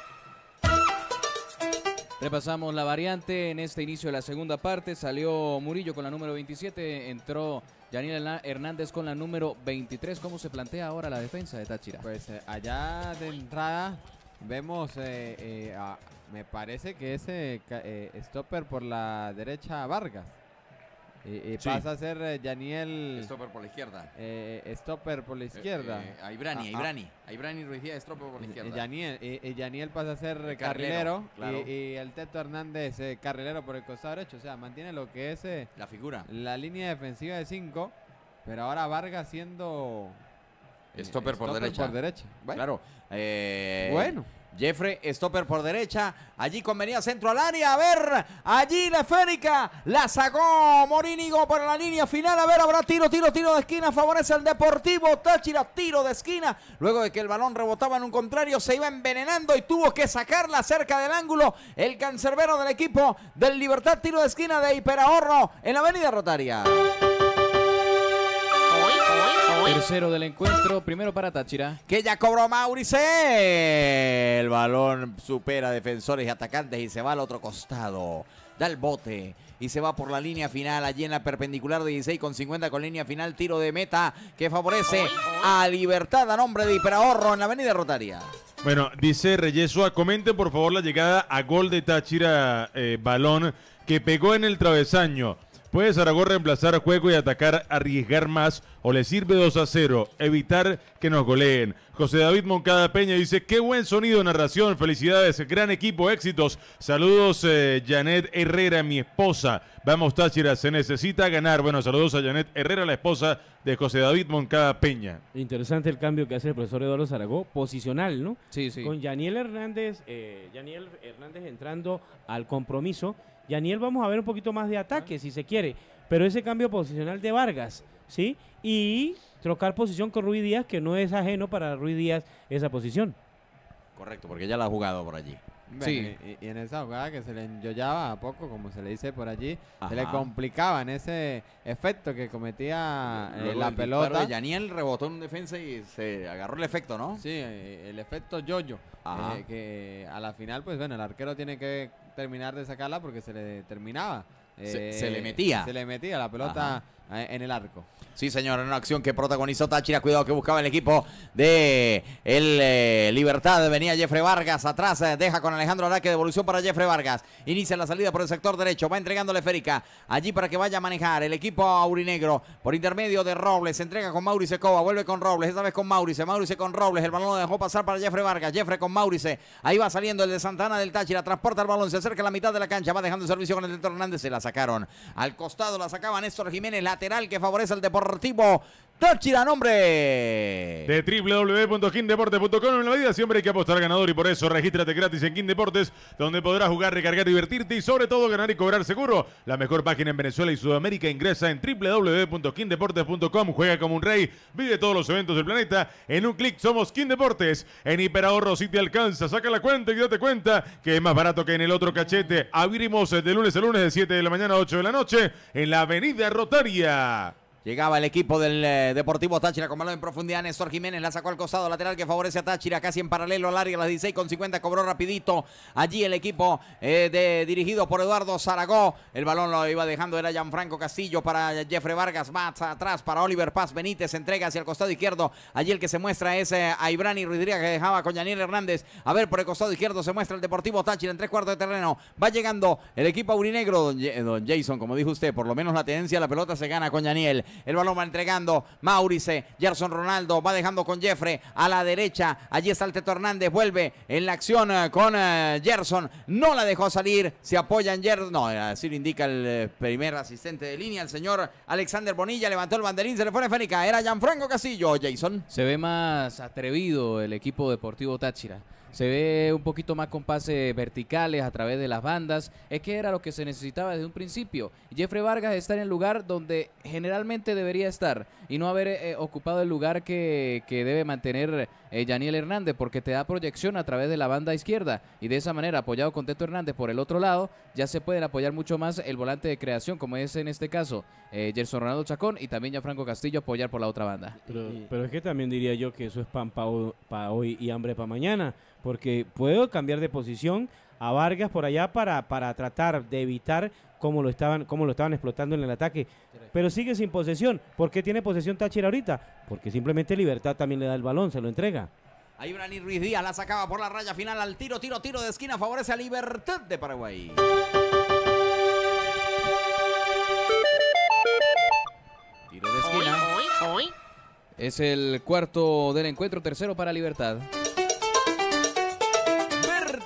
Repasamos la variante en este inicio de la segunda parte. Salió Murillo con la número 27, entró Yanina Hernández con la número 23. ¿Cómo se plantea ahora la defensa de Táchira? Pues eh, allá de entrada vemos, eh, eh, me parece que ese stopper por la derecha Vargas. Y, pasa a ser eh, Yaniel. Stopper por la izquierda. Eh, eh, stopper por la izquierda. Eh, Ibrani Ibrani Ibrani A ah, ah. Ibrani Ruiz stopper por la izquierda. Y Yaniel pasa a ser carrilero. y, el Teto Hernández carrilero por el costado derecho. O sea, mantiene lo que es. la figura. La línea defensiva de 5. Pero ahora Vargas siendo. Stopper, por, stopper derecha. por derecha. Claro. bueno. Jeffrey Stopper por derecha. Allí convenía centro al área. A ver, allí la esférica. La sacó Morínigo para la línea final. A ver, habrá tiro, tiro, tiro de esquina. Favorece al Deportivo Táchira. Tiro de esquina. Luego de que el balón rebotaba en un contrario, se iba envenenando y tuvo que sacarla cerca del ángulo. El cancerbero del equipo del Libertad. Tiro de esquina de Hiperahorro en la Avenida Rotaria. Tercero del encuentro, primero para Táchira. Que ya cobró Maurice. El balón supera defensores y atacantes y se va al otro costado. Da el bote y se va por la línea final, allí en la perpendicular de 16 con 50 con línea final, tiro de meta que favorece a Libertad a nombre de Hiperahorro en la avenida Rotaria. Bueno, dice Reyesua, Comente por favor la llegada a gol de Táchira eh, Balón que pegó en el travesaño. ¿Puede Zaragoza reemplazar a juego y atacar, arriesgar más? ¿O le sirve 2 a 0? Evitar que nos goleen. José David Moncada Peña dice, qué buen sonido, narración, felicidades, gran equipo, éxitos. Saludos, eh, Janet Herrera, mi esposa. Vamos, Táchira, se necesita ganar. Bueno, saludos a Janet Herrera, la esposa de José David Moncada Peña. Interesante el cambio que hace el profesor Eduardo Zaragoza, posicional, ¿no? Sí, sí. Con Janiel Hernández, eh, Hernández entrando al compromiso Yaniel vamos a ver un poquito más de ataque, si se quiere, pero ese cambio posicional de Vargas, ¿sí? Y trocar posición con Ruiz Díaz, que no es ajeno para Ruiz Díaz esa posición. Correcto, porque ya la ha jugado por allí sí. y, en esa jugada que se le enyollaba a poco, como se le dice por allí, se le complicaba en ese efecto que cometía eh, la pelota. Yaniel rebotó en defensa y se agarró el efecto, ¿no? Sí, eh, el efecto yoyo. Eh, que a la final, pues bueno, el arquero tiene que terminar de sacarla porque se le terminaba. se, le metía. Se le metía la pelota. Eh, en el arco. Sí, señor, en una acción que protagonizó Táchira. Cuidado que buscaba el equipo de el eh, Libertad. Venía Jeffrey Vargas atrás. Eh, deja con Alejandro Araque. Devolución para Jeffrey Vargas. Inicia la salida por el sector derecho. Va entregándole Férica. Allí para que vaya a manejar el equipo aurinegro. Por intermedio de Robles. Se entrega con Maurice Cova. Vuelve con Robles. Esta vez con Maurice. Maurice con Robles. El balón lo dejó pasar para Jeffrey Vargas. Jeffrey con Maurice. Ahí va saliendo el de Santana del Táchira. Transporta el balón. Se acerca a la mitad de la cancha. Va dejando el servicio con el Héctor Hernández. Se la sacaron. Al costado la sacaba Néstor Jiménez. La lateral que favorece al Deportivo Touchdown, hombre. De www.kindeportes.com en la vida siempre hay que apostar ganador y por eso regístrate gratis en King Deportes, donde podrás jugar, recargar, divertirte y sobre todo ganar y cobrar seguro. La mejor página en Venezuela y Sudamérica ingresa en www.kindeportes.com. Juega como un rey, vive todos los eventos del planeta. En un clic somos King Deportes. En Hiperahorro si te alcanza, saca la cuenta y date cuenta que es más barato que en el otro cachete. Abrimos de lunes a lunes de 7 de la mañana a 8 de la noche en la Avenida Rotaria. Llegaba el equipo del eh, Deportivo Táchira con balón en profundidad. Néstor Jiménez la sacó al costado lateral que favorece a Táchira. Casi en paralelo al área, las 16 con 50. Cobró rapidito allí el equipo eh, de, dirigido por Eduardo Zarago... El balón lo iba dejando, era Gianfranco Castillo para Jeffrey Vargas. Más atrás para Oliver Paz Benítez. Entrega hacia el costado izquierdo. Allí el que se muestra es eh, a Ibrani Rodríguez que dejaba con Daniel Hernández. A ver, por el costado izquierdo se muestra el Deportivo Táchira en tres cuartos de terreno. Va llegando el equipo aurinegro, don, Jason, como dijo usted. Por lo menos la tendencia la pelota se gana con Daniel. El balón va entregando Maurice. Gerson Ronaldo va dejando con Jeffre a la derecha. Allí está el Teto Hernández. Vuelve en la acción eh, con eh, Gerson. No la dejó salir. Se apoya en Gerson. No, eh, así lo indica el primer asistente de línea, el señor Alexander Bonilla. Levantó el banderín. Se le fue la Era Gianfranco Casillo, Jason. Se ve más atrevido el equipo deportivo Táchira se ve un poquito más con pases verticales a través de las bandas. Es que era lo que se necesitaba desde un principio. Jeffrey Vargas está en el lugar donde generalmente debería estar y no haber eh, ocupado el lugar que, debe mantener Daniel eh, Hernández porque te da proyección a través de la banda izquierda y de esa manera, apoyado con Teto Hernández por el otro lado, ya se pueden apoyar mucho más el volante de creación como es en este caso eh, Gerson Ronaldo Chacón y también ya Franco Castillo apoyar por la otra banda. Pero, pero es que también diría yo que eso es pan para hoy y hambre para mañana porque puedo cambiar de posición a Vargas por allá para, para tratar de evitar cómo lo estaban, cómo lo estaban explotando en el ataque. Pero sigue sin posesión. ¿Por qué tiene posesión Táchira ahorita? Porque simplemente Libertad también le da el balón, se lo entrega. Ahí Brani Ruiz Díaz la sacaba por la raya final al tiro, tiro, tiro de esquina, favorece a Libertad de Paraguay. Tiro de esquina. hoy. Es el cuarto del encuentro, tercero para Libertad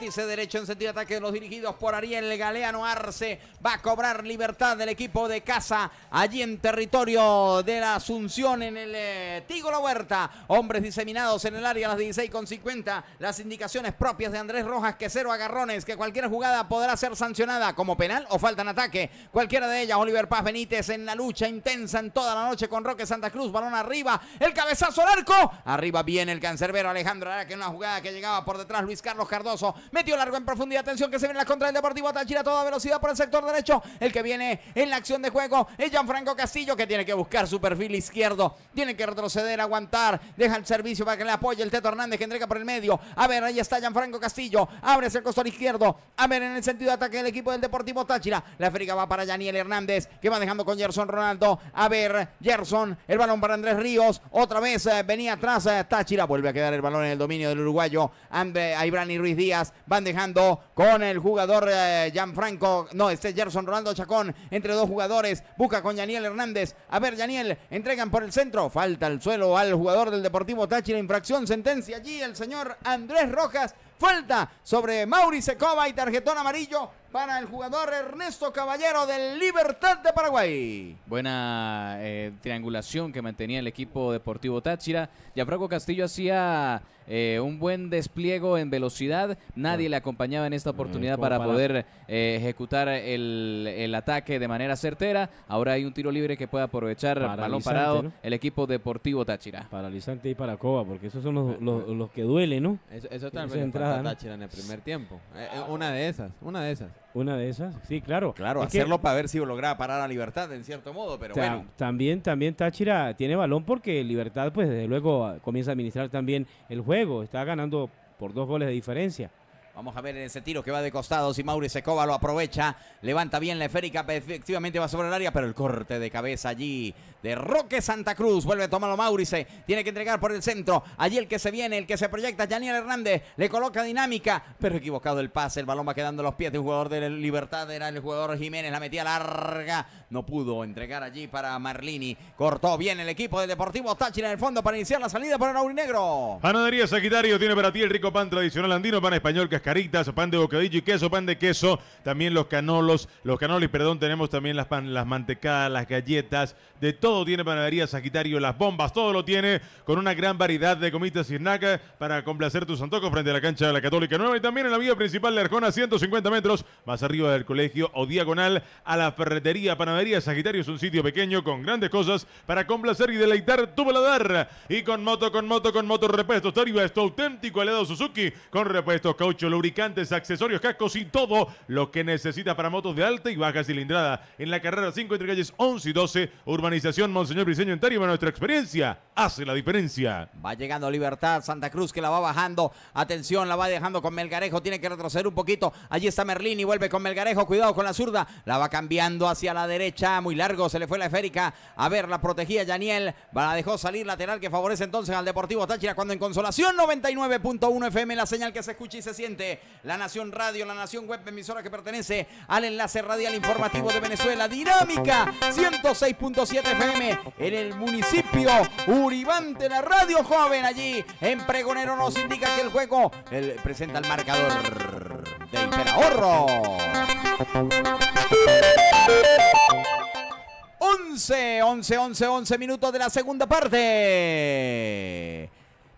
dice derecho en sentido de ataque de los dirigidos por Ariel Galeano Arce. Va a cobrar libertad del equipo de casa allí en territorio de la Asunción en el eh, Tigo La Huerta. Hombres diseminados en el área a las 16 con 50. Las indicaciones propias de Andrés Rojas que cero agarrones, que cualquier jugada podrá ser sancionada como penal o falta en ataque. Cualquiera de ellas, Oliver Paz Benítez en la lucha intensa en toda la noche con Roque Santa Cruz. Balón arriba, el cabezazo al arco. Arriba viene el cancerbero Alejandro Ara, que una jugada que llegaba por detrás Luis Carlos Cardoso. Metió largo en profundidad. Atención que se viene la contra del Deportivo Táchira toda velocidad por el sector derecho. El que viene en la acción de juego es Gianfranco Castillo que tiene que buscar su perfil izquierdo. Tiene que retroceder, aguantar. Deja el servicio para que le apoye el Teto Hernández que entrega por el medio. A ver, ahí está Gianfranco Castillo. Abre hacia el costado izquierdo. A ver, en el sentido de ataque del equipo del Deportivo Táchira. La friga va para Daniel Hernández que va dejando con Gerson Ronaldo. A ver, Gerson. El balón para Andrés Ríos. Otra vez eh, venía atrás eh, Táchira. Vuelve a quedar el balón en el dominio del uruguayo. Andre Ibrani Ruiz Díaz Van dejando con el jugador eh, Gianfranco. No, este es Gerson Ronaldo Chacón. Entre dos jugadores. Busca con Yaniel Hernández. A ver, Yaniel. Entregan por el centro. Falta al suelo al jugador del Deportivo Táchira. Infracción. Sentencia allí el señor Andrés Rojas. Falta sobre Mauri Secova y tarjetón amarillo para el jugador Ernesto Caballero del Libertad de Paraguay. Buena eh, triangulación que mantenía el equipo deportivo Táchira. Yafrago Castillo hacía eh, un buen despliego en velocidad. Nadie le acompañaba en esta oportunidad para, poder eh, ejecutar el, ataque de manera certera. Ahora hay un tiro libre que puede aprovechar balón parado el equipo deportivo Táchira. Paralizante y para Coba, porque esos son los, que duelen, ¿no? Eso, también Táchira en el primer tiempo. una de esas, una de esas. Una de esas, sí, claro. Claro, hacerlo para ver si lograba parar a Libertad, en cierto modo, pero bueno. También, también Táchira tiene balón porque Libertad, pues desde luego, comienza a administrar también el juego. Está ganando por dos goles de diferencia. Vamos a ver en ese tiro que va de costado. Si Mauri Secova lo aprovecha, levanta bien la esférica. Efectivamente va sobre el área, pero el corte de cabeza allí de Roque Santa Cruz. Vuelve, tomarlo Maurice. Tiene que entregar por el centro. Allí el que se viene, el que se proyecta, Daniel Hernández. Le coloca dinámica, pero equivocado el pase. El balón va quedando a los pies de un jugador de Libertad. Era el jugador Jiménez. La metía larga. No pudo entregar allí para Marlini. Cortó bien el equipo del Deportivo Táchira en el fondo para iniciar la salida para el aurinegro. Panadería Sagitario tiene para ti el rico pan tradicional andino, pan español, cascaritas, pan de bocadillo y queso, pan de queso. También los canolos, los canolis, perdón, tenemos también las, pan, las mantecadas, las galletas, de todo todo tiene Panadería Sagitario, las bombas, todo lo tiene con una gran variedad de comidas y snacks para complacer tus antojos frente a la cancha de la Católica Nueva y también en la vía principal de Arjona, 150 metros más arriba del colegio o diagonal a la ferretería Panadería Sagitario. Es un sitio pequeño con grandes cosas para complacer y deleitar tu paladar. Y con moto, con moto, con moto repuestos, Tariba esto tu auténtico helado Suzuki con repuestos, caucho, lubricantes, accesorios, cascos y todo lo que necesita para motos de alta y baja cilindrada. En la carrera 5 entre calles 11 y 12, urbanización Monseñor Briseño en nuestra experiencia hace la diferencia. Va llegando Libertad, Santa Cruz que la va bajando. Atención, la va dejando con Melgarejo. Tiene que retroceder un poquito. Allí está Merlín y vuelve con Melgarejo. Cuidado con la zurda. La va cambiando hacia la derecha. Muy largo, se le fue la esférica. A ver, la protegía Yaniel. La dejó salir lateral que favorece entonces al Deportivo Táchira cuando en consolación 99.1 FM, la señal que se escucha y se siente. La Nación Radio, la Nación Web, emisora que pertenece al enlace radial informativo de Venezuela. Dinámica 106.7 FM en el municipio Uribante, la radio joven allí en Pregonero nos indica que el juego el, presenta el marcador de perahorro. 11, 11, 11, 11 minutos de la segunda parte.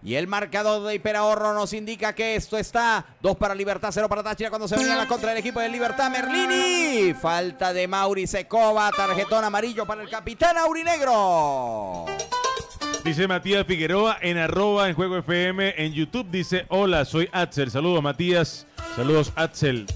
Y el marcador de Hiperahorro nos indica que esto está Dos para Libertad, cero para Táchira cuando se venía la contra del equipo de Libertad Merlini. Falta de Mauri Secova, tarjetón amarillo para el capitán Aurinegro. Dice Matías Figueroa en arroba en Juego FM en YouTube. Dice, hola, soy Axel. Saludos Matías. Saludos Axel.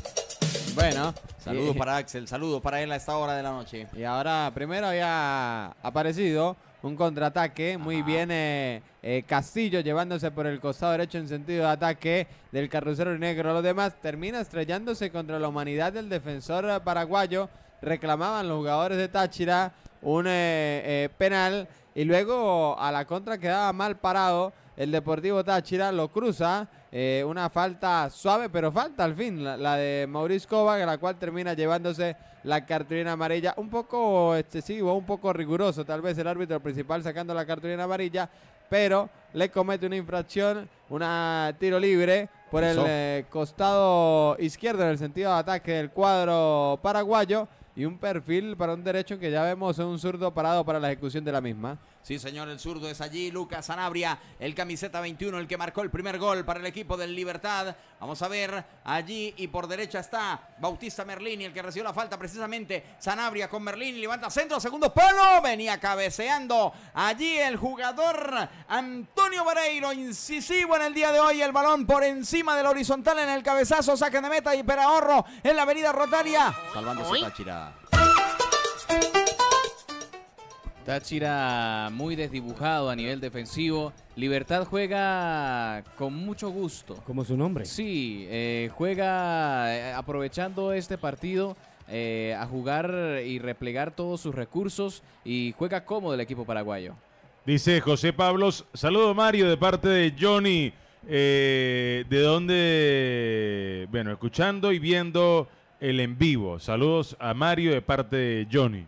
Bueno, saludos para Axel, saludos para él a esta hora de la noche. Y ahora primero ya aparecido un contraataque. Muy bien eh, eh, Castillo llevándose por el costado derecho en sentido de ataque del carrucero negro. Los demás termina estrellándose contra la humanidad del defensor paraguayo. Reclamaban los jugadores de Táchira un eh, penal y luego a la contra quedaba mal parado el Deportivo Táchira lo cruza. Eh, una falta suave, pero falta al fin. La, de Mauricio en la cual termina llevándose la cartulina amarilla. Un poco excesivo, un poco riguroso, tal vez el árbitro principal sacando la cartulina amarilla. Pero le comete una infracción, una tiro libre por el eh, costado izquierdo en el sentido de ataque del cuadro paraguayo y un perfil para un derecho que ya vemos un zurdo parado para la ejecución de la misma. Sí, señor, el zurdo es allí. Lucas Sanabria, el camiseta 21, el que marcó el primer gol para el equipo del Libertad. Vamos a ver, allí y por derecha está Bautista Merlini, el que recibió la falta precisamente. Sanabria con Merlini, levanta centro, segundo palo, venía cabeceando. Allí el jugador Antonio Vareiro, incisivo en el día de hoy. El balón por encima del horizontal en el cabezazo, saque de meta y ahorro en la avenida Rotaria. Salvándose Táchira muy desdibujado a nivel defensivo. Libertad juega con mucho gusto. Como su nombre. Sí, eh, juega eh, aprovechando este partido eh, a jugar y replegar todos sus recursos y juega como del equipo paraguayo. Dice José Pablos, saludo Mario de parte de Johnny. ¿De dónde? Bueno, escuchando y viendo el en vivo. Saludos a Mario de parte de Johnny.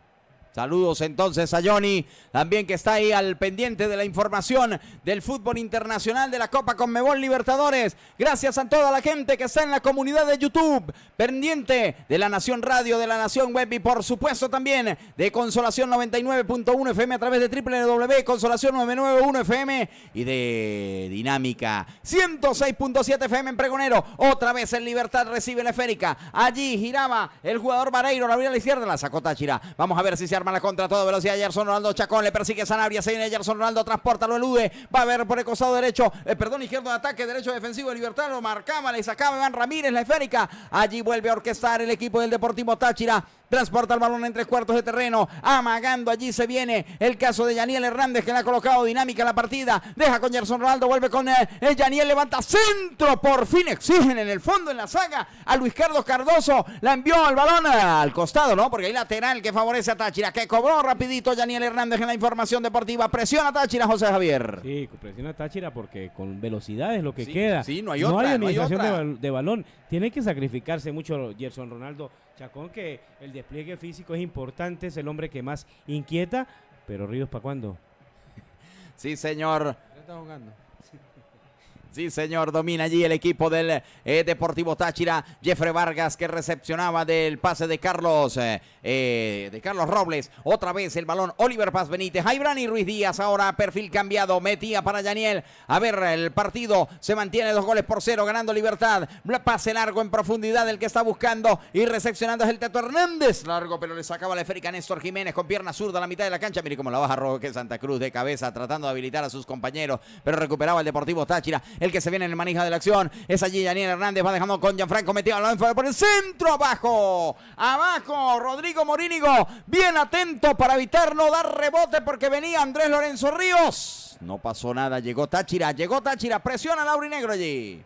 Saludos entonces a Johnny, también que está ahí al pendiente de la información del fútbol internacional de la Copa Conmebol Libertadores. Gracias a toda la gente que está en la comunidad de YouTube, pendiente de la Nación Radio, de la Nación Web y por supuesto también de Consolación 99.1 FM a través de Consolación 991 fm y de Dinámica 106.7 FM en Pregonero. Otra vez en Libertad recibe la esférica. Allí giraba el jugador Vareiro, la abrió a la izquierda, la sacó Táchira. Vamos a ver si se arma contra toda velocidad. Gerson Ronaldo Chacón le persigue Sanabria. Se viene Ronaldo, transporta, lo elude. Va a ver por el costado derecho, eh, perdón, izquierdo de ataque, derecho defensivo de Libertad. Lo marcaba, le sacaba Van Ramírez la esférica. Allí vuelve a orquestar el equipo del Deportivo Táchira. Transporta el balón en tres cuartos de terreno. Amagando allí se viene el caso de Yaniel Hernández que le ha colocado dinámica la partida. Deja con Gerson Ronaldo, vuelve con él, eh, eh, Yaniel, levanta centro. Por fin exigen en el fondo, en la saga, a Luis Carlos Cardoso. La envió al balón eh, al costado, ¿no? Porque hay lateral que favorece a Táchira, que cobró rapidito Yaniel Hernández en la información deportiva. Presiona a Táchira, José Javier. Sí, presiona a Táchira porque con velocidad es lo que queda. Sí, no hay otra. No hay otra. de balón tiene que sacrificarse mucho Gerson Ronaldo Chacón, que el despliegue físico es importante, es el hombre que más inquieta, pero Ríos, ¿para cuándo? Sí, señor. Sí, señor, domina allí el equipo del eh, Deportivo Táchira. Jeffrey Vargas que recepcionaba del pase de Carlos, eh, eh, de Carlos Robles. Otra vez el balón Oliver Paz Benítez. y Ruiz Díaz ahora perfil cambiado. Metía para Daniel. A ver, el partido se mantiene dos goles por cero, ganando libertad. Pase largo en profundidad el que está buscando y recepcionando es el Teto Hernández. Largo, pero le sacaba la esférica Néstor Jiménez con pierna zurda a la mitad de la cancha. Mire cómo la baja Roque Santa Cruz de cabeza, tratando de habilitar a sus compañeros, pero recuperaba el Deportivo Táchira el que se viene en el manija de la acción. Es allí Daniel Hernández, va dejando con Gianfranco metido al lado por el centro, abajo, abajo, Rodrigo Morínigo, bien atento para evitar no dar rebote porque venía Andrés Lorenzo Ríos. No pasó nada, llegó Táchira, llegó Táchira, presiona Lauri Negro allí.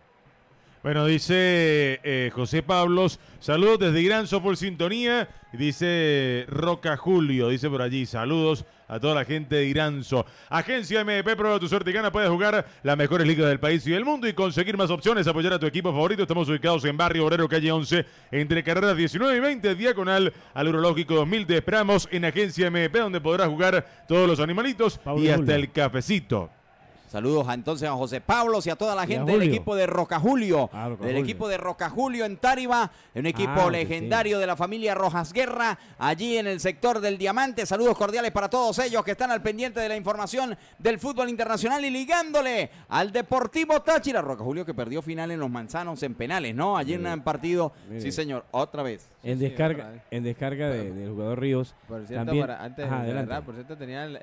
Bueno, dice eh, José Pablos, saludos desde Gran por Sintonía. Dice Roca Julio, dice por allí, saludos a toda la gente de Iranzo. Agencia MP, prueba tu suerte y gana. Puedes jugar las mejores ligas del país y del mundo y conseguir más opciones. Apoyar a tu equipo favorito. Estamos ubicados en Barrio Obrero, calle 11, entre carreras 19 y 20, diagonal al Urológico 2000. Te esperamos en Agencia MP, donde podrás jugar todos los animalitos y hasta el cafecito. Saludos a, entonces a José Pablo y a toda la gente ah, del equipo de Roca Julio. del equipo de Roca Julio en Tariba, un equipo ah, legendario de la familia Rojas Guerra, allí en el sector del Diamante. Saludos cordiales para todos ellos que están al pendiente de la información del fútbol internacional y ligándole al Deportivo Táchira. Roca Julio que perdió final en los manzanos en penales, ¿no? Ayer en un partido. Sí, señor, otra vez en descarga, en descarga del jugador Ríos. Por cierto, antes verdad, por cierto, tenía el,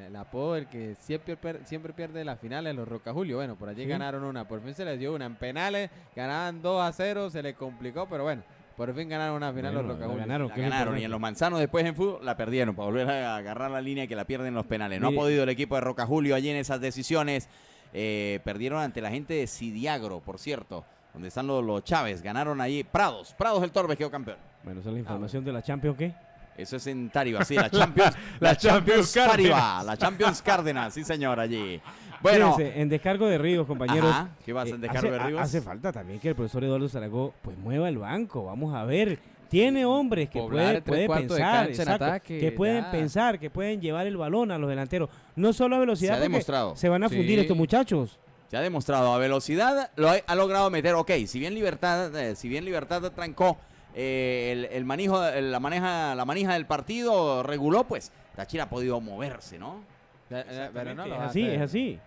el, apodo el que siempre, siempre pierde las finales, los Roca Julio Bueno, por allí ganaron una, por fin se les dio una en penales, ganaban 2 a 0, se les complicó, pero bueno. Por fin ganaron una final los Roca Julio ganaron y en los manzanos después en fútbol la perdieron para volver a agarrar la línea que la pierden los penales. No ha podido el equipo de Roca Julio allí en esas decisiones. Eh, perdieron ante la gente de Sidiagro, por cierto donde están los, Chávez. Ganaron ahí Prados. Prados el Torbe quedó campeón. Bueno, esa es la ah, información de la Champions, ¿qué? Eso es en Tariba, sí, la Champions, la, Champions, Champions la Champions Cárdenas, sí señor, allí. Bueno, en descargo de Ríos, compañeros. ¿Qué en eh, descargo de Ríos? Hace falta también que el profesor Eduardo Zaragoza pues mueva el banco, vamos a ver. Tiene hombres que pueden que pueden pensar, que pueden llevar el balón a los delanteros. No solo a velocidad, se, ha demostrado. se van a fundir estos muchachos. Ya ha demostrado a velocidad, lo ha, logrado meter, ok, si bien Libertad, eh, si bien Libertad trancó eh, el, la, maneja, la manija del partido, reguló, pues Tachira ha podido moverse, ¿no? es así, es así.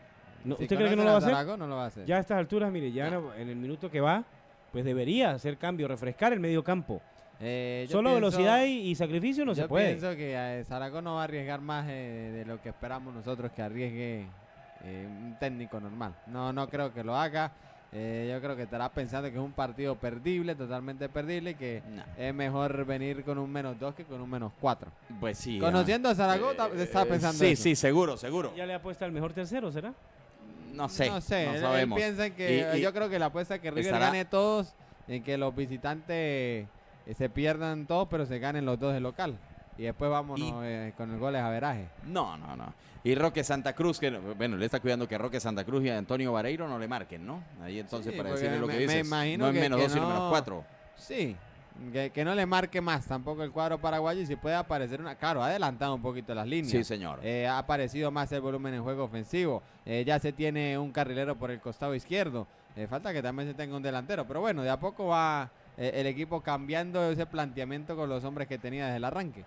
¿Usted cree que no lo, va a hacer? Ya a estas alturas, mire, ya en el minuto que va, pues debería hacer cambio, refrescar el medio campo. Eh, Solo velocidad y, sacrificio no se puede. Yo pienso que Zaragoza no va a arriesgar más de lo que esperamos nosotros que arriesgue eh, un técnico normal. No, no creo que lo haga. Eh, yo creo que estará pensando que es un partido perdible, totalmente perdible, y que es mejor venir con un menos dos que con un menos cuatro Pues sí. Conociendo ah, a Zaragoza, eh, pensando. Sí, sí, seguro, seguro. Ya le apuesta el mejor tercero, ¿será? No sé. No sé, no Piensan que, yo creo que la apuesta es que River gane todos, en que los visitantes se pierdan todos, pero se ganen los dos de local. Y después vámonos eh, con el gol de veraje. No, no, no. Y Roque Santa Cruz, que bueno, le está cuidando que Roque Santa Cruz y Antonio Vareiro no le marquen, ¿no? Ahí entonces para decirle lo que dices. no es menos dos, sino menos cuatro. Sí, que, no le marque más tampoco el cuadro paraguayo y si puede aparecer una... Claro, ha adelantado un poquito las líneas. Sí, señor. Eh, ha aparecido más el volumen en juego ofensivo. Eh, ya se tiene un carrilero por el costado izquierdo. falta que también se tenga un delantero. Pero bueno, de a poco va el equipo cambiando ese planteamiento con los hombres que tenía desde el arranque.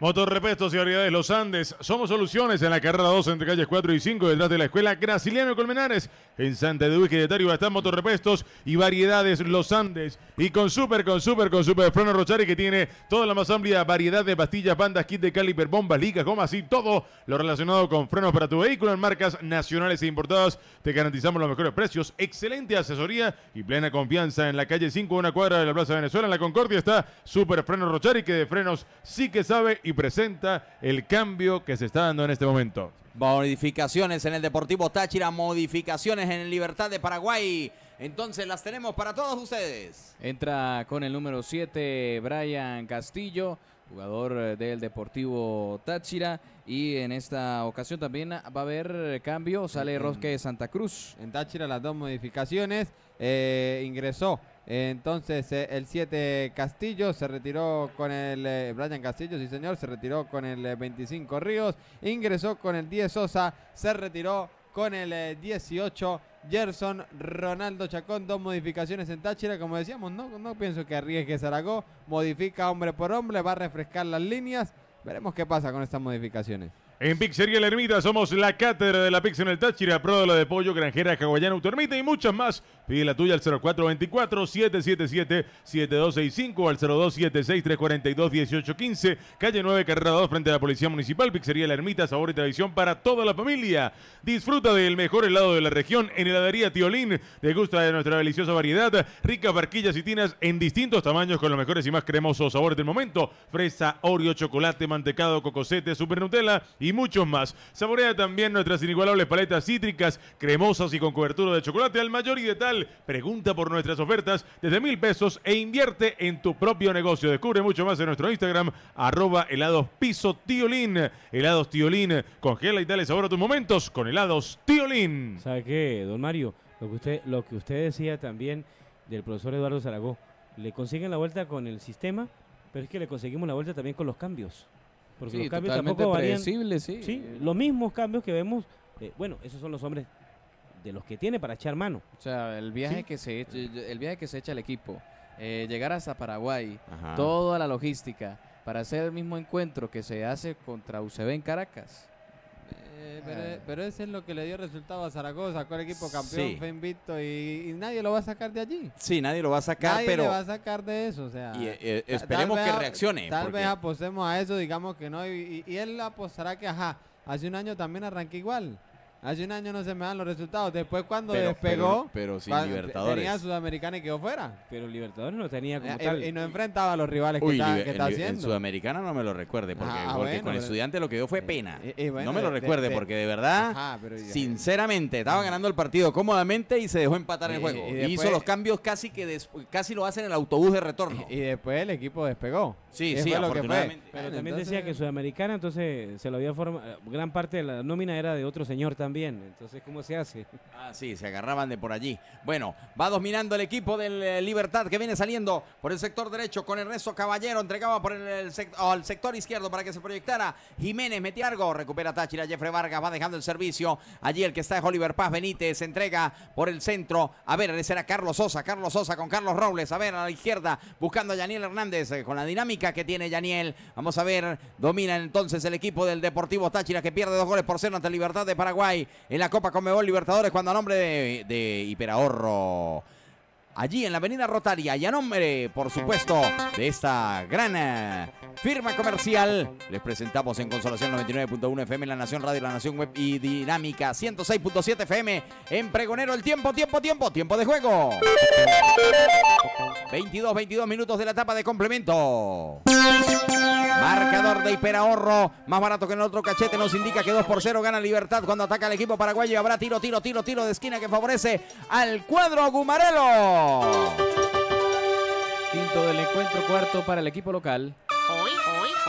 Motorrepestos y variedades Los Andes. Somos soluciones en la carrera 2 entre calles 4 y 5 detrás de la escuela Graciliano Colmenares. En Santa de y de están motorrepestos y variedades Los Andes. Y con Super, con Super, con Super ...Freno Rochari que tiene toda la más amplia variedad de pastillas, bandas, kit de caliper, bombas, ligas, gomas y todo lo relacionado con frenos para tu vehículo en marcas nacionales e importadas. Te garantizamos los mejores precios, excelente asesoría y plena confianza. En la calle 5, una cuadra de la Plaza Venezuela, en la Concordia está Super Freno Rochari que de frenos sí que sabe presenta el cambio que se está dando en este momento. Modificaciones en el Deportivo Táchira, modificaciones en Libertad de Paraguay. Entonces las tenemos para todos ustedes. Entra con el número 7 Brian Castillo, jugador eh, del Deportivo Táchira. Y en esta ocasión también va a haber cambio. Sale Rosque de Santa Cruz. En Táchira las dos modificaciones. Eh, ingresó entonces, eh, el 7 Castillo se retiró con el. Eh, Brian Castillo, sí señor, se retiró con el 25 eh, Ríos. Ingresó con el 10 Sosa, se retiró con el 18 Gerson Ronaldo Chacón. Dos modificaciones en Táchira, como decíamos, no, no pienso que arriesgue Zaragoza. Modifica hombre por hombre, va a refrescar las líneas. Veremos qué pasa con estas modificaciones. En Pizzería La Ermita somos la cátedra de la pizza en el Táchira, pródola de pollo, granjera, hawaiana, autoermita y muchas más. Pide la tuya al 0424-777-7265 al 0276-342-1815, calle 9, carrera 2, frente a la Policía Municipal, Pizzería La Ermita, sabor y televisión para toda la familia. Disfruta del mejor helado de la región en heladería Tiolín. Te gusta de nuestra deliciosa variedad, ricas barquillas y tinas en distintos tamaños con los mejores y más cremosos sabores del momento. Fresa, Oreo, chocolate, mantecado, cocosete, super Nutella y y muchos más. Saborea también nuestras inigualables paletas cítricas, cremosas y con cobertura de chocolate al mayor y de tal. Pregunta por nuestras ofertas desde mil pesos e invierte en tu propio negocio. Descubre mucho más en nuestro Instagram, arroba helados piso tiolín. Helados tiolín, congela y dale sabor a tus momentos con helados tiolín. ¿Sabe qué, don Mario? Lo que usted, lo que usted decía también del profesor Eduardo Zaragoza. le consiguen la vuelta con el sistema, pero es que le conseguimos la vuelta también con los cambios. Porque los cambios Sí. los mismos cambios que vemos, eh, bueno, esos son los hombres de los que tiene para echar mano. O sea, el viaje, que, se echa, el, viaje que se echa el equipo, eh, llegar hasta Paraguay, toda la logística para hacer el mismo encuentro que se hace contra UCB en Caracas. Eh, ah. pero, ese es lo que le dio resultado a Zaragoza, con el equipo campeón, fue invicto y, nadie lo va a sacar de allí. Sí, nadie lo va a sacar, pero. va a sacar de eso, o sea. Y, eh, esperemos que reaccione. Tal vez apostemos a eso, digamos que no, y, él apostará que, ajá, hace un año también arranque igual. Hace un año no se me dan los resultados. Después cuando despegó, pero, tenía Sudamericana y quedó fuera. Pero Libertadores no tenía eh, Y no enfrentaba a los rivales que, está, haciendo. En Sudamericana no me lo recuerde, porque, ah, con el estudiante lo que dio fue eh, pena. Eh, no me lo recuerde, porque de verdad, sinceramente, estaba ganando el partido cómodamente y se dejó empatar el juego. Y, hizo los cambios casi que casi lo hacen en el autobús de retorno. Y, después el equipo despegó. Sí, sí, afortunadamente. Pero también decía que Sudamericana, entonces se lo había formado. Gran parte de la nómina era de otro señor también bien. Entonces, ¿cómo se hace? Ah, sí, se agarraban de por allí. Bueno, va dominando el equipo del eh, Libertad que viene saliendo por el sector derecho con Ernesto Caballero. Entregaba por el, al oh, sector izquierdo para que se proyectara. Jiménez Metiargo recupera Táchira. Jeffrey Vargas va dejando el servicio. Allí el que está es Oliver Paz Benítez. entrega por el centro. A ver, ese era Carlos Sosa. Carlos Sosa con Carlos Robles. A ver, a la izquierda buscando a Yaniel Hernández eh, con la dinámica que tiene Yaniel. Vamos a ver, domina entonces el equipo del Deportivo Táchira que pierde dos goles por cero ante Libertad de Paraguay en la Copa Conmebol Libertadores cuando a nombre de, de Hiperahorro allí en la avenida Rotaria y a nombre, por supuesto, de esta gran eh, firma comercial, les presentamos en Consolación 99.1 FM, La Nación Radio, La Nación Web y Dinámica 106.7 FM en Pregonero el tiempo, tiempo, tiempo, tiempo de juego. 22, 22 minutos de la etapa de complemento. Marcador de hiperahorro, más barato que en el otro cachete, nos indica que 2 por 0 gana Libertad cuando ataca el equipo paraguayo. Habrá tiro, tiro, tiro, tiro de esquina que favorece al cuadro Gumarelo. Quinto del encuentro, cuarto para el equipo local.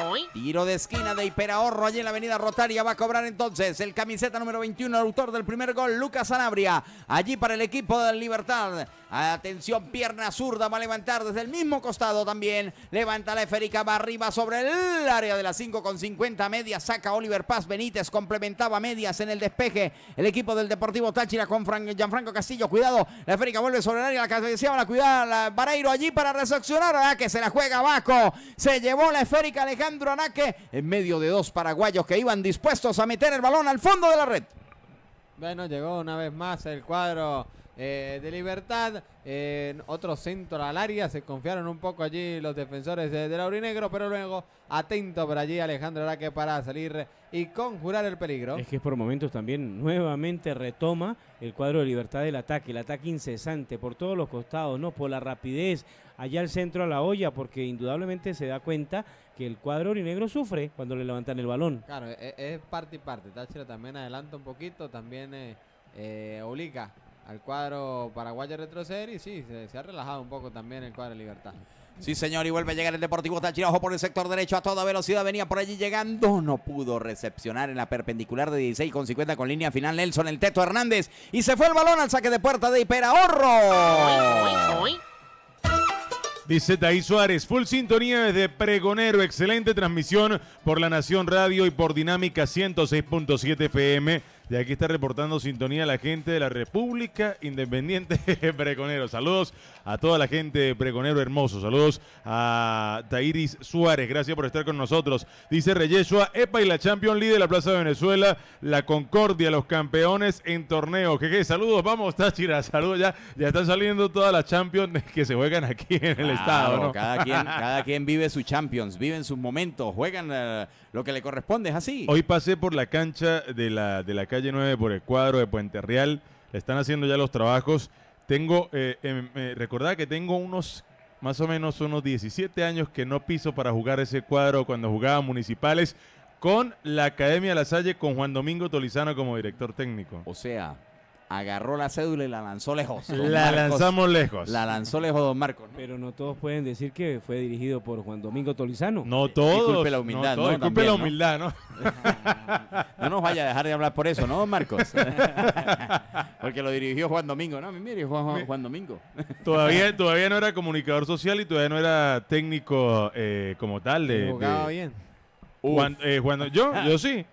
Hoy, Tiro de esquina de Hiperahorro allí en la avenida Rotaria. Va a cobrar entonces el camiseta número 21, autor del primer gol, Lucas Sanabria. Allí para el equipo de Libertad. Atención, pierna zurda va a levantar desde el mismo costado también. Levanta la esférica, va arriba sobre el área de las 5 con 50 medias. Saca Oliver Paz Benítez, complementaba medias en el despeje. El equipo del Deportivo Táchira con Gianfranco Castillo. Cuidado, la esférica vuelve sobre el área. La a la a Vareiro allí para recepcionar. Anaque ah, que se la juega abajo, Se llevó la esférica Alejandro Anaque en medio de dos paraguayos que iban dispuestos a meter el balón al fondo de la red. Bueno, llegó una vez más el cuadro eh, de Libertad. en otro centro al área. Se confiaron un poco allí los defensores de, de Negro Pero luego atento por allí Alejandro Araque para salir y conjurar el peligro. Es que por momentos también nuevamente retoma el cuadro de Libertad del ataque. El ataque incesante por todos los costados, ¿no? Por la rapidez. Allá al centro a la olla. Porque indudablemente se da cuenta que el cuadro orinegro sufre cuando le levantan el balón. Claro, e, e, es, parte y parte. Táchira también adelanta un poquito. También eh, eh al cuadro paraguayo retroceder y sí, se, ha relajado un poco también el cuadro de Libertad. Sí, señor, y vuelve a llegar el Deportivo está ojo por el sector derecho a toda velocidad, venía por allí llegando, no pudo recepcionar en la perpendicular de 16 con 50 con línea final Nelson, el Teto Hernández, y se fue el balón al saque de puerta de hiperahorro. Dice y Suárez, full sintonía desde Pregonero, excelente transmisión por La Nación Radio y por Dinámica 106.7 FM de aquí está reportando sintonía la gente de la República Independiente Preconero. Saludos a toda la gente de Preconero hermoso. Saludos a Tairis Suárez. Gracias por estar con nosotros. Dice Reyesua, EPA y la Champion League de la Plaza de Venezuela, la Concordia, los campeones en torneo. qué, saludos, vamos, Táchira, saludos. Ya, ya están saliendo todas las Champions que se juegan aquí en el estado. Cada, quien, cada quien vive su Champions, viven sus momentos, juegan. Eh, lo que le corresponde, es así. Hoy pasé por la cancha de la, de la calle 9, por el cuadro de Puente Real, están haciendo ya los trabajos. Tengo, eh, em, eh recordad que tengo unos, más o menos unos 17 años que no piso para jugar ese cuadro cuando jugaba municipales con la Academia La Salle, con Juan Domingo Tolizano como director técnico. O sea, agarró la cédula y la lanzó lejos. la lanzamos lejos. La lanzó lejos, don Marcos. Pero no todos pueden decir que fue dirigido por Juan Domingo Tolizano. No todos. Disculpe la humildad, ¿no? la humildad, ¿no? ¿no? nos vaya a dejar de hablar por eso, ¿no, don Marcos? Porque lo dirigió Juan Domingo. No, mire, Juan, Domingo. todavía, todavía no era comunicador social y todavía no era técnico eh, como tal. De, bien. Eh, yo, yo sí.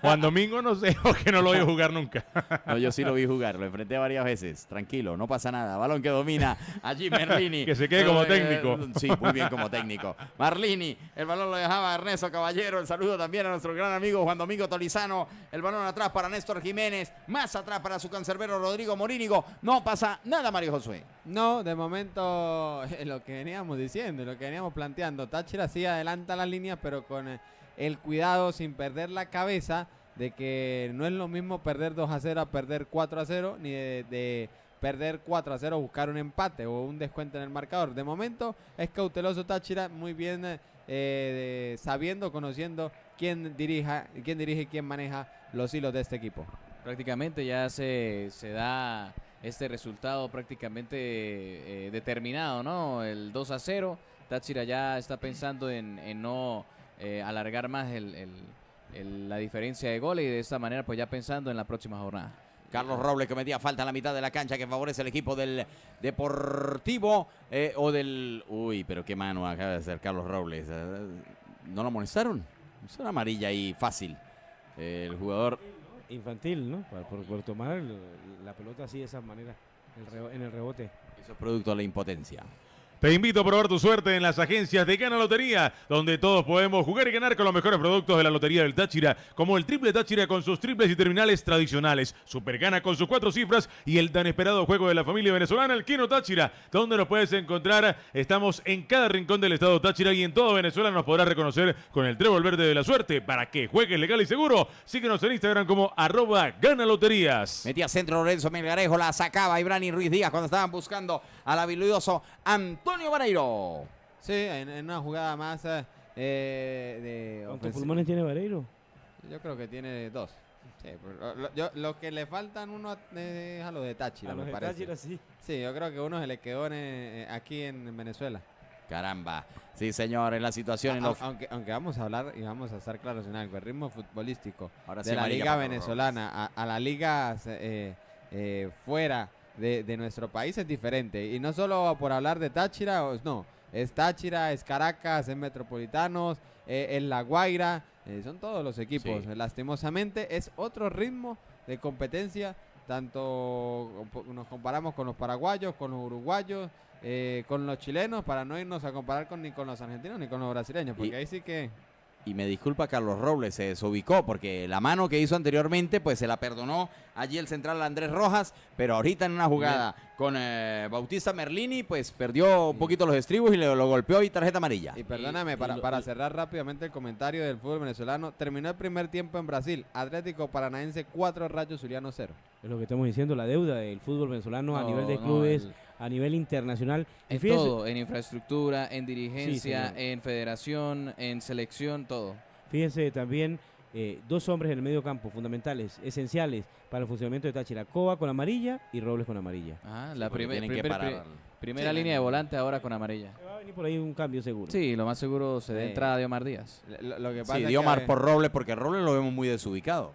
Juan Domingo no sé, que no lo vi jugar nunca. no, yo sí lo vi jugar, lo enfrenté varias veces. Tranquilo, no pasa nada. Balón que domina allí Merlini. que se quede como eh, técnico. sí, muy bien como técnico. Marlini, el balón lo dejaba Ernesto Caballero. El saludo también a nuestro gran amigo Juan Domingo Tolizano. El balón atrás para Néstor Jiménez. Más atrás para su cancerbero Rodrigo Morínigo. No pasa nada, Mario Josué. No, de momento lo que veníamos diciendo, lo que veníamos planteando. Táchira sí adelanta las líneas, pero con... Eh, el cuidado sin perder la cabeza de que no es lo mismo perder 2 a 0 a perder 4 a 0, ni de, perder 4 a 0 buscar un empate o un descuento en el marcador. De momento es cauteloso Táchira, muy bien eh, sabiendo, conociendo quién, dirija, quién dirige y quién maneja los hilos de este equipo. Prácticamente ya se, se da este resultado prácticamente eh, determinado, ¿no? El 2 a 0. Táchira ya está pensando en no eh, alargar más la diferencia de goles y de esta manera pues ya pensando en la próxima jornada. Carlos Robles cometía falta en la mitad de la cancha que favorece el equipo del Deportivo eh, o del... Uy, pero qué mano acaba de hacer Carlos Robles. Eh, ¿No lo molestaron? Es una amarilla ahí fácil. el jugador... Infantil, ¿no? Por, por tomar la pelota así de esa manera, en el rebote. Eso es producto de la impotencia. Te invito a probar tu suerte en las agencias de Gana Lotería, donde todos podemos jugar y ganar con los mejores productos de la Lotería del Táchira, como el Triple Táchira con sus triples y terminales tradicionales, Super Gana con sus cuatro cifras y el tan esperado juego de la familia venezolana, el Quino Táchira, donde nos puedes encontrar. Estamos en cada rincón del estado Táchira y en toda Venezuela nos podrás reconocer con el trébol verde de la suerte. Para que juegues legal y seguro, síguenos en Instagram como arroba loterías Metía centro Lorenzo Melgarejo, la sacaba Ibrani Ruiz Díaz cuando estaban buscando al habilidoso Antonio. Antonio Vareiro. Sí, en, una jugada más eh, de... ¿Cuántos pulmones tiene Vareiro? Yo creo que tiene dos. lo, que le faltan uno es a los de Táchira, me parece. sí. yo creo que uno se le quedó eh, aquí en Venezuela. Caramba. Sí, señor, señores, la situación aunque, vamos a hablar y vamos a estar claros en algo, el ritmo futbolístico de la liga venezolana a, la liga eh, eh, fuera de, de, nuestro país es diferente. Y no solo por hablar de Táchira, no. Es Táchira, es Caracas, es Metropolitanos, eh, es La Guaira. Eh, son todos los equipos. Lastimosamente es otro ritmo de competencia. Tanto nos comparamos con los paraguayos, con los uruguayos, eh, con los chilenos, para no irnos a comparar con, ni con los argentinos ni con los brasileños, porque ahí sí que y me disculpa Carlos Robles, se desubicó porque la mano que hizo anteriormente, pues se la perdonó allí el central Andrés Rojas, pero ahorita en una jugada con eh, Bautista Merlini, pues perdió un poquito los estribos y le, lo golpeó y tarjeta amarilla. Y perdóname, para, cerrar rápidamente el comentario del fútbol venezolano, terminó el primer tiempo en Brasil, Atlético Paranaense 4, Rayo Zuliano 0. Es lo que estamos diciendo, la deuda del fútbol venezolano a nivel de clubes a nivel internacional. En todo, en infraestructura, en dirigencia, en federación, en selección, todo. Fíjense también eh, dos hombres en el medio campo, fundamentales, esenciales para el funcionamiento de Táchira. Coba con amarilla y Robles con amarilla. Ah, la primera línea de volante ahora con amarilla. Va a venir por ahí un cambio seguro. Sí, lo más seguro se da entrada a Diomar Díaz. Lo, sí, Diomar por Robles, porque Robles lo vemos muy desubicado.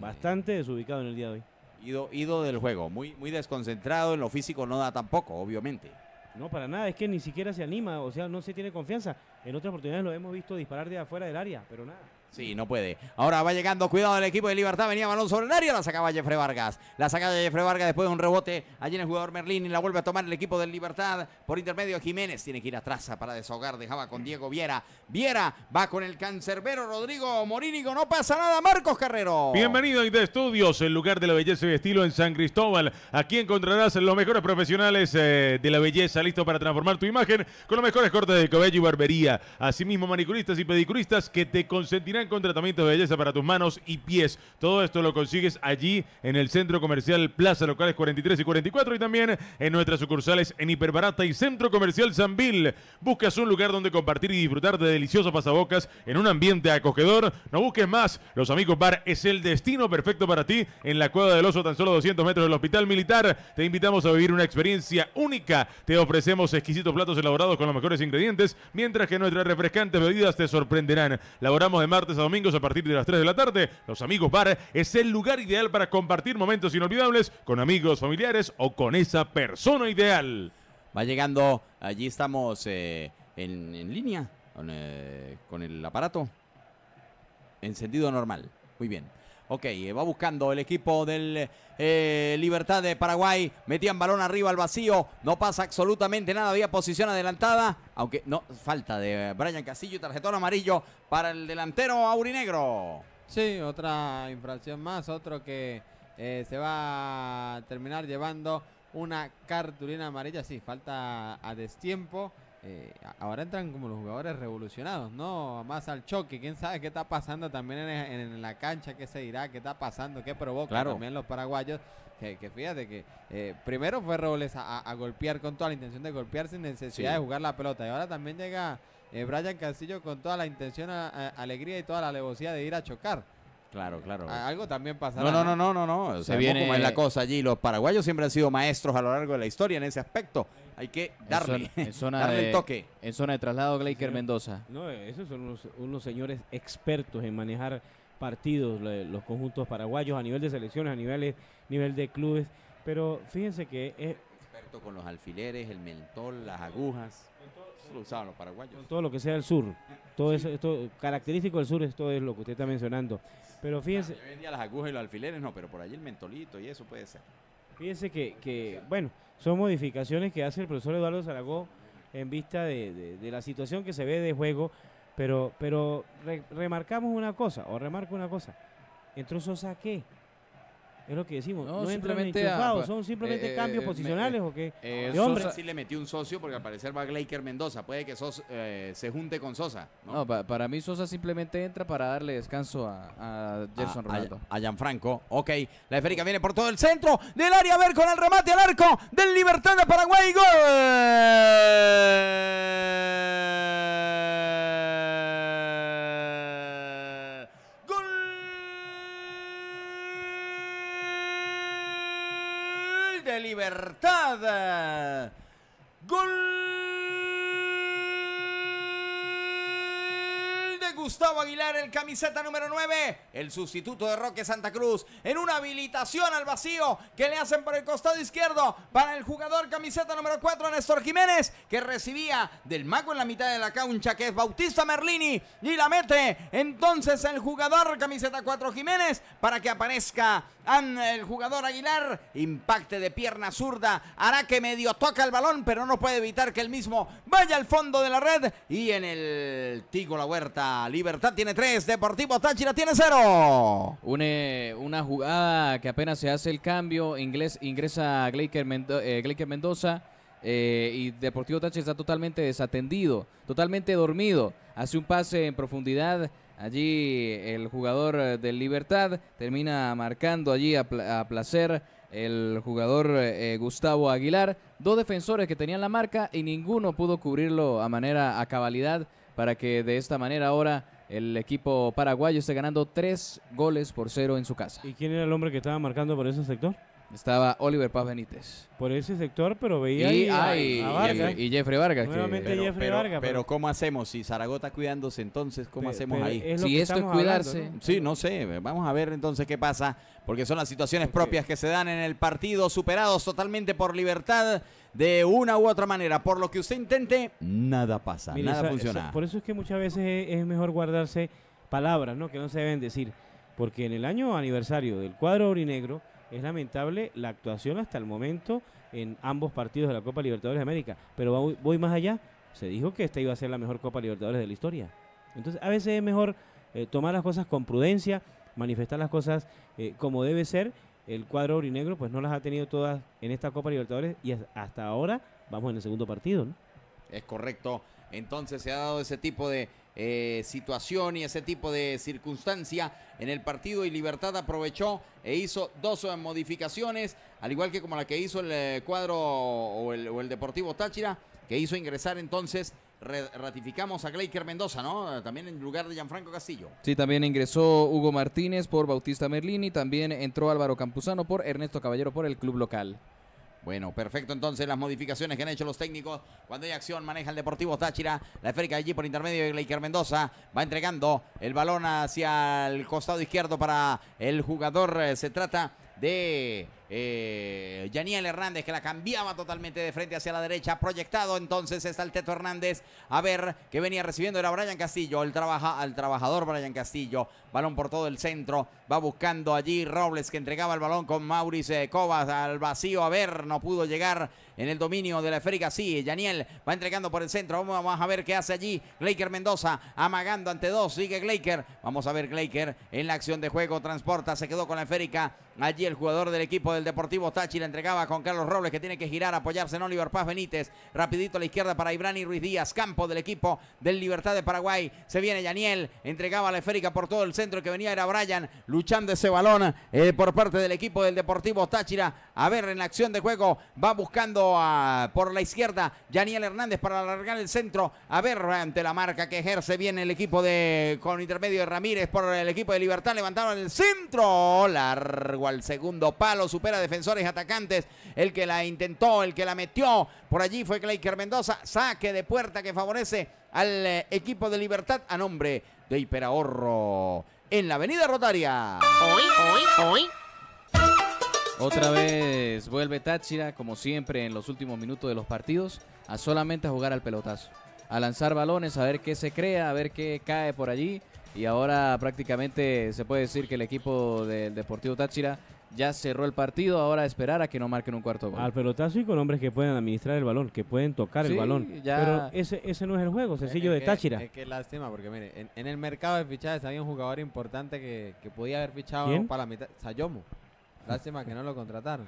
Bastante desubicado en el día de hoy. Ido, del juego, muy, muy desconcentrado, en lo físico no da tampoco, obviamente. No, para nada, es que ni siquiera se anima, o sea, no se tiene confianza. En otras oportunidades lo hemos visto disparar de afuera del área, pero nada. Sí, no puede. Ahora va llegando, cuidado el equipo de Libertad. Venía balón sobre el área, la sacaba Jeffrey Vargas. La sacaba Jeffrey Vargas después de un rebote. Allí en el jugador Merlín y la vuelve a tomar el equipo de Libertad. Por intermedio Jiménez tiene que ir atrás para desahogar. Dejaba con Diego Viera. Viera va con el cancerbero Rodrigo Morínigo. No pasa nada, Marcos Carrero. Bienvenido a Ida Estudios, el lugar de la belleza y estilo en San Cristóbal. Aquí encontrarás los mejores profesionales eh, de la belleza, listos para transformar tu imagen con los mejores cortes de cabello y barbería. Asimismo, manicuristas y pedicuristas que te consentirán con tratamientos de belleza para tus manos y pies. Todo esto lo consigues allí en el centro comercial Plaza Locales 43 y 44 y también en nuestras sucursales en Hiperbarata y Centro Comercial Sanvil. Buscas un lugar donde compartir y disfrutar de deliciosos pasabocas en un ambiente acogedor. No busques más. Los Amigos Bar es el destino perfecto para ti en la Cueva del Oso, tan solo 200 metros del Hospital Militar. Te invitamos a vivir una experiencia única. Te ofrecemos exquisitos platos elaborados con los mejores ingredientes, mientras que nuestras refrescantes bebidas te sorprenderán. Laboramos de martes a domingos a partir de las 3 de la tarde. Los Amigos Bar es el lugar ideal para compartir momentos inolvidables con amigos, familiares o con esa persona ideal. Va llegando, allí estamos eh, en, línea con, eh, con el aparato. Encendido normal. Muy bien. Ok, va buscando el equipo del eh, Libertad de Paraguay. Metían balón arriba al vacío. No pasa absolutamente nada. Había posición adelantada. Aunque no, falta de Brian y Tarjetón amarillo para el delantero aurinegro. Sí, otra infracción más. Otro que eh, se va a terminar llevando una cartulina amarilla. Sí, falta a destiempo. Eh, ahora entran como los jugadores revolucionados, ¿no? Más al choque, quién sabe qué está pasando también en, la cancha, qué se dirá, qué está pasando, qué provoca también los paraguayos. Que, fíjate que eh, primero fue Robles a, a, golpear con toda la intención de golpear sin necesidad de jugar la pelota. Y ahora también llega eh, Brian Castillo con toda la intención, alegría y toda la alevosía de ir a chocar. Claro, eh, claro. Algo también pasará. No, no, no, no, no, Se viene es la cosa allí. Los paraguayos siempre han sido maestros a lo largo de la historia en ese aspecto. Hay que darle, en zona, toque. En zona de traslado, Gleiker Mendoza. No, esos son unos, señores expertos en manejar partidos, los conjuntos paraguayos a nivel de selecciones, a nivel nivel de clubes. Pero fíjense que es, eh, experto con los alfileres, el mentol, las agujas. Eso lo usaban los paraguayos. Con todo lo que sea el sur. Todo esto, característico del sur, esto es lo que usted está mencionando. Pero fíjense. yo vendía las agujas y los alfileres, no, pero por allí el mentolito y eso puede ser. Fíjense que, bueno, son modificaciones que hace el profesor Eduardo Zaragoza en vista de, la situación que se ve de juego, pero, pero remarcamos una cosa, o remarco una cosa. ¿Entró Sosa qué? Es lo que decimos. No, simplemente son simplemente eh, cambios eh, posicionales o qué. Eh, Sosa sí le metió un socio porque al parecer va Gleiker Mendoza. Puede que se junte con Sosa. ¿no? para mí Sosa simplemente entra para darle descanso a, a Gerson a, Ronaldo. A, Gianfranco. Ok, la esférica viene por todo el centro del área. A ver con el remate al arco del Libertad de Paraguay. ¡Gol! Libertad. Gol. Gustavo Aguilar, el camiseta número 9, el sustituto de Roque Santa Cruz, en una habilitación al vacío que le hacen por el costado izquierdo para el jugador camiseta número 4, Néstor Jiménez, que recibía del mago en la mitad de la cancha, que es Bautista Merlini, y la mete entonces el jugador camiseta 4 Jiménez para que aparezca el jugador Aguilar, impacte de pierna zurda, hará que medio toca el balón, pero no puede evitar que el mismo vaya al fondo de la red y en el Tigo La Huerta Libertad tiene tres, Deportivo Táchira tiene cero. Une una jugada que apenas se hace el cambio, Inglés, ingresa Gleiker, eh, Mendoza eh, y Deportivo Táchira está totalmente desatendido, totalmente dormido. Hace un pase en profundidad. Allí el jugador de Libertad termina marcando allí a, placer el jugador eh, Gustavo Aguilar. Dos defensores que tenían la marca y ninguno pudo cubrirlo a manera a cabalidad para que de esta manera ahora el equipo paraguayo esté ganando tres goles por cero en su casa. ¿Y quién era el hombre que estaba marcando por ese sector? Estaba Oliver Paz Benítez. Por ese sector, pero veía y, a, Vargas. y Jeffrey Vargas. Nuevamente Jeffrey Vargas. Pero, ¿cómo hacemos? Si Zaragoza cuidándose, entonces, ¿cómo hacemos ahí? si esto es cuidarse. Sí, no sé. Vamos a ver entonces qué pasa. Porque son las situaciones propias que se dan en el partido, superados totalmente por libertad de una u otra manera. Por lo que usted intente, nada pasa, nada funciona. por eso es que muchas veces es mejor guardarse palabras ¿no? que no se deben decir. Porque en el año aniversario del cuadro orinegro es lamentable la actuación hasta el momento en ambos partidos de la Copa Libertadores de América. Pero voy, más allá. Se dijo que esta iba a ser la mejor Copa Libertadores de la historia. Entonces, a veces es mejor eh, tomar las cosas con prudencia, manifestar las cosas eh, como debe ser. El cuadro brinegro pues no las ha tenido todas en esta Copa Libertadores y hasta ahora vamos en el segundo partido. Es correcto. Entonces se ha dado ese tipo de eh, situación y ese tipo de circunstancia en el partido y Libertad aprovechó e hizo dos eh, modificaciones, al igual que como la que hizo el eh, cuadro o el, o el Deportivo Táchira, que hizo ingresar entonces ratificamos a Gleiker Mendoza, ¿no? También en lugar de Gianfranco Castillo. Sí, también ingresó Hugo Martínez por Bautista Merlini, también entró Álvaro Campuzano por Ernesto Caballero por el club local. Bueno, perfecto entonces las modificaciones que han hecho los técnicos. Cuando hay acción maneja el Deportivo Táchira. La esférica allí por intermedio de Gleiker Mendoza. Va entregando el balón hacia el costado izquierdo para el jugador. Eh, se trata de eh, Yaniel Hernández que la cambiaba totalmente de frente hacia la derecha. Proyectado entonces está el Teto Hernández. A ver que venía recibiendo. Era Brian Castillo. El al trabajador Brian Castillo. Balón por todo el centro. Va buscando allí Robles que entregaba el balón con Maurice Cobas al vacío. A ver, no pudo llegar en el dominio de la esférica. Sí, Yaniel va entregando por el centro. Vamos a ver qué hace allí. Gleiker Mendoza amagando ante dos. Sigue Gleiker. Vamos a ver Gleiker en la acción de juego. Transporta. Se quedó con la esférica. Allí el jugador del equipo de el Deportivo Táchira. Entregaba con Carlos Robles que tiene que girar, apoyarse en Oliver Paz Benítez. Rapidito a la izquierda para Ibrani Ruiz Díaz. Campo del equipo del Libertad de Paraguay. Se viene Yaniel. Entregaba la esférica por todo el centro que venía era Brian. Luchando ese balón eh, por parte del equipo del Deportivo Táchira. A ver, en la acción de juego va buscando ah, por la izquierda Yaniel Hernández para alargar el centro. A ver, ante la marca que ejerce bien el equipo de con intermedio de Ramírez por el equipo de Libertad. Levantaron el centro. Largo al segundo palo. Super a defensores atacantes. El que la intentó, el que la metió. Por allí fue Clayker Mendoza. Saque de puerta que favorece al eh, equipo de Libertad a nombre de Hiperahorro. En la avenida Rotaria. Hoy, hoy, hoy. Otra vez vuelve Táchira, como siempre en los últimos minutos de los partidos, a solamente a jugar al pelotazo, a lanzar balones, a ver qué se crea, a ver qué cae por allí. Y ahora prácticamente se puede decir que el equipo del Deportivo Táchira ya cerró el partido, ahora a esperar a que no marquen un cuarto gol. Al pelotazo y con hombres que pueden administrar el balón, que pueden tocar el balón. Pero ese, no es el juego sencillo de Táchira. Es que lástima, porque mire, en, el mercado de fichajes había un jugador importante que, podía haber fichado para la mitad, Sayomo. Lástima que no lo contrataron.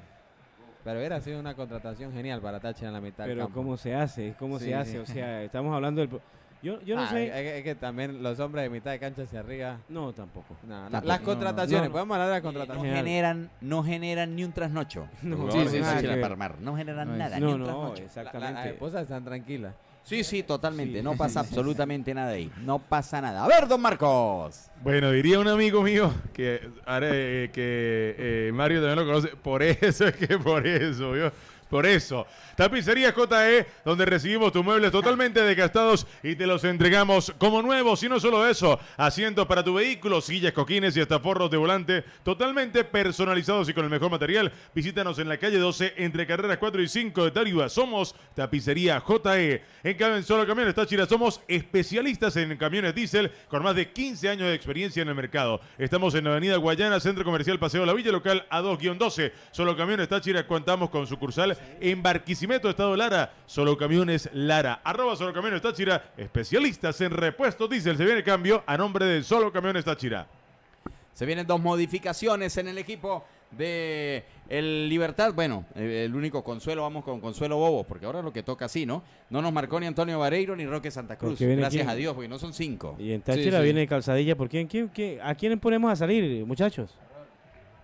Pero hubiera sido una contratación genial para Táchira en la mitad. Pero cómo se hace, cómo se hace. O sea, estamos hablando del... Yo, yo no ah, sé. Es que, también los hombres de mitad de cancha hacia arriba. No, tampoco. Las contrataciones, podemos hablar de las eh, contrataciones. No generan, no generan ni un trasnocho. No, sí, sí, no generan nada, ni un trasnocho. Exactamente. Las la esposas están tranquilas. Sí, sí, totalmente. No pasa absolutamente nada ahí. No pasa nada. A ver, don Marcos. Bueno, diría un amigo mío que, eh, que eh, Mario también lo conoce. Por eso es que por eso. ¿vio? Por eso, Tapicería JE, donde recibimos tus muebles totalmente desgastados y te los entregamos como nuevos. Y no solo eso, asientos para tu vehículo, sillas, coquines y hasta forros de volante totalmente personalizados y con el mejor material. Visítanos en la calle 12, entre carreras 4 y 5 de Tariba. Somos Tapicería JE. En Caben Solo Camiones Táchira somos especialistas en camiones diésel con más de 15 años de experiencia en el mercado. Estamos en la Avenida Guayana, Centro Comercial Paseo La Villa, local A2-12. Solo Camiones Táchira contamos con sucursal en Barquisimeto, Estado Lara. Solo Camiones Lara. Arroba Solo Camiones Táchira. Especialistas en repuestos diésel. Se viene el cambio a nombre de Solo Camiones Táchira. Se vienen dos modificaciones en el equipo de el Libertad. Bueno, eh, el único consuelo, vamos con Consuelo Bobo, porque ahora lo que toca así, ¿no? No nos marcó ni Antonio Vareiro ni Roque Santa Cruz. Gracias a Dios, porque no son cinco. Y en Táchira viene Calzadilla. ¿Por quién, quién, ¿A quién ponemos a salir, muchachos?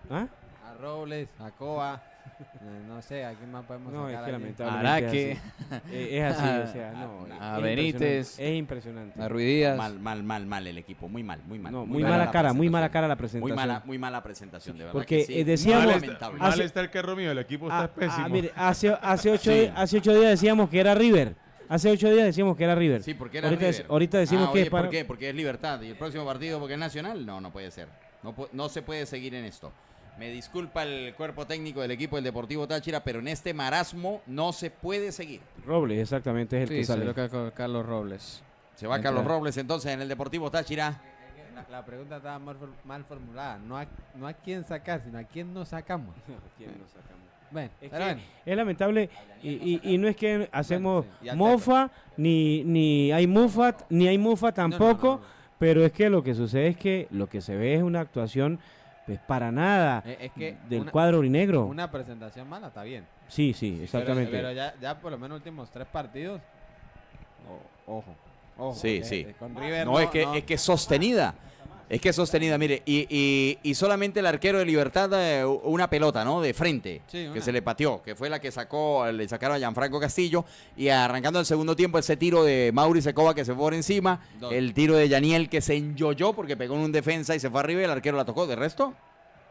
¿Ah? A Robles, a Coa. Eh, no sé, ¿a quién más podemos no, No, es que Araque. Es así, es así a, o Benítez. Impresionante, es impresionante. A Ruidías. Mal, mal, mal, mal el equipo, muy mal, muy mal. muy, mala, cara, muy mala cara la presentación. Muy mala, muy mala presentación, de verdad. Porque que sí, eh, decíamos... Mal, está, mal está el carro mío, el equipo ah, está a, ah, pésimo. hace, hace, ocho, hace ocho días decíamos que era River. Hace ocho días decíamos que era River. Sí, porque era River. ahorita decimos ah, que es para... ¿Por qué? Porque es Libertad. ¿Y el próximo partido porque es Nacional? No, no puede ser. No, no se puede seguir en esto. Me disculpa el cuerpo técnico del equipo del Deportivo Táchira, pero en este marasmo no se puede seguir. Robles, exactamente, es el que sale. Se Carlos Robles. Se va Carlos Robles entonces en el Deportivo Táchira. La, pregunta estaba mal, formulada. No a, no a, quién sacar, sino a quién nos sacamos. Bueno, es, lamentable y, no es que hacemos mofa, ni, ni hay mufa, ni hay mufa tampoco, pero es que lo que sucede es que lo que se ve es una actuación pues para nada eh, es que del una, cuadro negro Una presentación mala está bien. Sí, sí, exactamente. Pero, ya, ya, por lo menos últimos tres partidos, ojo. ojo. sí, eh, sí. Eh, con River no, es que es que sostenida. Es que sostenida, mire, y, y, solamente el arquero de Libertad eh, una pelota, ¿no? De frente, que se le pateó, que fue la que sacó, le sacaron a Gianfranco Castillo, y arrancando el segundo tiempo ese tiro de Mauri Secova que se fue por encima, el tiro de Yaniel que se enyoyó porque pegó en un defensa y se fue arriba y el arquero la tocó, de resto...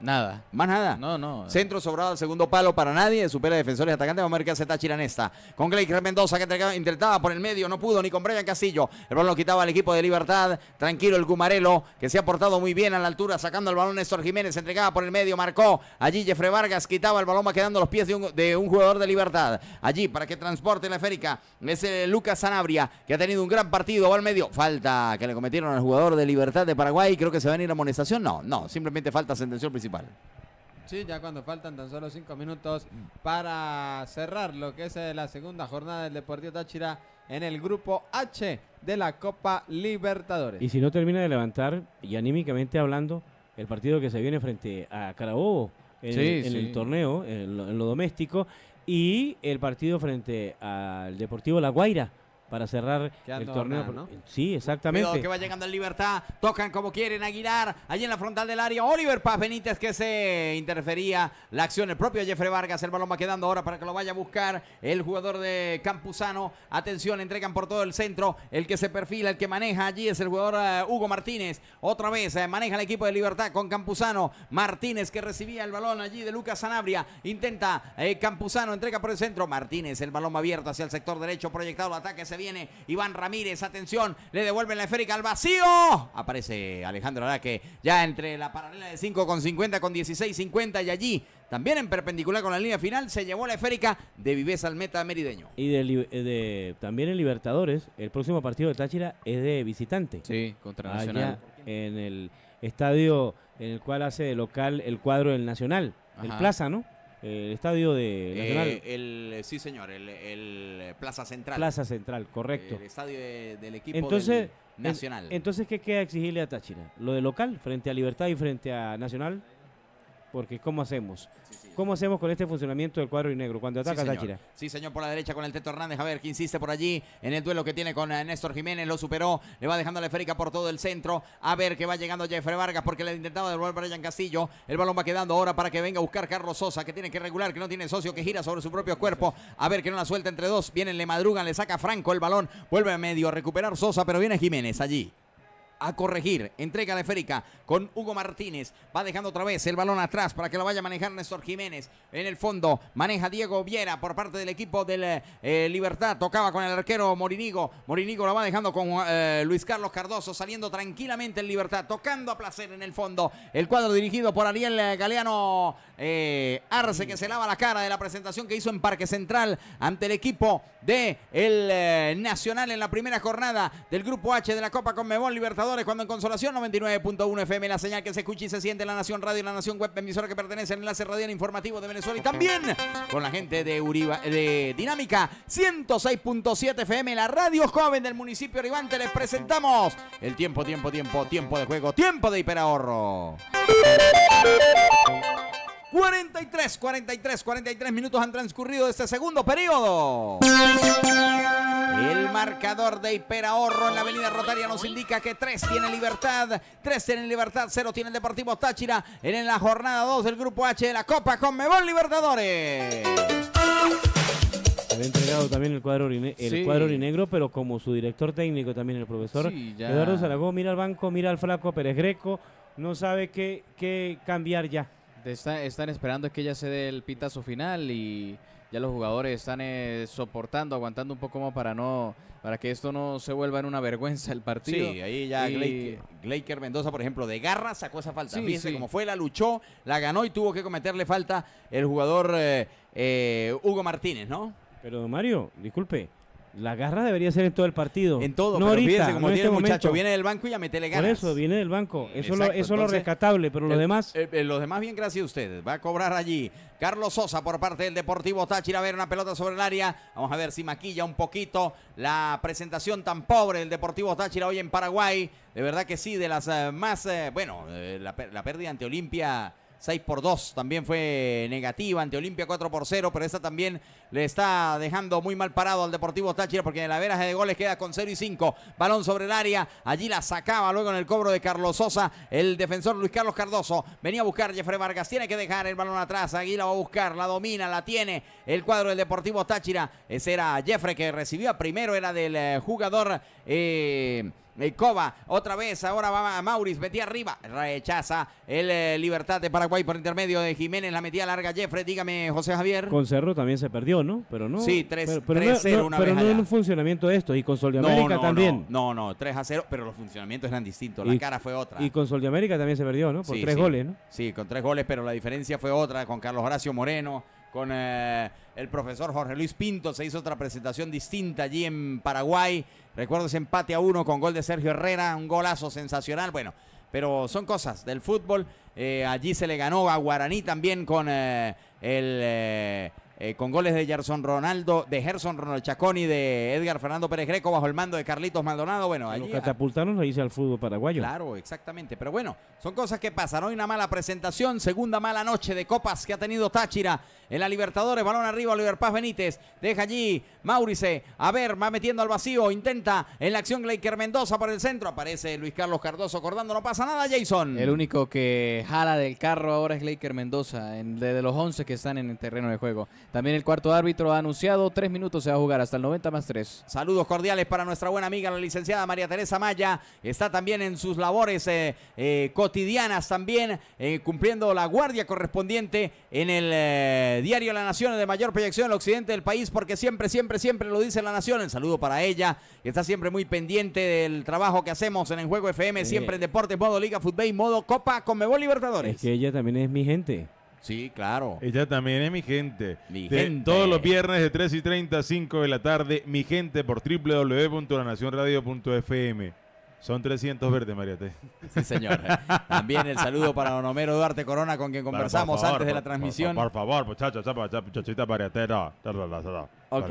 Nada. Más nada. No, no. Centro sobrado al segundo palo para nadie. Supera a defensores atacantes. Vamos a ver qué hace Tachiranesta. Con Clay Mendoza que intentaba por el medio. No pudo ni con Brian Casillo El balón lo quitaba al equipo de Libertad. Tranquilo el Gumarelo que se ha portado muy bien a la altura. Sacando el balón Néstor Jiménez. Entregaba por el medio. Marcó. Allí Jeffrey Vargas quitaba el balón. Va quedando los pies de un, jugador de Libertad. Allí para que transporte la esférica. Es Lucas Sanabria que ha tenido un gran partido. Va al medio. Falta que le cometieron al jugador de Libertad de Paraguay. Creo que se va a venir a amonestación. No, no. Simplemente falta sentencia principal Sí, ya cuando faltan tan solo cinco minutos para cerrar lo que es eh, la segunda jornada del Deportivo Táchira en el grupo H de la Copa Libertadores. Y si no termina de levantar, y anímicamente hablando, el partido que se viene frente a Carabobo en, el, torneo, en lo doméstico, y el partido frente al Deportivo La Guaira para cerrar el torneo. ¿no? Sí, exactamente. que va llegando el Libertad, tocan como quieren Aguilar, allí en la frontal del área, Oliver Paz Benítez que se interfería la acción, el propio Jeffrey Vargas, el balón va quedando ahora para que lo vaya a buscar el jugador de Campuzano, atención, entregan por todo el centro, el que se perfila, el que maneja allí es el jugador eh, Hugo Martínez, otra vez eh, maneja el equipo de Libertad con Campuzano, Martínez que recibía el balón allí de Lucas Sanabria, intenta eh, Campuzano, entrega por el centro, Martínez, el balón abierto hacia el sector derecho, proyectado el ataque, viene Iván Ramírez, atención, le devuelven la esférica al vacío. Aparece Alejandro Araque ya entre la paralela de 5 con 50 con 16 50 y allí también en perpendicular con la línea final se llevó la esférica de viveza al meta merideño. Y eh, de, también en Libertadores, el próximo partido de Táchira es de visitante. Sí, contra Nacional. en el estadio en el cual hace local el cuadro del Nacional, el Plaza, ¿no? El estadio de Nacional. Eh, el, sí, señor, el, Plaza Central. Plaza Central, correcto. El estadio del equipo entonces, Nacional. entonces, ¿qué queda exigirle a Táchira? ¿Lo de local frente a Libertad y frente a Nacional? Porque, ¿cómo hacemos? ¿Cómo hacemos con este funcionamiento del cuadro y negro cuando ataca sí, Sí, señor, por la derecha con el Teto Hernández. A ver, que insiste por allí en el duelo que tiene con eh, Néstor Jiménez. Lo superó, le va dejando la esférica por todo el centro. A ver que va llegando Jeffrey Vargas porque le intentaba devolver Brian Castillo. El balón va quedando ahora para que venga a buscar Carlos Sosa, que tiene que regular, que no tiene socio, que gira sobre su propio cuerpo. A ver que no la suelta entre dos. Vienen, le madrugan, le saca Franco el balón. Vuelve a medio a recuperar Sosa, pero viene Jiménez allí a corregir. Entrega de Férica con Hugo Martínez. Va dejando otra vez el balón atrás para que lo vaya a manejar Néstor Jiménez. En el fondo maneja Diego Viera por parte del equipo de eh, eh, Libertad. Tocaba con el arquero Morinigo. Morinigo lo va dejando con eh, Luis Carlos Cardoso. Saliendo tranquilamente en Libertad. Tocando a placer en el fondo. El cuadro dirigido por Ariel Galeano eh, Arce que se lava la cara de la presentación que hizo en Parque Central ante el equipo de el eh, Nacional en la primera jornada del Grupo H de la Copa Conmebol Libertadores cuando en Consolación 99.1 FM la señal que se escucha y se siente en la Nación Radio y la Nación Web emisora que pertenece al enlace radial informativo de Venezuela y también con la gente de Uriba, de Dinámica 106.7 FM la radio joven del municipio de les presentamos el tiempo, tiempo, tiempo, tiempo de juego, tiempo de hiperahorro. 43, 43, 43 minutos han transcurrido de este segundo periodo. El marcador de Hiperahorro en la avenida Rotaria nos indica que 3 tiene libertad, 3 tiene libertad, 0 tiene el Deportivo Táchira en la jornada 2 del Grupo H de la Copa con Mebol Libertadores. ha entregado también el cuadro, el orinegro, pero como su director técnico también el profesor Eduardo Zaragoza mira al banco, mira al flaco Pérez Greco, no sabe qué, qué cambiar ya están esperando que ya se dé el pitazo final y ya los jugadores están eh, soportando, aguantando un poco más para no para que esto no se vuelva en una vergüenza el partido. Sí, ahí ya Glaker Mendoza, por ejemplo, de garra sacó esa falta. Fíjense cómo fue, la luchó, la ganó y tuvo que cometerle falta el jugador eh, eh, Hugo Martínez, ¿no? Pero Mario, disculpe, la garra debería ser en todo el partido. En todo, no pero como tiene este el muchacho. Viene del banco y a meterle garra. Por eso, viene del banco. Eso es lo, eso lo rescatable, pero lo demás. los demás, bien, gracias a ustedes. Va a cobrar allí Carlos Sosa por parte del Deportivo Táchira. A ver, una pelota sobre el área. Vamos a ver si maquilla un poquito la presentación tan pobre del Deportivo Táchira hoy en Paraguay. De verdad que sí, de las eh, más. Eh, bueno, eh, la, la pérdida ante Olimpia 6 por 2 también fue negativa ante Olimpia 4 por 0, pero esa también le está dejando muy mal parado al Deportivo Táchira porque en la veraje de goles queda con 0 y 5. Balón sobre el área, allí la sacaba luego en el cobro de Carlos Sosa, el defensor Luis Carlos Cardoso. Venía a buscar Jeffrey Vargas, tiene que dejar el balón atrás, Aguila va a buscar, la domina, la tiene el cuadro del Deportivo Táchira. Ese era Jeffrey que recibió primero, era del eh, jugador... Eh, Mecoba, otra vez, ahora va Mauriz, metía arriba, rechaza el eh, Libertad de Paraguay por intermedio de Jiménez, la metía larga Jeffrey, dígame José Javier. Con Cerro también se perdió, ¿no? Pero no. Sí, 3-0 pero, no, una Pero en un funcionamiento de esto, y con Sol de América también. No, no, 3 a 0, pero los funcionamientos eran distintos, la cara fue otra. Y con Sol de América también se perdió, ¿no? Por tres goles, ¿no? Sí, con tres goles, pero la diferencia fue otra, con Carlos Horacio Moreno, con... Eh, el profesor Jorge Luis Pinto. Se hizo otra presentación distinta allí en Paraguay. Recuerdo ese empate a uno con gol de Sergio Herrera, un golazo sensacional. Bueno, pero son cosas del fútbol. Eh, allí se le ganó a Guaraní también con eh, el... Eh, eh, con goles de Gerson Ronaldo, de Gerson Ronald Chacón y de Edgar Fernando Pérez Greco bajo el mando de Carlitos Maldonado. Bueno, catapultaron lo hice al fútbol paraguayo. Claro, exactamente. Pero bueno, son cosas que pasan. Hoy una mala presentación, segunda mala noche de copas que ha tenido Táchira en la Libertadores. Balón arriba, Oliver Paz Benítez. Deja allí Maurice. A ver, va metiendo al vacío. Intenta en la acción Gleiker Mendoza por el centro. Aparece Luis Carlos Cardoso acordando. No pasa nada, Jason. El único que jala del carro ahora es Gleiker Mendoza, de, los 11 que están en el terreno de juego. También el cuarto árbitro ha anunciado tres minutos se va a jugar hasta el 90 más tres... Saludos cordiales para nuestra buena amiga, la licenciada María Teresa Maya. Está también en sus labores eh, eh, cotidianas, también eh, cumpliendo la guardia correspondiente en el diario La Nación de mayor proyección en el occidente del país, porque siempre, siempre, siempre lo dice La Nación. El saludo para ella, que está siempre muy pendiente del trabajo que hacemos en el Juego FM, siempre en Deportes, modo Liga, Fútbol y modo Copa con Mebol Libertadores. Es que ella también es mi gente. Sí, claro. Ella también es mi gente. Mi gente. Todos los viernes de 3 y 30 a 5 de la tarde, mi gente por www.lanacionradio.fm. Son 300 verdes, Mariate. Sí, señor. También el saludo para don Homero Duarte Corona, con quien conversamos antes de la transmisión. Por, por favor, muchachos, muchachita mariatera. Ok.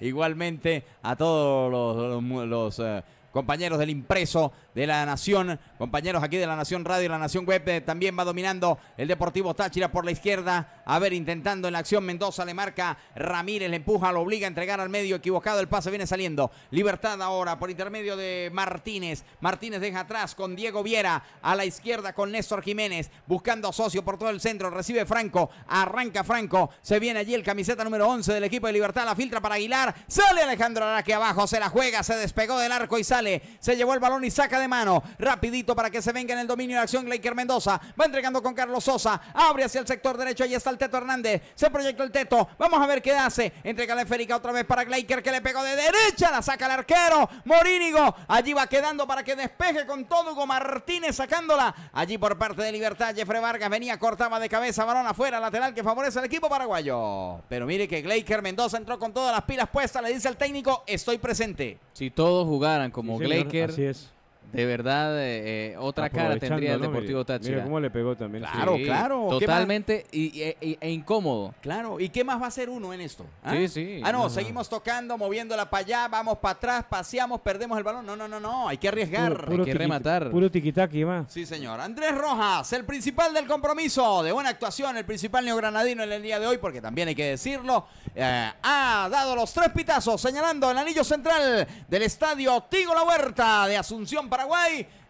Igualmente a todos los, eh, compañeros del impreso de la Nación, compañeros aquí de la Nación Radio y la Nación Web, eh, también va dominando el Deportivo Táchira por la izquierda, a ver, intentando en la acción Mendoza, le marca Ramírez, le empuja, lo obliga a entregar al medio, equivocado, el pase viene saliendo, Libertad ahora por intermedio de Martínez, Martínez deja atrás con Diego Viera, a la izquierda con Néstor Jiménez, buscando Socio por todo el centro, recibe Franco, arranca Franco, se viene allí el camiseta número 11 del equipo de Libertad, la filtra para Aguilar, sale Alejandro Araque abajo, se la juega, se despegó del arco y sale se llevó el balón y saca de mano. Rapidito para que se venga en el dominio de acción Gleiker Mendoza. Va entregando con Carlos Sosa. Abre hacia el sector derecho. Ahí está el Teto Hernández. Se proyecta el Teto. Vamos a ver qué hace. Entrega la esférica otra vez para Gleiker que le pegó de derecha. La saca el arquero. Morínigo. Allí va quedando para que despeje con todo Hugo Martínez sacándola. Allí por parte de Libertad. Jeffrey Vargas venía, cortaba de cabeza. Balón afuera. Lateral que favorece al equipo paraguayo. Pero mire que Gleiker Mendoza entró con todas las pilas puestas. Le dice al técnico, estoy presente. Si todos jugaran como como es de verdad, eh, eh, otra cara tendría el Deportivo Táchira. Mira cómo le pegó también. Claro, claro. Totalmente e, y, e incómodo. Claro, ¿y qué más va a hacer uno en esto? ¿Ah? Sí, sí. Ah, no, seguimos tocando, moviéndola para allá, vamos para atrás, paseamos, perdemos el balón. No, no, no, no, hay que arriesgar. hay que rematar. Puro tiquitaqui va. Sí, señor. Andrés Rojas, el principal del compromiso, de buena actuación, el principal neogranadino en el día de hoy, porque también hay que decirlo, eh, ha dado los tres pitazos, señalando el anillo central del estadio Tigo La Huerta de Asunción para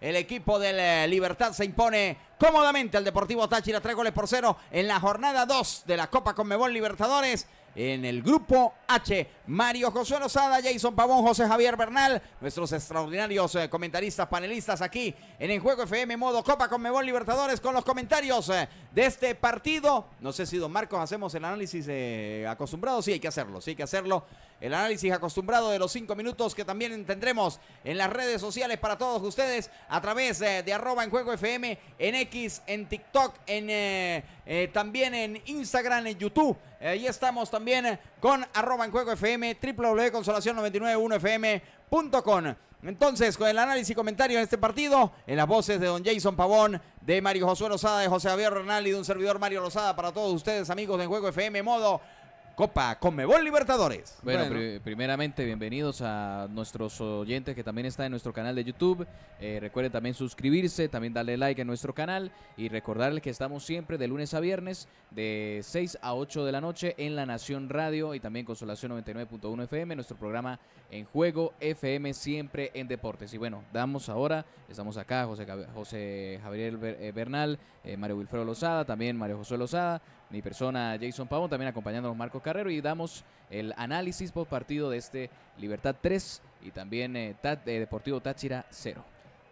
el equipo del eh, Libertad se impone cómodamente al Deportivo Táchira, tres goles por cero en la jornada 2 de la Copa Conmebol Libertadores. En el grupo H, Mario Josué Lozada, Jason Pavón, José Javier Bernal, nuestros extraordinarios eh, comentaristas, panelistas aquí en el Juego FM modo Copa Conmebol Libertadores con los comentarios eh, de este partido. No sé si don Marcos hacemos el análisis acostumbrado, sí hay que hacerlo, sí hay que hacerlo el análisis acostumbrado de los cinco minutos que también tendremos en las redes sociales para todos ustedes a través eh, de, arroba en juego FM, en X, en TikTok, en eh, eh, también en Instagram, en YouTube. Ahí estamos también con arroba en juego FM, www.consolacion991fm.com. Entonces, con el análisis y comentario en este partido, en las voces de don Jason Pavón, de Mario Josué Lozada, de José Javier Renal y de un servidor Mario Lozada para todos ustedes, amigos de Juego FM Modo Copa Conmebol Libertadores. Bueno, primeramente bienvenidos a nuestros oyentes que también están en nuestro canal de YouTube. Eh, recuerden también suscribirse, también darle like a nuestro canal y recordarles que estamos siempre de lunes a viernes de 6 a 8 de la noche en La Nación Radio y también Consolación 99.1 FM, nuestro programa en juego FM siempre en deportes. Y bueno, damos ahora, estamos acá José, José Javier eh, Bernal, eh, Mario Wilfredo Lozada, también Mario José Lozada, mi persona Jason Pavón, también acompañándonos Marcos Carrero y damos el análisis por partido de este Libertad 3 y también eh, eh, Deportivo Táchira 0.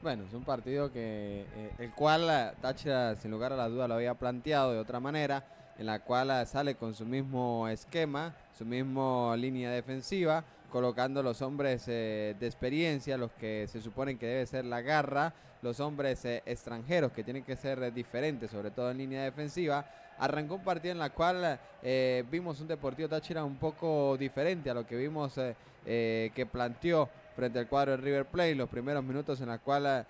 Bueno, es un partido que eh, el cual Táchira sin lugar a la duda lo había planteado de otra manera, en la cual sale con su mismo esquema, su misma línea defensiva, colocando los hombres de experiencia, los que se suponen que debe ser la garra, los hombres extranjeros que tienen que ser diferentes, sobre todo en línea defensiva, Arrancó un partido en la cual eh, vimos un Deportivo Táchira un poco diferente a lo que vimos eh, eh, que planteó frente al cuadro del River Plate, los primeros minutos en la cual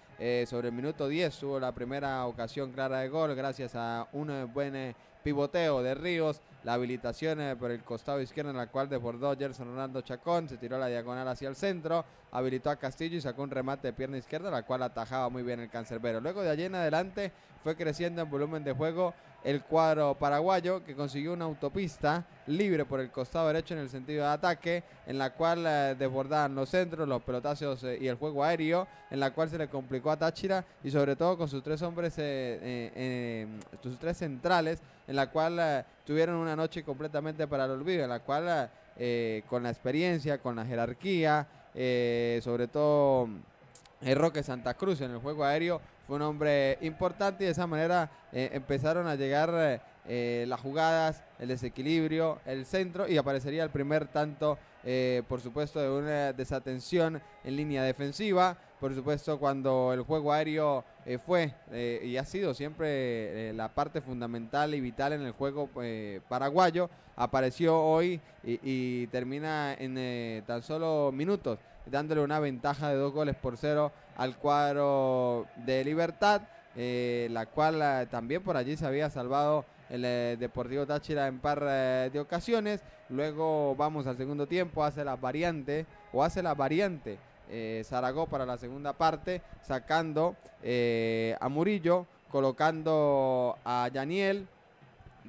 sobre el minuto 10 hubo la primera ocasión clara de gol gracias a un buen pivoteo de Ríos, la habilitación por el costado izquierdo en la cual desbordó Gerson Ronaldo Chacón, se tiró la diagonal hacia el centro, habilitó a Castillo y sacó un remate de pierna izquierda la cual atajaba muy bien el cancerbero. Luego de allí en adelante fue creciendo en volumen de juego el cuadro paraguayo que consiguió una autopista libre por el costado derecho en el sentido de ataque, en la cual eh, desbordaban los centros, los pelotazos eh, y el juego aéreo, en la cual se le complicó a Táchira y sobre todo con sus tres hombres, eh, sus tres centrales, en la cual tuvieron una noche completamente para el olvido, en la cual con la experiencia, con la jerarquía, sobre todo... Roque Santa Cruz en el juego aéreo un hombre importante y de esa manera eh, empezaron a llegar eh, eh, las jugadas, el desequilibrio, el centro y aparecería el primer tanto, por supuesto, de una desatención en línea defensiva. Por supuesto, cuando el juego aéreo fue y ha sido siempre la parte fundamental y vital en el juego paraguayo, apareció hoy y termina en tan solo minutos dándole una ventaja de dos goles por cero al cuadro de Libertad, eh, la cual eh, también por allí se había salvado el eh, Deportivo Táchira en par de ocasiones. Luego vamos al segundo tiempo, hace la variante o hace la variante Zaragoza para la segunda parte, sacando a Murillo, colocando a Yaniel.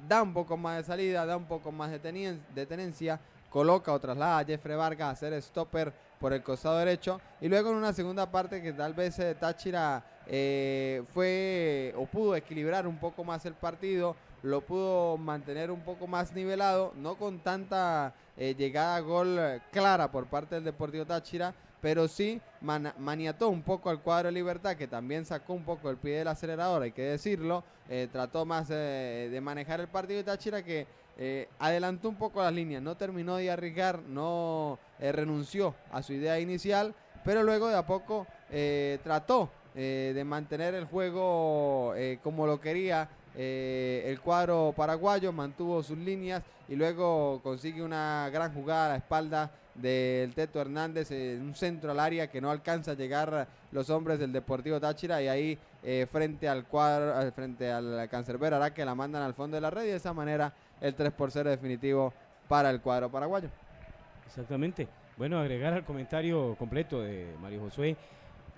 Da un poco más de salida, da un poco más de, tenencia, de tenencia coloca o traslada a Jeffrey Vargas a ser stopper por el costado derecho. Y luego en una segunda parte que tal vez eh, Táchira eh, fue o pudo equilibrar un poco más el partido, lo pudo mantener un poco más nivelado, no con tanta eh, llegada a gol clara por parte del Deportivo Táchira, pero sí maniató un poco al cuadro de Libertad, que también sacó un poco el pie del acelerador, hay que decirlo, trató más de manejar el partido de Táchira que eh, adelantó un poco las líneas, no terminó de arriesgar, no eh, renunció a su idea inicial, pero luego de a poco eh, trató de mantener el juego como lo quería el cuadro paraguayo mantuvo sus líneas y luego consigue una gran jugada a la espalda del Teto Hernández en un centro al área que no alcanza a llegar los hombres del Deportivo Táchira y ahí frente al cuadro, frente al Cancerbero que la mandan al fondo de la red y de esa manera el 3 por 0 definitivo para el cuadro paraguayo. Exactamente. Bueno, agregar al comentario completo de Mario Josué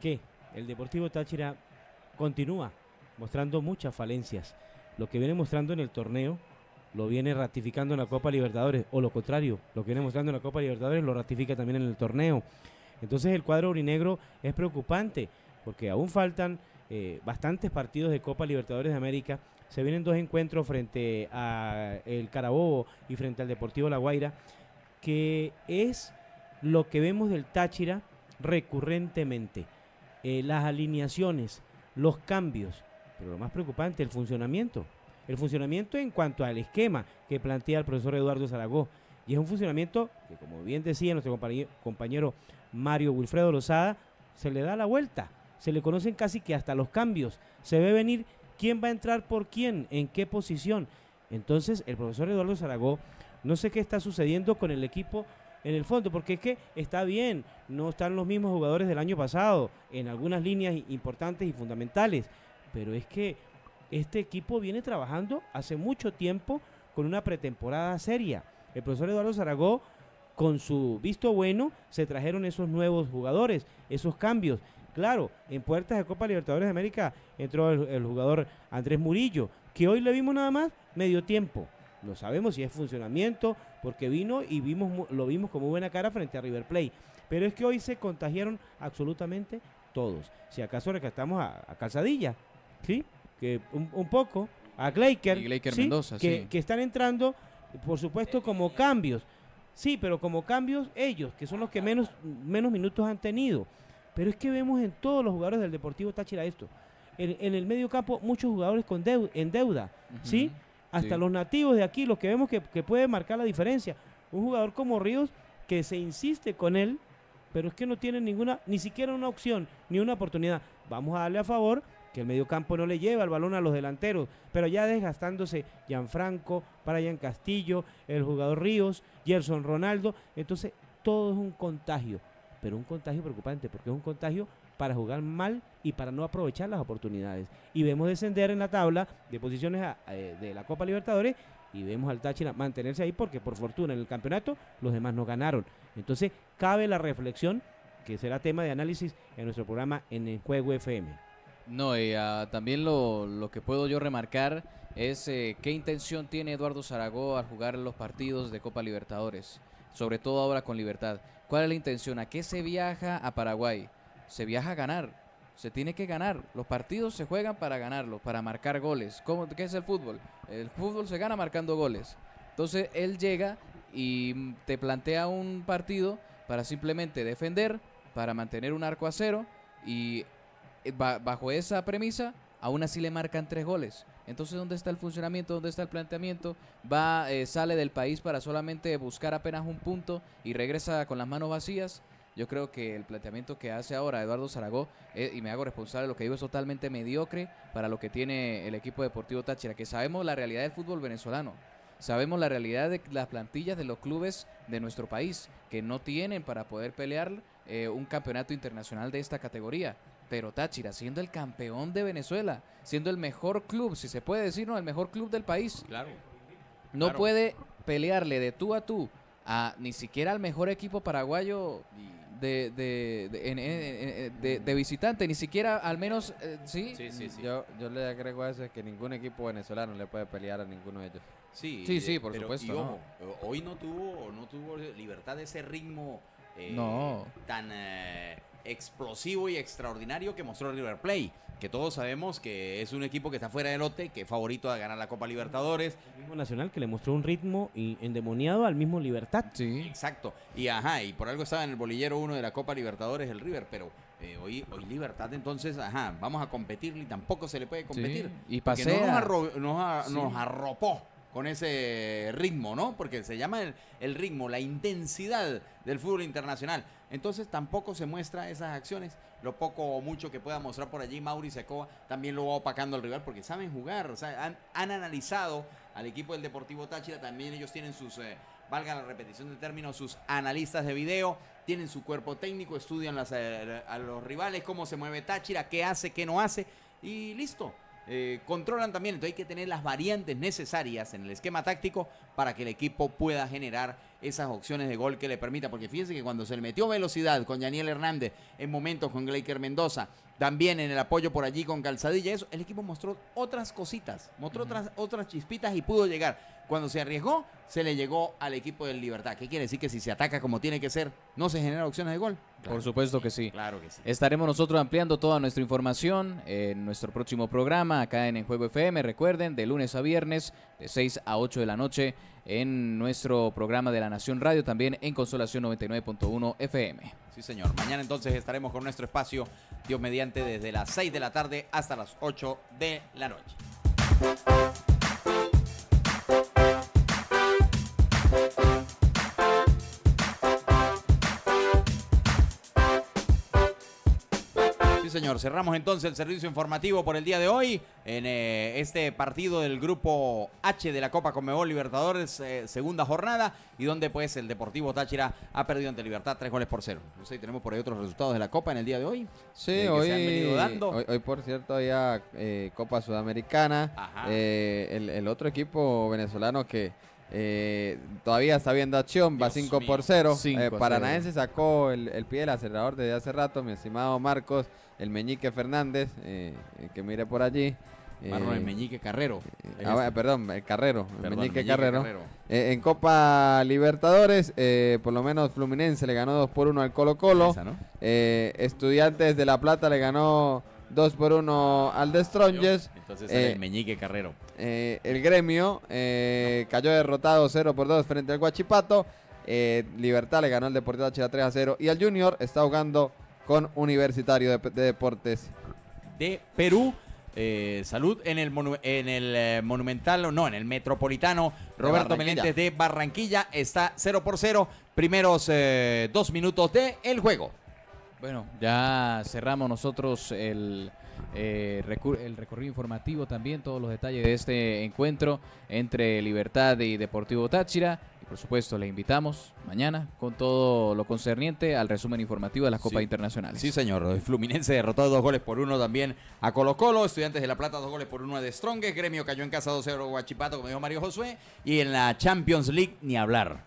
que el Deportivo Táchira continúa mostrando muchas falencias. Lo que viene mostrando en el torneo lo viene ratificando en la Copa Libertadores, o lo contrario, lo que viene mostrando en la Copa Libertadores lo ratifica también en el torneo. Entonces el cuadro orinegro es preocupante porque aún faltan eh, bastantes partidos de Copa Libertadores de América se vienen dos encuentros frente a el Carabobo y frente al Deportivo La Guaira, que es lo que vemos del Táchira recurrentemente. Eh, las alineaciones, los cambios, pero lo más preocupante, el funcionamiento. El funcionamiento en cuanto al esquema que plantea el profesor Eduardo Zaragoza. Y es un funcionamiento que, como bien decía nuestro compañero, Mario Wilfredo Lozada, se le da la vuelta. Se le conocen casi que hasta los cambios. Se ve venir quién va a entrar por quién, en qué posición. Entonces, el profesor Eduardo Zaragoza, no sé qué está sucediendo con el equipo en el fondo, porque es que está bien, no están los mismos jugadores del año pasado en algunas líneas importantes y fundamentales, pero es que este equipo viene trabajando hace mucho tiempo con una pretemporada seria. El profesor Eduardo Zaragoza, con su visto bueno, se trajeron esos nuevos jugadores, esos cambios, Claro, en puertas de Copa Libertadores de América entró el, jugador Andrés Murillo, que hoy le vimos nada más medio tiempo. No sabemos si es funcionamiento, porque vino y vimos, lo vimos como buena cara frente a River Plate. Pero es que hoy se contagiaron absolutamente todos. Si acaso recatamos a, a Calzadilla, ¿sí? Que un, poco, a Gleiker, que, que, están entrando, por supuesto, como cambios. Sí, pero como cambios ellos, que son los que menos, menos minutos han tenido. Pero es que vemos en todos los jugadores del Deportivo Táchira esto. En, el medio campo, muchos jugadores con en deuda, ¿sí? Hasta los nativos de aquí, los que vemos que, que puede marcar la diferencia. Un jugador como Ríos que se insiste con él, pero es que no tiene ninguna, ni siquiera una opción, ni una oportunidad. Vamos a darle a favor que el medio campo no le lleva el balón a los delanteros, pero ya desgastándose Gianfranco, Brian Castillo, el jugador Ríos, Gerson Ronaldo, entonces todo es un contagio pero un contagio preocupante, porque es un contagio para jugar mal y para no aprovechar las oportunidades. Y vemos descender en la tabla de posiciones eh, de la Copa Libertadores y vemos al Táchira mantenerse ahí porque por fortuna en el campeonato los demás no ganaron. Entonces cabe la reflexión que será tema de análisis en nuestro programa en el Juego FM. No, y ah, también lo, que puedo yo remarcar es eh, qué intención tiene Eduardo Zaragoza al jugar los partidos de Copa Libertadores, sobre todo ahora con Libertad. ¿Cuál es la intención? ¿A qué se viaja a Paraguay? Se viaja a ganar. Se tiene que ganar. Los partidos se juegan para ganarlos, para marcar goles. ¿Cómo, ¿Qué es el fútbol? El fútbol se gana marcando goles. Entonces él llega y te plantea un partido para simplemente defender, para mantener un arco a cero y eh, bajo esa premisa aún así le marcan tres goles. Entonces, ¿dónde está el funcionamiento? ¿Dónde está el planteamiento? Va, eh, sale del país para solamente buscar apenas un punto y regresa con las manos vacías. Yo creo que el planteamiento que hace ahora Eduardo Zaragoza, eh, y me hago responsable de lo que digo, es totalmente mediocre para lo que tiene el equipo deportivo Táchira, que sabemos la realidad del fútbol venezolano. Sabemos la realidad de las plantillas de los clubes de nuestro país, que no tienen para poder pelear eh, un campeonato internacional de esta categoría. Pero Táchira, siendo el campeón de Venezuela, siendo el mejor club, si se puede decir, no, el mejor club del país. Claro. No puede pelearle de tú a tú a ni siquiera al mejor equipo paraguayo de, de, visitante, ni siquiera al menos, eh, Sí, sí, sí Yo, le agrego a eso que ningún equipo venezolano le puede pelear a ninguno de ellos. Sí, sí, sí por supuesto. Hoy no tuvo, no tuvo libertad de ese ritmo eh, tan... Eh, explosivo y extraordinario que mostró River Play, que todos sabemos que es un equipo que está fuera de lote, que es favorito a ganar la Copa Libertadores. El mismo Nacional que le mostró un ritmo endemoniado al mismo Libertad. Sí. Exacto. Y ajá, y por algo estaba en el bolillero uno de la Copa Libertadores el River, pero eh, hoy, hoy Libertad entonces, ajá, vamos a competir, y tampoco se le puede competir. Y pasé. nos, arropó con ese ritmo, ¿no? Porque se llama el, ritmo, la intensidad del fútbol internacional. Entonces tampoco se muestra esas acciones. Lo poco o mucho que pueda mostrar por allí Mauri Secoa también lo va opacando al rival porque saben jugar. O han, analizado al equipo del Deportivo Táchira. También ellos tienen sus, eh, valga la repetición de término, sus analistas de video. Tienen su cuerpo técnico, estudian eh, a los rivales, cómo se mueve Táchira, qué hace, qué no hace. Y listo. Eh, controlan también, entonces hay que tener las variantes necesarias en el esquema táctico para que el equipo pueda generar esas opciones de gol que le permita. Porque fíjense que cuando se le metió velocidad con Daniel Hernández, en momentos con Gleiker Mendoza, también en el apoyo por allí con Calzadilla, eso, el equipo mostró otras cositas, mostró otras, otras chispitas y pudo llegar. Cuando se arriesgó, se le llegó al equipo del Libertad. ¿Qué quiere decir que si se ataca como tiene que ser, no se generan opciones de gol? Por supuesto que sí. Claro que sí. Estaremos nosotros ampliando toda nuestra información en nuestro próximo programa acá en El Juego FM. Recuerden, de lunes a viernes, de 6 a 8 de la noche, en nuestro programa de La Nación Radio, también en Consolación 99.1 FM. Sí, señor. Mañana entonces estaremos con nuestro espacio, Dios mediante, desde las 6 de la tarde hasta las 8 de la noche. señor. Cerramos entonces el servicio informativo por el día de hoy en eh, este partido del grupo H de la Copa Conmebol Libertadores, eh, segunda jornada, y donde pues el Deportivo Táchira ha perdido ante Libertad tres goles por cero. No sé, tenemos por ahí otros resultados de la Copa en el día de hoy. Sí, eh, hoy, por cierto ya Copa Sudamericana, el, otro equipo venezolano que... todavía está viendo acción, va 5 por 0. Paranaense sacó el, pie del acelerador desde hace rato, mi estimado Marcos el Meñique Fernández, eh, eh, que mire por allí. Ah, el eh, Meñique Carrero. Ah, este. perdón, el Carrero. el Meñique, Carrero. en Copa Libertadores, por lo menos Fluminense le ganó 2 por 1 al Colo Colo. estudiantes de La Plata le ganó 2 por 1 al de Strongers. Entonces el Meñique Carrero. el gremio cayó derrotado 0 por 2 frente al Guachipato. Libertad le ganó al Deportivo h 3 a 0. Y al Junior está jugando con Universitario de, Deportes de Perú. Eh, salud en el, en el Monumental eh, Monumental, no, en el Metropolitano. Roberto Meléndez de Barranquilla está 0 por 0. Primeros eh, dos minutos del el juego. Bueno, ya cerramos nosotros el, el recorrido informativo también, todos los detalles de este encuentro entre Libertad y Deportivo Táchira por supuesto, le invitamos mañana con todo lo concerniente al resumen informativo de las Copas Internacionales. Sí, señor. Fluminense derrotó dos goles por uno también a Colo Colo. Estudiantes de La Plata, dos goles por uno de Stronges. Gremio cayó en casa 2-0 Guachipato, como dijo Mario Josué. Y en la Champions League, ni hablar.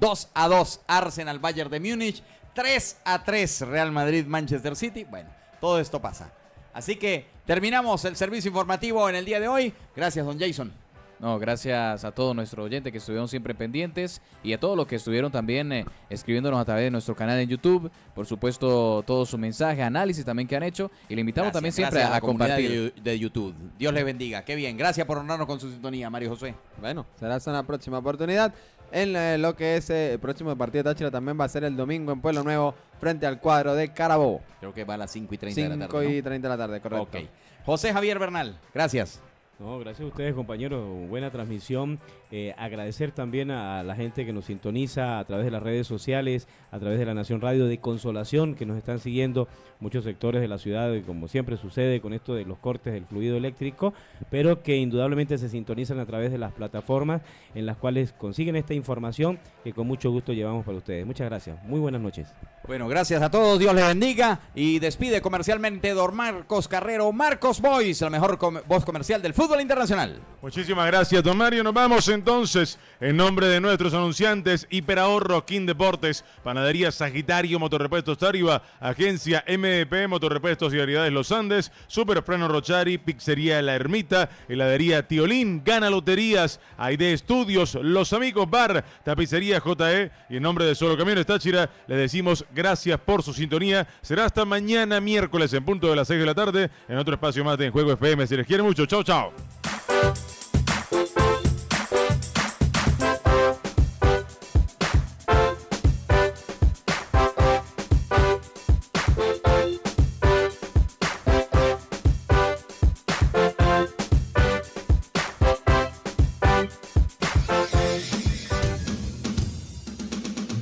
2 a 2 Arsenal Bayern de Múnich, 3 a 3 Real Madrid Manchester City. Bueno, todo esto pasa. Así que terminamos el servicio informativo en el día de hoy. Gracias, don Jason. No, gracias a todos nuestros oyentes que estuvieron siempre pendientes y a todos los que estuvieron también eh, escribiéndonos a través de nuestro canal en YouTube. Por supuesto, todo su mensaje análisis también que han hecho. Y le invitamos también siempre a, compartir. De, YouTube. Dios les bendiga. Qué bien. Gracias por honrarnos con su sintonía, Mario José. Bueno, será hasta una próxima oportunidad. En eh, lo que es eh, el próximo partido de Táchira también va a ser el domingo en Pueblo Nuevo frente al cuadro de Carabobo. Creo que va a las 5 y 30 de la tarde. 5 y de la tarde, correcto. Ok. José Javier Bernal, gracias. No, gracias a ustedes, compañeros. Buena transmisión. Eh, agradecer también a la gente que nos sintoniza a través de las redes sociales, a través de la Nación Radio de Consolación, que nos están siguiendo muchos sectores de la ciudad, como siempre sucede con esto de los cortes del fluido eléctrico, pero que indudablemente se sintonizan a través de las plataformas en las cuales consiguen esta información que con mucho gusto llevamos para ustedes. Muchas gracias. Muy buenas noches. Bueno, gracias a todos. Dios les bendiga. Y despide comercialmente Don Marcos Carrero, Marcos Boys, la mejor voz comercial del fútbol fútbol internacional. Muchísimas gracias, don Mario. Nos vamos entonces en nombre de nuestros anunciantes, Hiperahorro, King Deportes, Panadería Sagitario, Motorrepuestos Tariba, Agencia MDP, Motorrepuestos y Variedades Los Andes, Superfreno Rochari, Pizzería La Ermita, Heladería Tiolín, Gana Loterías, Aide Estudios, Los Amigos Bar, Tapicería JE y en nombre de Solo Camiones Táchira le decimos gracias por su sintonía. Será hasta mañana miércoles en punto de las 6 de la tarde en otro espacio más de En Juego FM. si les quiere mucho. Chao, chao.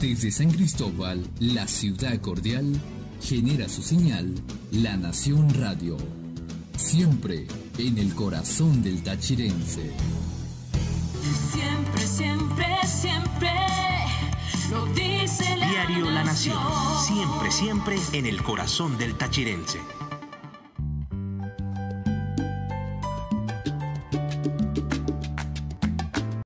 Desde San Cristóbal, la ciudad cordial, genera su señal, La Nación Radio. Siempre en el corazón del tachirense. Siempre, siempre, siempre lo dice el Diario La Nación. Siempre, siempre en el corazón del tachirense.